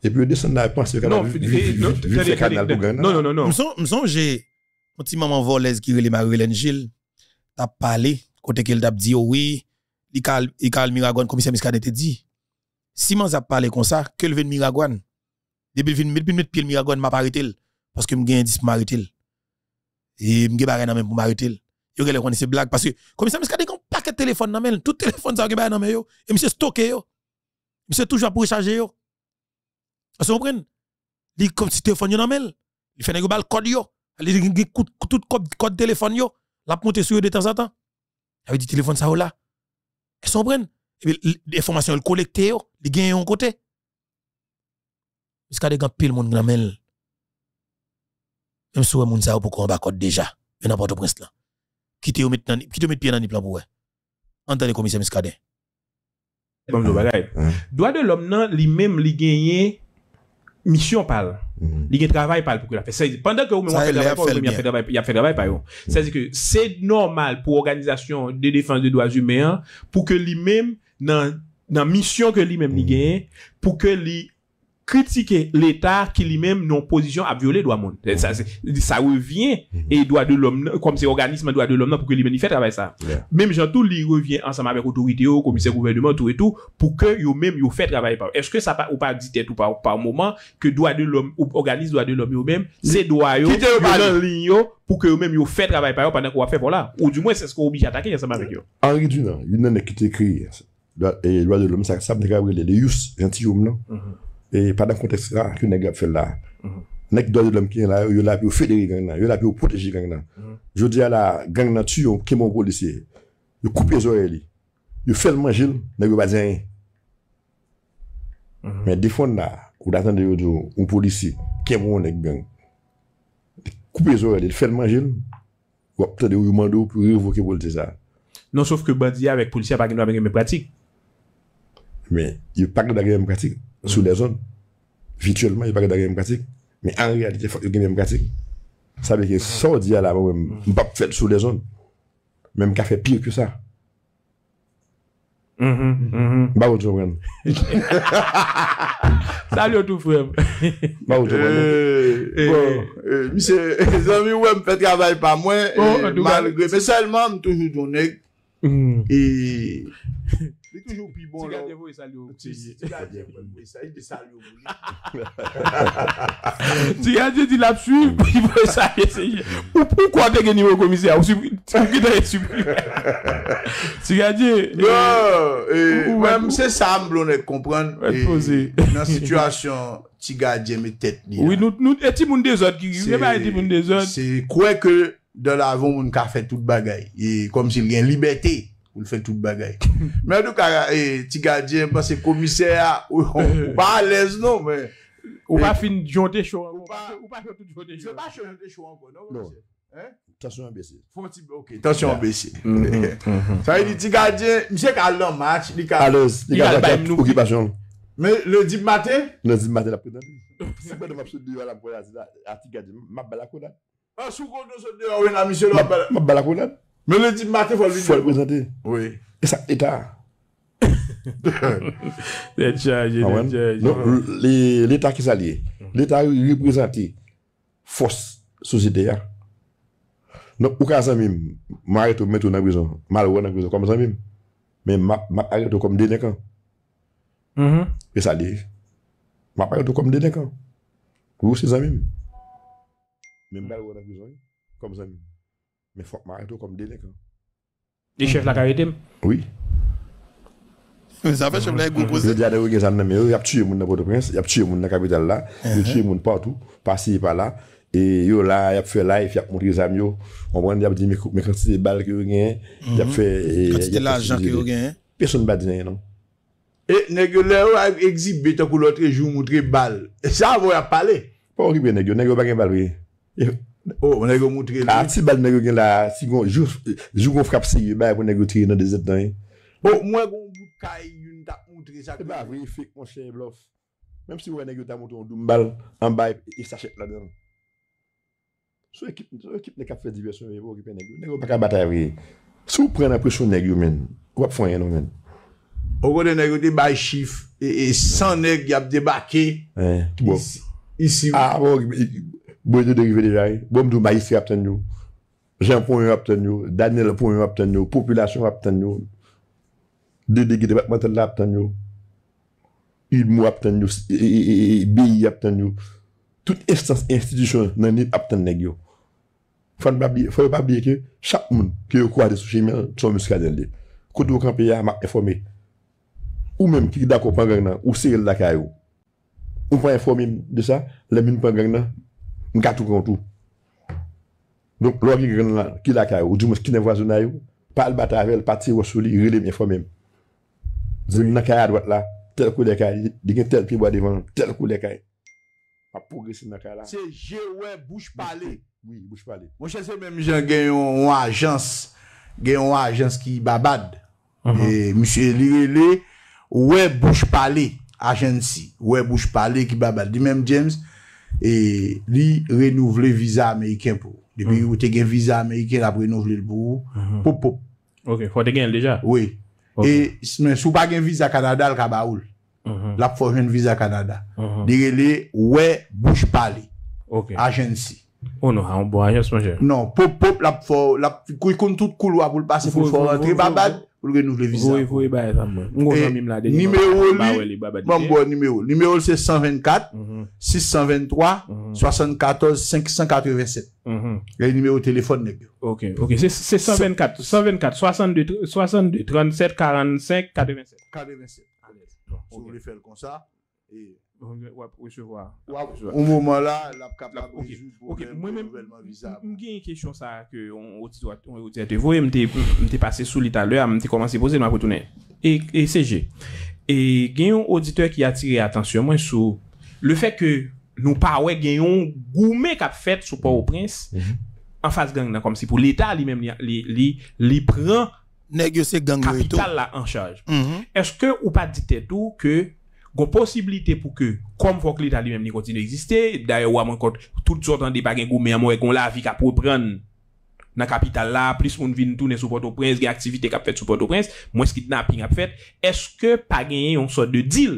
B: Et puis il descend là, il pense que vie le canal pour gagner. Non, non, non, non. Me
A: semble j'ai un petit maman volaise qui relève Marie-Hélène Gilles, t'a parlé, côté qu'elle t'a dit oh oui, il calme Miragon, commissaire Miscadé te dit. Simon a parlé comme ça, que le vin Miragon. Depuis le mettre pied Miragon, m'a arrêté parce que m'gagne 10 m'arrêté. Et m'gagne pas même pour m'arrêter yo les connaissent blague parce que comme ça monsieur un paquet de téléphone dans mail tout téléphone ça dans mail et monsieur stocké yo monsieur toujours pour recharger yo vous comprenez li comme si téléphone yo il fait nèg bal code yo il tout code téléphone yo la monter sur de temps en temps avait dit téléphone ça là vous comprenez eh l'information collectée yo li gagne un côté jusqu'à des gens pile monde namel même si on moun ça pour qu'on code déjà mais n'importe prince là ki te ou met piye nan ni plan pou we. Anta de komise miskade. Mm.
D: Doa de lom nan, li mem li genye misyon pal. Mm-hmm. Li genye travay pal pou ke la fe. Pendan ke ou men wap fe travay pal, y ap fe travay pal yo. Se zi ke, se normal pou organizasyon de defanse de doa zumean, pou ke li mem nan misyon ke li mem li mm-hmm. genye, pou ke li kritike l'Etat ki li men nou posisyon ap viole do a moun. Sa revyen, e do a de l'om nan, kom se organisme an do a de l'om nan pou ke li men i fè travèl sa. Mèm jantou li revyen ansam avèk otorite yo, komise kouvernement, tout et tout, pou ke yo men yo fè travèl pa yo. Est-ce que sa pa ou pa agitè tout pa ou pa ou moment ke do a de l'om, ou organisme do a de l'om yo men, se do a yo, yo nan lin yo, pou ke yo men yo fè travèl pa yo pandan kwa fè pon la, ou du mwen se skou mi jatake ansam avèk yo.
B: Anri tu nan, yon nan ne E pa dan kontekstra ki yon neg ap fèl la, nek doz yon lom ki yon ap yon fèderi gang nan, yon ap yon proteji gang nan. Jou di ala gang nan tsyon kem yon polisye, yon koupe zore li, yon fèl manjil, neg yon bazi en. Men defon la, kou datan de yon polisye, kem yon neg gang. Koupe zore li, fèl manjil, wap tè de yon yon mandou ki yon revoke polisye sa.
D: Non sof ke bandi ya vek polisya pa genwa menge men pratik.
B: Men, yon pa genwa menge men pratik. sou de zon, vituelman yo pa kèdè genye mkratik, men an rèalite fòk yo genye mkratik, sa mè kè sò di ala mwen, mbop fèd sou de zon, mè mkè fè pire kè sa. Ba wot yo mwen.
D: Sa lè wot yo fèm.
C: Ba wot yo mwen. Mise, sa mwen wèm fèt kavay pa mwen, malgré, mè sèlman toujou jounèk, e... Mm. Bi toujou pi bon lò. E ti gaje vò esalyo mouni. Ti gaje vò esalyo mouni.
D: Ti gaje di lap suivi vò esalyo mouni. Ou pou kwa te geni mè komise ya? Ou soubite yè sublime? Ti gaje... Mwen
C: e, e, mse samblou ne kompran nan situasyon ti gaje mè tèt ni la. Ou nou eti moun de zot. Se kouè kè de la avon moun ka fè tout bagay. Kom si mwen gen liberté. Ou l fè tout bagay. Men nou ka ti gadyen, pan se komisè ya, ah, ou pa alez nou men. Ou pa non, eh, fin jonte chouan. Ou pa fin jonte chouan. Non. Tansyon an bese. Fon ti, ok. Tansyon an bese. Sa yi di ti gadyen, mse ka alon match, li ka alon. Li ka alon. Okipasyon. Men, l di maten? Non, di maten
B: apre nan. Si pe de map sou de yon apre nan, a ti gadyen, map balakou nan. Sou konton sou de yon, ou en amisyon, map balakou nan. Men lè di matè fòl vizante. Fòl vizante. Oui. E sa etat. Let charge, let ah charge. Nou, l'etat ki sa liye. L'etat yu vizante. Fòs souzide ya. Nou, ou ka zanmim. Mè a yotou mè tou nan vizan. Mè a yotou nan vizan. Kòm zanmim. Men mè a yotou kom de dek an. E sa liye. Mè a yotou kom de dek an. Kòm zanmim. Men mè a yotou nan vizan. Kòm zanmim. Me fok ma reto kom de lèk an. De chef la karite m? Oui. Se apè chef la yè goul pose. Se diade wè gen zan nèmè, yè ap tù yè moun nan Bodo Prince, yè ap tù yè moun nan kapital la, yè tù yè moun patou, pasi yè pa la, e yò la yè ap fè life, yè ap moutre zam yò, moun mwen yè ap di mè kantite bal kè yò gen, yè ap fè... Kantite l'agent kè yò gen. Personne ba di nè yè nan.
C: E, nè gyo lè wè ak egzibè tan kou lò trejou moutre bal, e sa avò
B: yè ap pale. E, pa wè kibe n Oh, a ti ah, bal negyo gen la, si gon jou gon frap si gen, bay pou negyo tre nan de zet nan yon. O, mwen gon goun kaye yon tap moutre sa kwen. E ba, wè yon fèk kon chè yon blòf. Mèm si wè negyo tap moutre an doum, bal, an bay, yon sachèp la den. Sou ekip ne kap fè diversyon yon, wè yon kipe negyo. Negyo baka batè yon wè. Sou pren apres yon negyo men, wè fwen yon men.
C: O wè yon negyo de bay chif, e san negyo yon ap debake.
B: Wè, wè. A wè yon negyo. Bwende de rive de jay, bwende de maïske ap ten yo. Jean Foyen ap ten yo, Daniel Foyen ap ten yo, Populasyon ap ten yo, Dede Gidebak Matel ap ten yo, Idmou ap ten yo, Beyi ap ten yo, Tout estans institisyon nan ni ap ten neg yo. Foyen pa bieke, chak moun ki yo kwa de sou chimi an, choumous ka den li. Koutou kampi ya, mak informe. Ou menm ki da kou pan gwen nan, ou se yel da kaya yo. Ou pan informe de sa, le mi nou pan gwen nan, Mkato kontou. Donk logi gen nan ki lakay. Ou di mons ki ne vwa zonay yo. Pal bat avèl pati se wos soli. Girele mwen fò mèm. Zil nan kaya adwot la. Tel kou dekay. Digen tel pi bwa devan. Tel kou dekay. A pou gresi nan kaya la. Se je we bouche pale. Oui, bouche pale. Mwen chansè mèm gen
C: yon ajans. Gen yon ajans ki babad. E mons se liye li. We bouche pale. Ajans si. We bouche pale ki babad. Di mèm James. E li renouvle viza Ameriken pou. Debe yon hmm. te gen viza Ameriken la prenovle l pou. Hmm. Pou pou.
D: Ok, fote gen l deja? Oui. E
C: sou pa gen viza Kanada l kaba oul. Hmm. La pou fote gen viza Kanada. Dege le, we bouj pale. Ok. Ajen si. Oh no, an bo ajen sponje? Non, pou non, pou la pou fote. La pou fote. pour le Oui, bah, Numéro,
D: bah, bon
C: numéro. Numéro, c'est 124,
D: 623, 74, 587. Mm
C: Le numéro téléphone, Ok,
D: ok. C'est 124, 124, 62, 62, 37, 45, 87.
C: 87. vous le faire comme ça, et Ou ap wèchevwa Ou ap wèchevwa Mwen
D: mèm Mwen gen yon kechyon sa Mwen mèm te pase sou lita lè Mwen mèm te koman se pose nou ap wèchevwa Et seje Gen yon auditeur ki a tire atensyon mwen sou Le fek ke nou pa wè gen yon Goume kap fèt sou pa ou prins An fass gang nan kom si pou Li pran Kapital la an chaj Est ke ou pa dite tou Ke Gon posibilite pou ke kom fok lita li men ni kontine existe, daye waman kont tout sortan de pagin gome yamwe kon la vi kapopren nan kapital la, plis moun vin tout ne souporto prens, gen aktivite kapfet souporto prens, mwen skit na apin kapfet, eske pagin yon sort de dil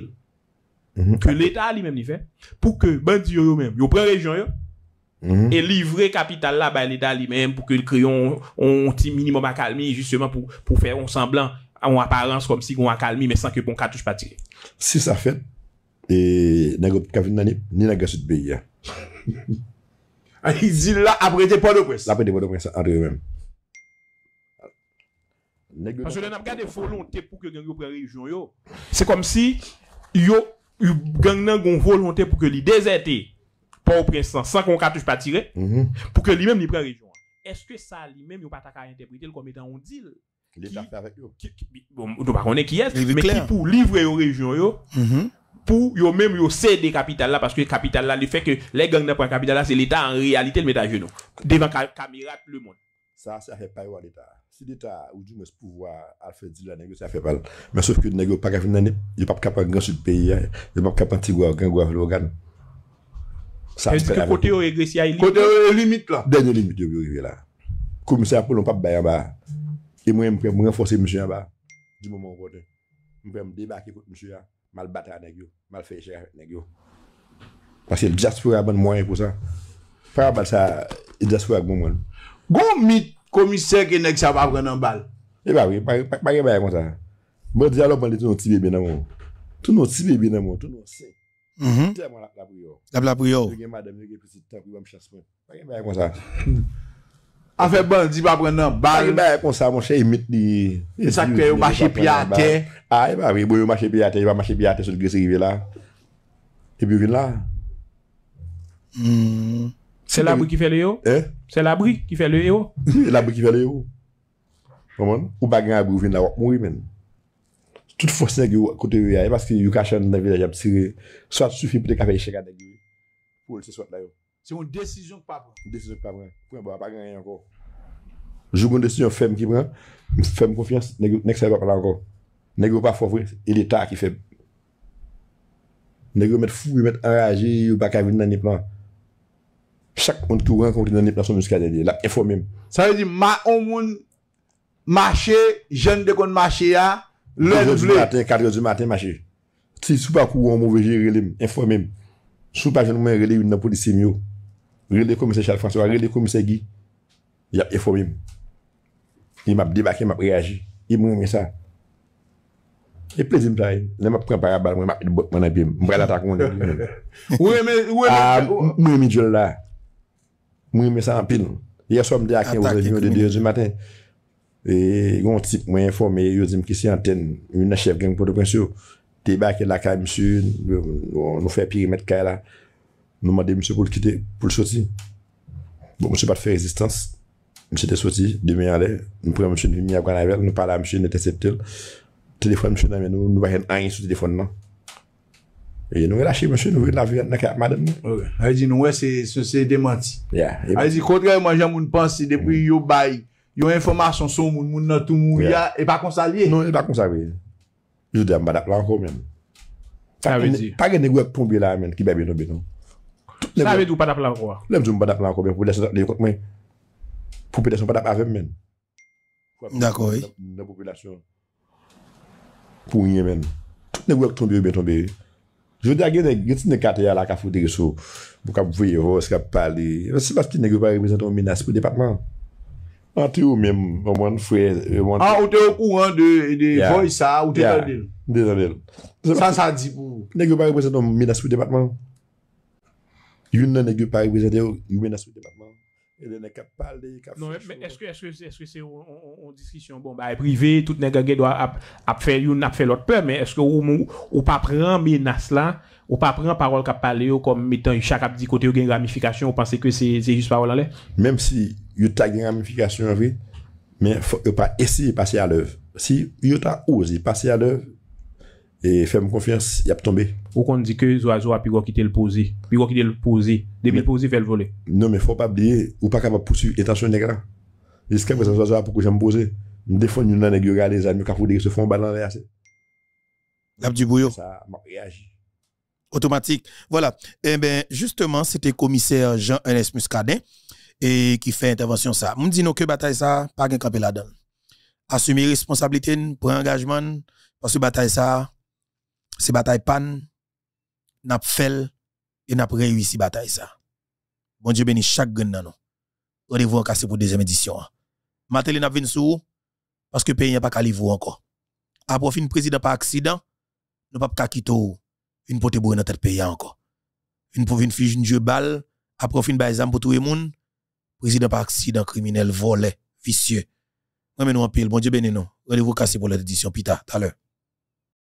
D: mhm. ke lita li men ni fe pou ke bandi yo yo men, yo pren rejon yo mhm. e livre kapital la bay lita li men pou ke li kreyon yon ti minimum akalmi, justyman pou pou fè yon semblan, yon aparense kom si yon akalmi, men san ke yon katouche patire.
B: Si sa fèt, e nè gòp kavit nanip, nè nè gòp süt bè yè. An yi zil la apre te podo pres. Apre te podo pres, adre yon mèm. Pansyon, nan
D: apre te folonte pou ke gen yon pre rejyon yo. Se kom si, yo, yon gen nè gon folonte pou ke li dezete, pa ou pres san, san kon katouj pa tire, mm-hmm. pou ke li mèm li pre rejyon. Eske sa li mèm yon pataka yon depre, tel komè dan yon dil? l'État est avec ne qui est, mais qui pour livrer aux régions, mhm. pour yo même yo céder capital là parce que capital là le fait que les gangs n'ont pas capital là c'est l'état en réalité le met à genoux
B: devant tout le monde ça ça fait pas l'état si l'état ou du moins pouvoir a fait dire la ça fait pas mais sauf que négo pas pas capable grand sur le pays hein. il pas capable ça est côté limite là dernière limite de là comme ça pour pas E mwen mpren mwen renfose msye yon ba, di moun moun kote. Mpren mwen dey baki kote msye yon, mal batan negyo, mal fèche negyo. Pase jas fwe a ban mwen yon pou sa. Parabal sa, jas fwe a ban mwen. Gou mit komise kene gisa wapre nan bal. E babri, pari, pari, pari mwen sa. Mwen di alopan li tou nou tibébe nan moun. Tou nou tibébe nan moun, tou nou se. Tè mwen la plapri yon.
E: La plapri yon. Yon
B: gen madem, yon gen kousi, tou mwen mwen chas moun. Pari mwen mwen sa. Mwen m A fe bandi ba pren nan bal. A gen ah, e ba reponsan moun chen imit ni... Sa kwen yo bache piyate. A, yon bache piyate, yon bache piyate, sot gri se rive la. E yon bache vin la. Hmm.
D: Se la brik ki fe le yo? Eh? Se la brik ki fe le yo? Se
B: la brik ki fe le yo. Moun moun? Ou bagran yon bache vin la wak moun yon men. Tout fosne gen yo kote yon ya. E paske yon kache nan vilajan psi re. Swa tu sufi pte ka fe yon chega den gen. Ou lise swat la yo. Se yon desisyon pa brin. Desisyon pa brin. Kwen ba, pa gen yon kor. Joun yon desisyon fem ki brin. Fem konfians. Nèk sa yon pa pran ankor. Nèk yon pa fowre. Yon lè ta ki fem. Nèk yon mèt fowre, mèt anraje. Yon baka vin nan nè plan. Chak yon ki wank konti nan nè plan son musikadyen di. La, efo mèm. Sa yon di, ma, on moun mâche, jen de kon mâche ya. Lè, lè. Katre du matin mâche. Ti, sou pa kou yon mou veje relèm. Efo mèm. Rilekou mi se Charles François, rilekou mi se Guy. Yap, e fomim. E map debake, e map reagi. E mwenme sa. E plezim ta e. Ne map pren parabal, mwenme api di bot mwen api mwen. Ah, mwenme sa anpil. E yasom de akèm ou zè vyon de deyon zi maten. E yon tip mwen fom, e yozim ki si anten, yon na chef genk poto prensyo, tebake laka msou, ou nou fè pirimet kala. Nou mwande msye pou kite, pou l soti. Bo msye bat fe rezistans. Msye te soti, diwen yale. Nou pre msye diw mi a Gwanavel. Nou pale a msye, nete septil. Telefon msye nan men nou. Nou wajen aye sou telefon nan. E je nou re lache msye. Nou vre nan vren nan kya maden nou.
C: A yi di nou we se demanti. A yi di kou dray mwaje moun pansi. Depri yo bayi. Yo informasyon sou moun moun nan tou mou. E
B: pa konsaliye. Non e pa konsaliye. Jou dey mbada plan kou men. Ta kwen di. Ta kwen di gwek
D: Sa ve tou pa da plan kwa?
B: Le m zoum pa da plan kwa, pou pedesyon pa da pavèm men. D'akoy. Pou pedesyon. Pou yè men. Nèk wèk tonbe yè ben tonbe yè. Jou di agè, nèk gèti nèk kate yè la ka foute yè sou. Mou kap vwe yè wò, skap pale. Se bas ki nèk wè pa remizan ton minas pou depatman. Ante yò ah, mèm, wè mwen fwe, wè mwen... A, ou te wè kou an de voy sa, ou te tèl del. Ya, de tèl del. San sa di pou. Nèk wè pa remizan ton minas pou depatman. yon nan e gyopayi we zade yo, yon menas yo de la mam. E le ne kap pale, kap fichou. Non, men, men, men, men, men, men,
D: men, men, men. Ese ke se yon diskisyon? Bon, baye
B: prive, tout ne gen gen do ap ap fel, yon nap fel lot
D: pe, men, eske ou moun, ou pa pren menas la, ou pa pren parol kap pale yo, kom metan yon chak ap di kote yo gen gamifikasyon, ou panse ke se jis pa wala le?
B: Mem si, yon ta gamifikasyon avri, men, fok yo pa ese yon pase al ev. Si, yon ta ose yon pase al ev, et fais confiance, il a tombé. Ou qu'on dit que les oiseaux a pu quitter le poser, pu quitter le poser, depuis le poser fait le voler. Non mais faut pas oublier, ou pas capable poursuivre attention nègre. Jusqu'à présent oiseaux a pour que j'aime poser. Nous défendons une nègre des regarde les amis qui se font balancer. là.
A: Dab du bouillon. Ça m'a réagi. Automatique. Voilà. Eh ben justement, c'était commissaire Jean Ernest Muscadet et qui fait intervention ça. On m'm dit non que bataille ça pas gain camper là-dedans. Assumer responsabilité, prendre engagement parce que bataille ça c'est bataille pan, n'a fait et n'a réussi bataille ça. Bon Dieu bénisse chaque gagne nous. Rendez-vous en cassé pour deuxième édition. Hein. Matéli n'a venu sous parce que pays n'a pas qu'à encore. Après président par accident, nous pas qu'à quitter une pote dans tête pays encore. Une pour une fille une jeu balle, après fin par exemple pour tout le monde, président par accident criminel volé, vicieux. Moi mais nous en pile, bon Dieu bénisse nous. Rendez-vous cassé pour l'édition pita tout à l'heure.